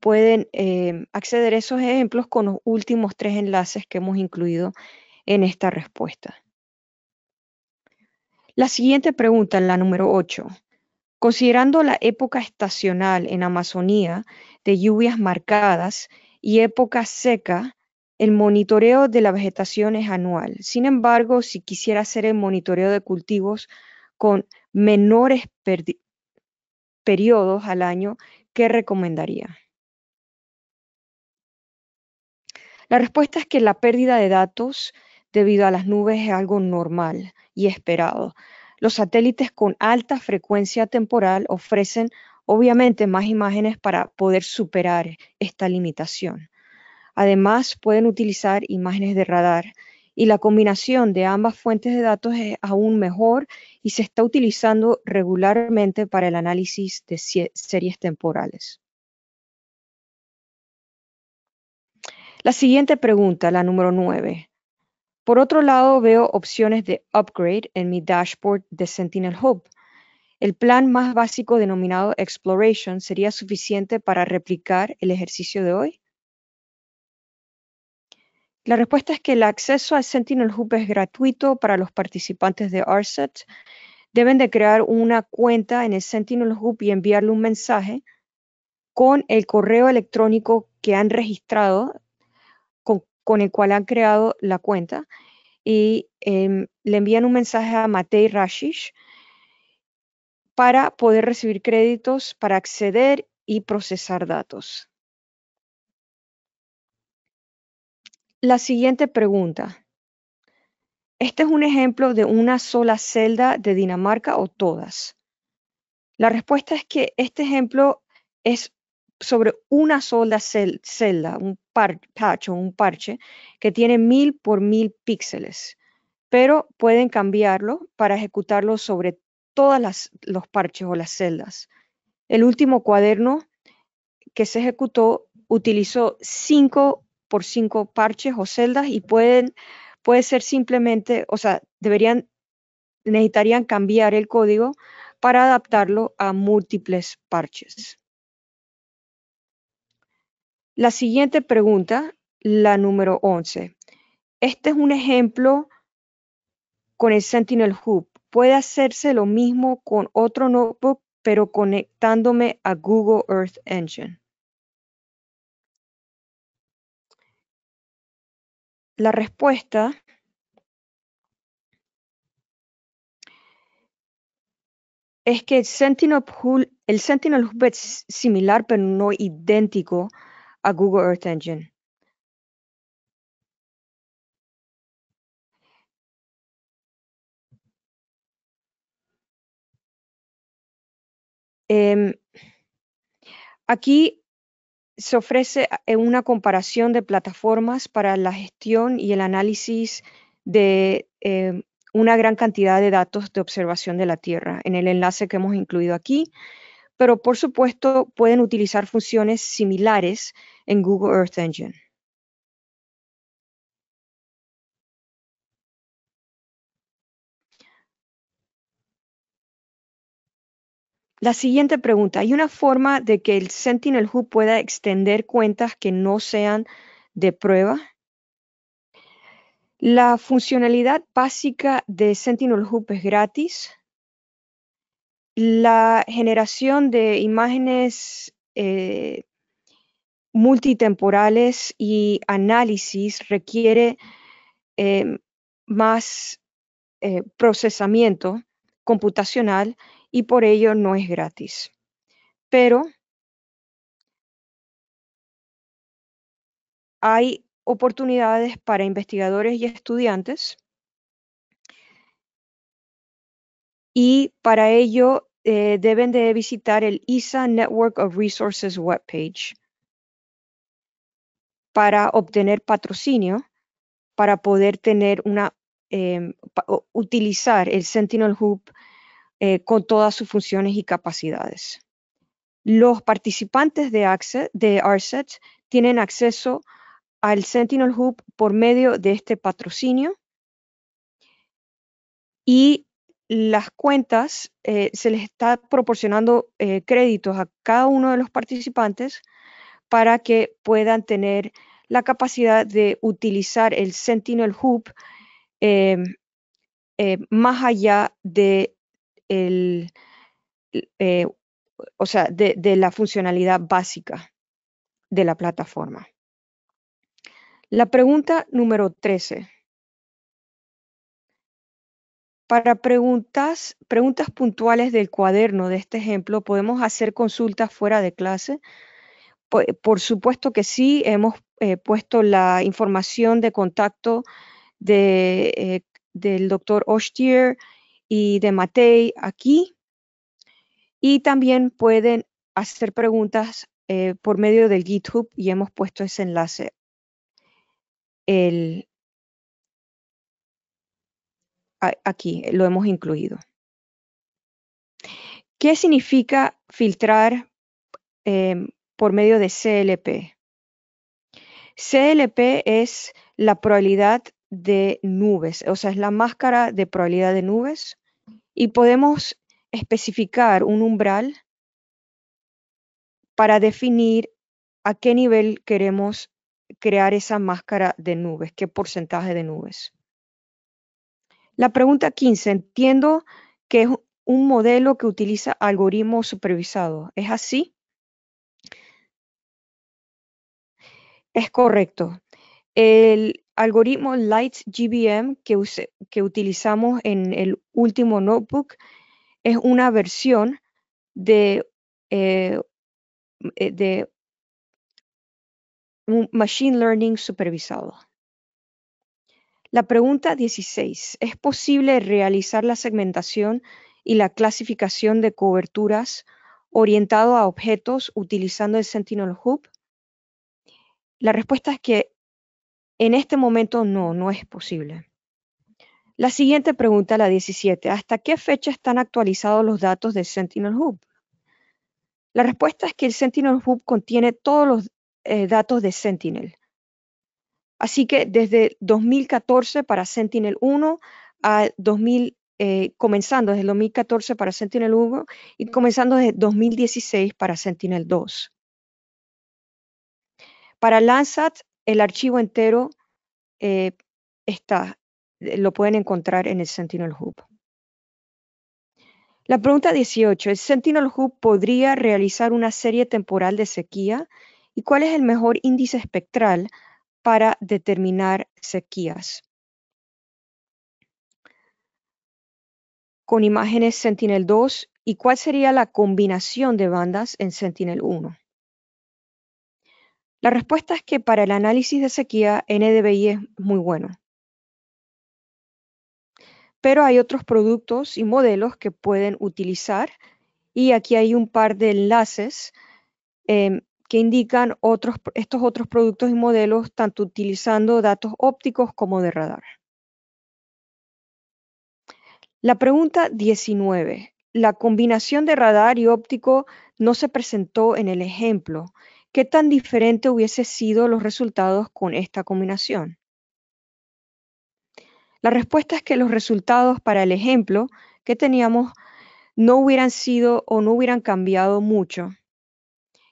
pueden eh, acceder a esos ejemplos con los últimos tres enlaces que hemos incluido en esta respuesta. La siguiente pregunta, la número 8. Considerando la época estacional en Amazonía, de lluvias marcadas y época seca, el monitoreo de la vegetación es anual. Sin embargo, si quisiera hacer el monitoreo de cultivos con menores periodos al año, ¿qué recomendaría? La respuesta es que la pérdida de datos debido a las nubes es algo normal y esperado. Los satélites con alta frecuencia temporal ofrecen obviamente más imágenes para poder superar esta limitación. Además, pueden utilizar imágenes de radar y la combinación de ambas fuentes de datos es aún mejor y se está utilizando regularmente para el análisis de series temporales. La siguiente pregunta, la número 9. Por otro lado, veo opciones de upgrade en mi dashboard de Sentinel Hub. El plan más básico denominado Exploration sería suficiente para replicar el ejercicio de hoy. La respuesta es que el acceso a Sentinel Hub es gratuito para los participantes de RSET. Deben de crear una cuenta en el Sentinel Hub y enviarle un mensaje con el correo electrónico que han registrado, con, el cual han creado la cuenta. Y em, le envían un mensaje a Matei Rashish, para poder recibir créditos, para acceder y procesar datos. La siguiente pregunta. Este es un ejemplo de una sola celda de Dinamarca o todas. La respuesta es que este ejemplo es sobre una sola celda, un patch un parche que tiene mil por mil píxeles, pero pueden cambiarlo para ejecutarlo sobre todas los parches o las celdas. El último cuaderno que se ejecutó utilizó 5 por 5 parches o celdas y pueden, puede ser simplemente, o sea, deberían, necesitarían cambiar el código para adaptarlo a múltiples parches. La siguiente pregunta, la número 11. Este es un ejemplo con el Sentinel Hub Puede hacerse lo mismo con otro notebook, pero conectándome a Google Earth Engine. La respuesta es que el Sentinel, Hub es similar pero no idéntico a Google Earth Engine. Em, aquí se ofrece ah, eh, una comparación de plataformas para la gestión y el análisis de em, una gran cantidad de datos de observación de la Tierra en el enlace que hemos incluido aquí, pero por supuesto pueden utilizar funciones similares en Google Earth Engine. La siguiente pregunta, ¿hay una forma de que el Sentinel Hub pueda extender cuentas que no sean de prueba? La funcionalidad básica de Sentinel Hub es gratis. La generación de imágenes eh, multitemporales y análisis requiere eh, más eh, procesamiento computacional y por ello no es gratis. Pero hay oportunidades para investigadores y estudiantes y para ello eh, deben de visitar el ISA Network of Resources webpage para obtener patrocinio, para poder tener una, em, utilizar el Sentinel Hub eh, con todas sus funciones y capacidades. Los participantes de, ACCET, de e tienen acceso al Sentinel Hub por medio de este patrocinio y las cuentas eh, se les está proporcionando eh, créditos a cada uno de los participantes para que puedan tener la capacidad de utilizar el Sentinel Hub em, más allá de eh, o sea, de, la funcionalidad básica de la plataforma. La pregunta número 13. Para preguntas, preguntas puntuales del cuaderno de este ejemplo, ¿podemos hacer consultas fuera de clase? Por, supuesto que sí, hemos eh, puesto la información de contacto eh, del doctor Ostier y de Matei aquí. Y también pueden hacer preguntas eh, por medio del GitHub y hemos puesto ese enlace. aquí lo hemos incluido. ¿Qué significa filtrar em, por medio de CLP? CLP es la probabilidad de nubes, o sea, es la máscara de probabilidad de nubes y podemos especificar un umbral para definir a qué nivel queremos crear esa máscara de nubes, qué porcentaje de nubes. La pregunta 15, entiendo que es un modelo que utiliza algoritmos supervisados, ¿es así? Es correcto. El, algoritmo LightGBM que, que utilizamos en el último notebook es una versión de, eh, eh, un Machine Learning supervisado. La pregunta 16. ¿Es posible realizar la segmentación y la clasificación de coberturas orientado a objetos utilizando el Sentinel Hub? La respuesta es que en este momento no, no es posible. La siguiente pregunta, la 17. ¿Hasta qué fecha están actualizados los datos de Sentinel Hub? La respuesta es que el Sentinel Hub contiene todos los eh, datos de Sentinel. Así que desde 2014 para Sentinel 1 a 2000, comenzando desde 2014 para Sentinel 1 y comenzando desde 2016 para Sentinel 2. Para Landsat el archivo entero eh, está, eh, lo pueden encontrar en el Sentinel Hub. La pregunta 18. ¿El Sentinel Hub podría realizar una serie temporal de sequía? ¿Y cuál es el mejor índice espectral para determinar sequías? Con imágenes Sentinel 2, ¿y cuál sería la combinación de bandas en Sentinel 1? La respuesta es que para el análisis de sequía NDVI es muy bueno. Pero hay otros productos y modelos que pueden utilizar y aquí hay un par de enlaces em, que indican otros, estos otros productos y modelos tanto utilizando datos ópticos como de radar. La pregunta 19. La combinación de radar y óptico no se presentó en el ejemplo. ¿Qué tan diferente hubiese sido los resultados con esta combinación? La respuesta es que los resultados para el ejemplo que teníamos no hubieran sido o no hubieran cambiado mucho,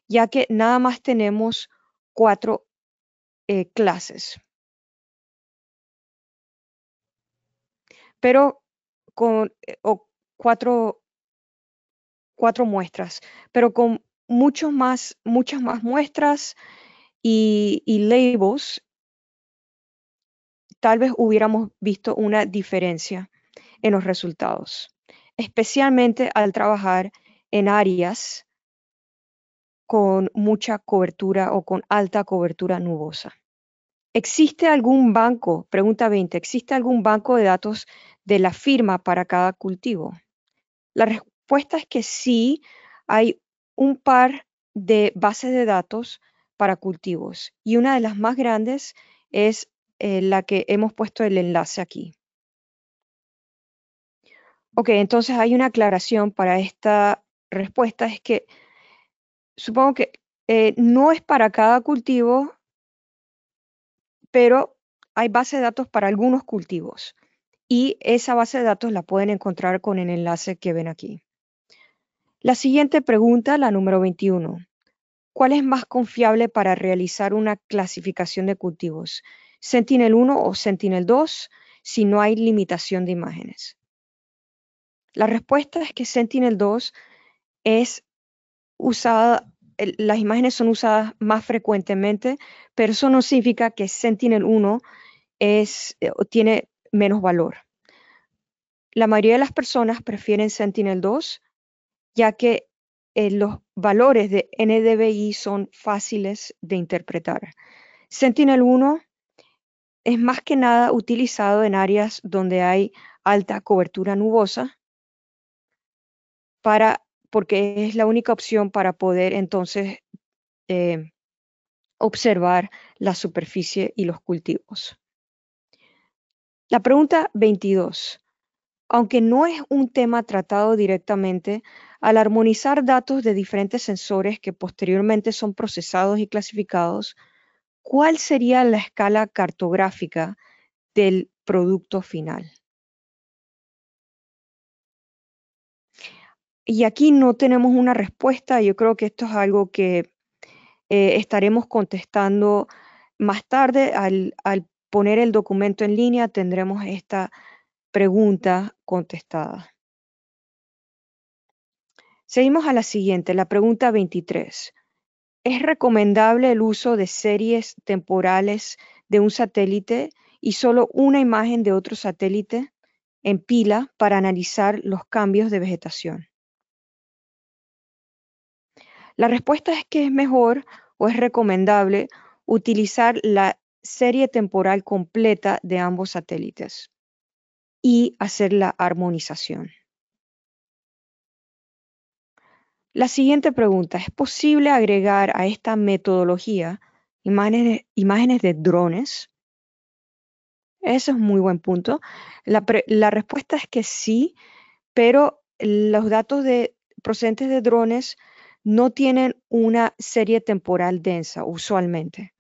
ya que nada más tenemos cuatro eh, clases. Pero con eh, cuatro muestras, pero con más, muchas más muestras y, labels, tal vez hubiéramos visto una diferencia en los resultados, especialmente al trabajar en áreas con mucha cobertura o con alta cobertura nubosa. ¿Existe algún banco, pregunta 20, existe algún banco de datos de la firma para cada cultivo? La respuesta es que sí, hay un par de bases de datos para cultivos y una de las más grandes es eh, la que hemos puesto el enlace aquí. Ok, entonces hay una aclaración para esta respuesta, es que supongo que eh, no es para cada cultivo, pero hay base de datos para algunos cultivos y esa base de datos la pueden encontrar con el enlace que ven aquí. La siguiente pregunta, la número 21. ¿Cuál es más confiable para realizar una clasificación de cultivos? ¿Sentinel 1 o Sentinel 2 si no hay limitación de imágenes? La respuesta es que Sentinel 2 es usada, las imágenes son usadas más frecuentemente, pero eso no significa que Sentinel 1 es, eh, tiene menos valor. La mayoría de las personas prefieren Sentinel 2 ya que eh, los valores de NDVI son fáciles de interpretar. Sentinel-1 es más que nada utilizado en áreas donde hay alta cobertura nubosa para, porque es la única opción para poder entonces eh, observar la superficie y los cultivos. La pregunta 22. Aunque no es un tema tratado directamente, al armonizar datos de diferentes sensores que posteriormente son procesados y clasificados, ¿cuál sería la escala cartográfica del producto final? Y aquí no tenemos una respuesta, yo creo que esto es algo que eh, estaremos contestando más tarde al, al poner el documento en línea, tendremos esta Pregunta contestada. Seguimos a la siguiente, la pregunta 23. ¿Es recomendable el uso de series temporales de un satélite y solo una imagen de otro satélite en pila para analizar los cambios de vegetación? La respuesta es que es mejor o es recomendable utilizar la serie temporal completa de ambos satélites y hacer la armonización. La siguiente pregunta, ¿es posible agregar a esta metodología imágenes, de drones? Eso es muy buen punto. La, respuesta es que sí, pero los datos procedentes de drones no tienen una serie temporal densa usualmente.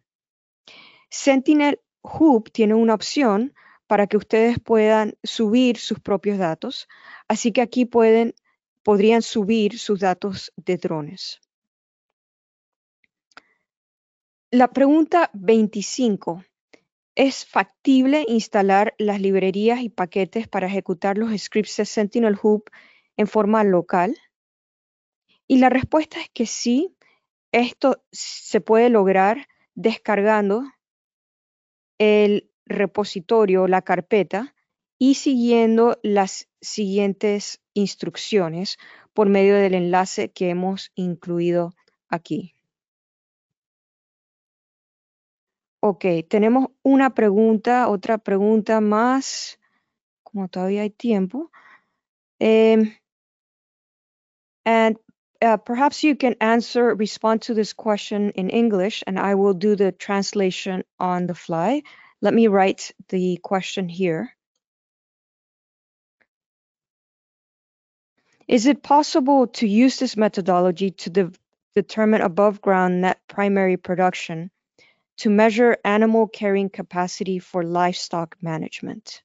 Sentinel Hub tiene una opción para que ustedes puedan subir sus propios datos. Así que aquí pueden, podrían subir sus datos de drones. La pregunta 25. ¿Es factible instalar las librerías y paquetes para ejecutar los scripts de Sentinel Hub en forma local? Y la respuesta es que sí, esto se puede lograr descargando el repositorio, la carpeta, y siguiendo las siguientes instrucciones por medio del enlace que hemos incluido aquí. Ok, tenemos una pregunta, otra pregunta más, como todavía hay tiempo. Em, and uh, perhaps you can answer, respond to this question in English, and I will do the translation on the fly. Let me write the question here. Is it possible to use this methodology to de determine above ground net primary production to measure animal carrying capacity for livestock management?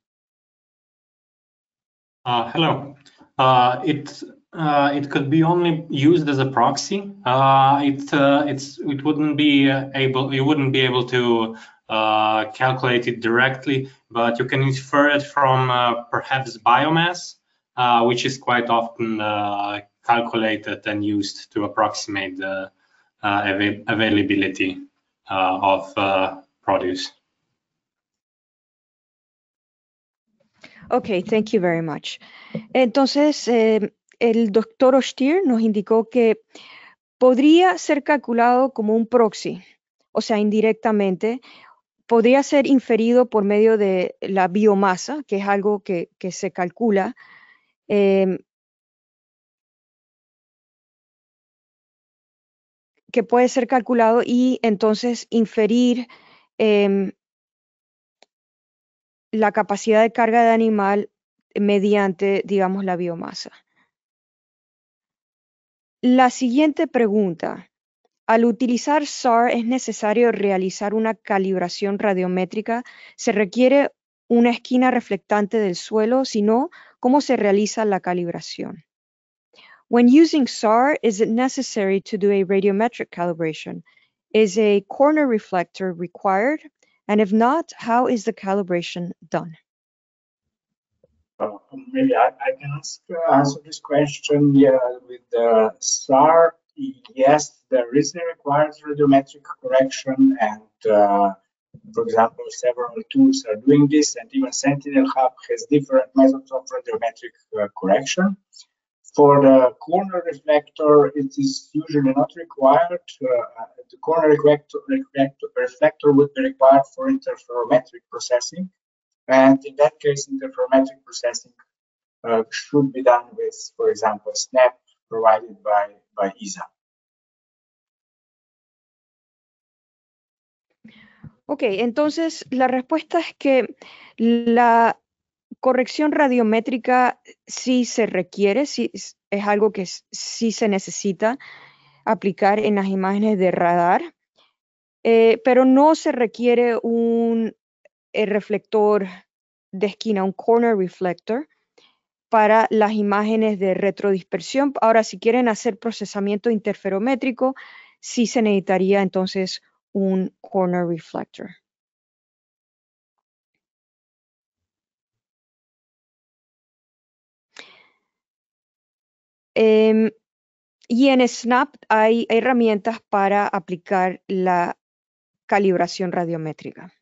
Uh, hello. Uh, it uh, it could be only used as a proxy. Uh, it uh, it's it wouldn't be able you wouldn't be able to uh, calculated directly, but you can infer it from uh, perhaps biomass, uh, which is quite often calculated and used to approximate the av availability of produce. Ok, thank you very much. Entonces, eh, el doctor Ostier nos indicó que podría ser calculado como un proxy, o sea, indirectamente, podría ser inferido por medio de la biomasa, que es algo que, se calcula. Em, que puede ser calculado y entonces inferir em, la capacidad de carga de animal mediante, digamos, la biomasa. La siguiente pregunta al utilizar SAR es necesario realizar una calibración radiométrica. Se requiere una esquina reflectante del suelo, Si no, cómo se realiza la calibración. When using SAR, is it necessary to do a radiometric calibration? Is a corner reflector required? And if not, how is the calibration done? maybe I, can uh, answer this question with SAR. yes, there is a required radiometric correction, and uh, for example, several tools are doing this, and even Sentinel Hub has different methods of radiometric uh, correction. For the corner reflector, it is usually not required. Uh, uh the corner reflector, reflector, reflector, would be required for interferometric processing. And in that case, interferometric processing uh, should be done with, for example, SNAP provided by, ISA. Ok, entonces la respuesta es que la corrección radiométrica sí se requiere, sí, es algo que sí se necesita aplicar en las imágenes de radar, eh, pero no se requiere un eh, reflector de esquina, un corner reflector, para las imágenes de retrodispersión. Ahora, si quieren hacer procesamiento interferométrico, sí se necesitaría entonces un corner reflector. Em, y en SNAP hay herramientas para aplicar la calibración radiométrica.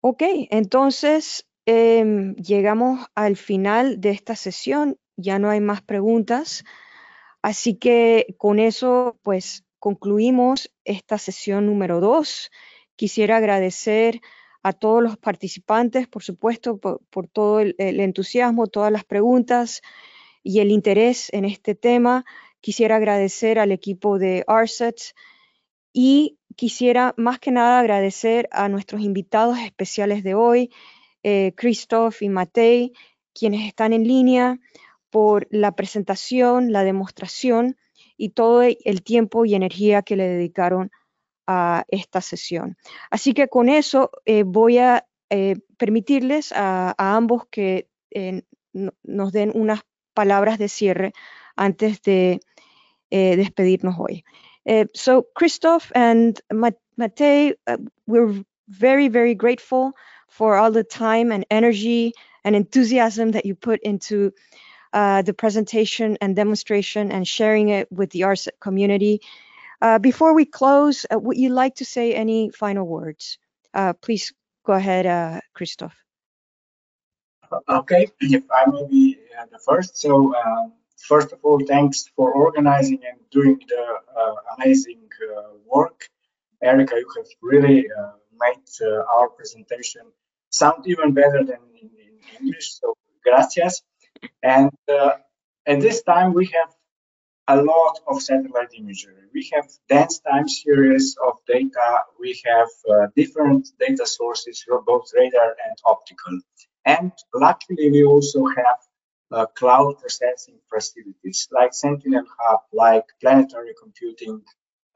Ok, entonces Em, llegamos al final de esta sesión, ya no hay más preguntas, así que con eso pues concluimos esta sesión número 2. Quisiera agradecer a todos los participantes, por supuesto, por, todo el, entusiasmo, todas las preguntas y el interés en este tema. Quisiera agradecer al equipo de ARSET y quisiera más que nada agradecer a nuestros invitados especiales de hoy, eh, Christoph y Matei, quienes están en línea, por la presentación, la demostración y todo el tiempo y energía que le dedicaron a esta sesión. Así que con eso eh, voy a eh, permitirles a, ambos que nos den unas palabras de cierre antes de despedirnos hoy. so Christoph and Matei, uh, we're very, very grateful for all the time and energy and enthusiasm that you put into uh, the presentation and demonstration and sharing it with the RSE community. Uh, before we close, uh, would you like to say any final words? Uh, please go ahead, uh, Christoph. Okay, if I may be uh, the first. So, um, first of all, thanks for organizing and doing the uh, amazing work. Erica, you have really made uh, our presentation sound even better than in, in English. So gracias. And uh, at this time, we have a lot of satellite imagery. We have dense time series of data. We have uh, different data sources, both radar and optical. And luckily, we also have uh, cloud processing facilities like Sentinel Hub, like planetary computing,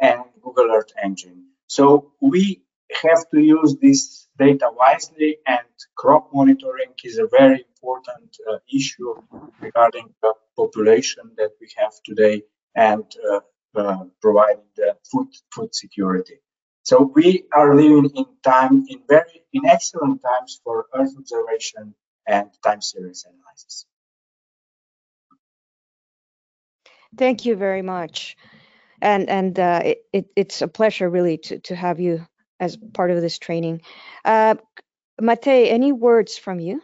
and Google Earth Engine. So we have to use this data wisely, and crop monitoring is a very important uh, issue regarding the population that we have today and uh, uh, providing the food food security. So we are living in time in very in excellent times for Earth observation and time series analysis. Thank you very much, and and uh, it, it, it's a pleasure really to to have you as part of this training. Uh, any words from you?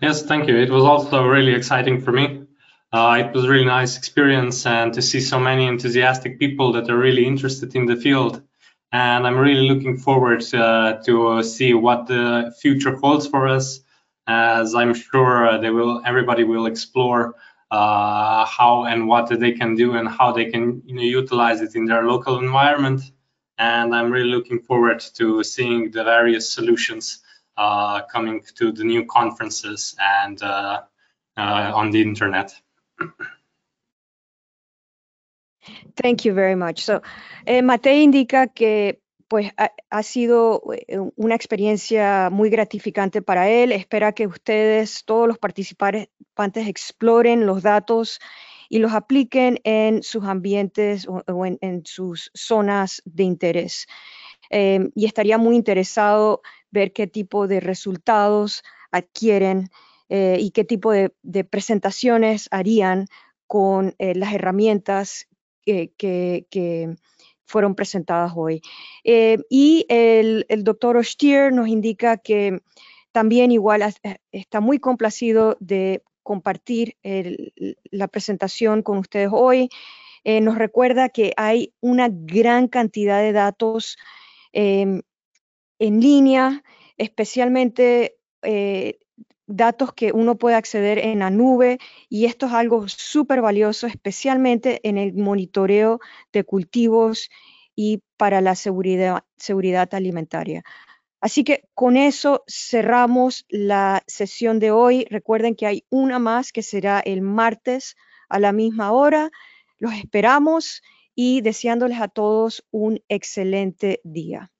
Yes, thank you. It was also really exciting for me. Uh, it was really nice experience and to see so many enthusiastic people that are really interested in the field. And I'm really looking forward uh, to see what the future holds for us, as I'm sure uh, they will. Everybody will explore uh, how and what they can do and how they can you know, utilize it in their local environment and I'm really looking forward to seeing the various solutions uh, coming to the new conferences and uh, uh, on the internet. Thank you very much. So, eh, Matei indica que pues ha, ha, sido eh, una experiencia muy gratificante para él. Espera que ustedes, todos los participantes, exploren los datos y los apliquen en sus ambientes o, en, sus zonas de interés. Em, y estaría muy interesado ver qué tipo de resultados adquieren eh, y qué tipo de, presentaciones harían con eh, las herramientas que, fueron presentadas hoy. Em, y el, el doctor Ostier nos indica que también igual eh, está muy complacido de compartir la presentación con ustedes hoy. Eh, nos recuerda que hay una gran cantidad de datos em, en línea, especialmente eh, datos que uno puede acceder en la nube y esto es algo súper valioso, especialmente en el monitoreo de cultivos y para la seguridad alimentaria. Así que con eso cerramos la sesión de hoy. Recuerden que hay una más que será el martes a la misma hora. Los esperamos y deseándoles a todos un excelente día.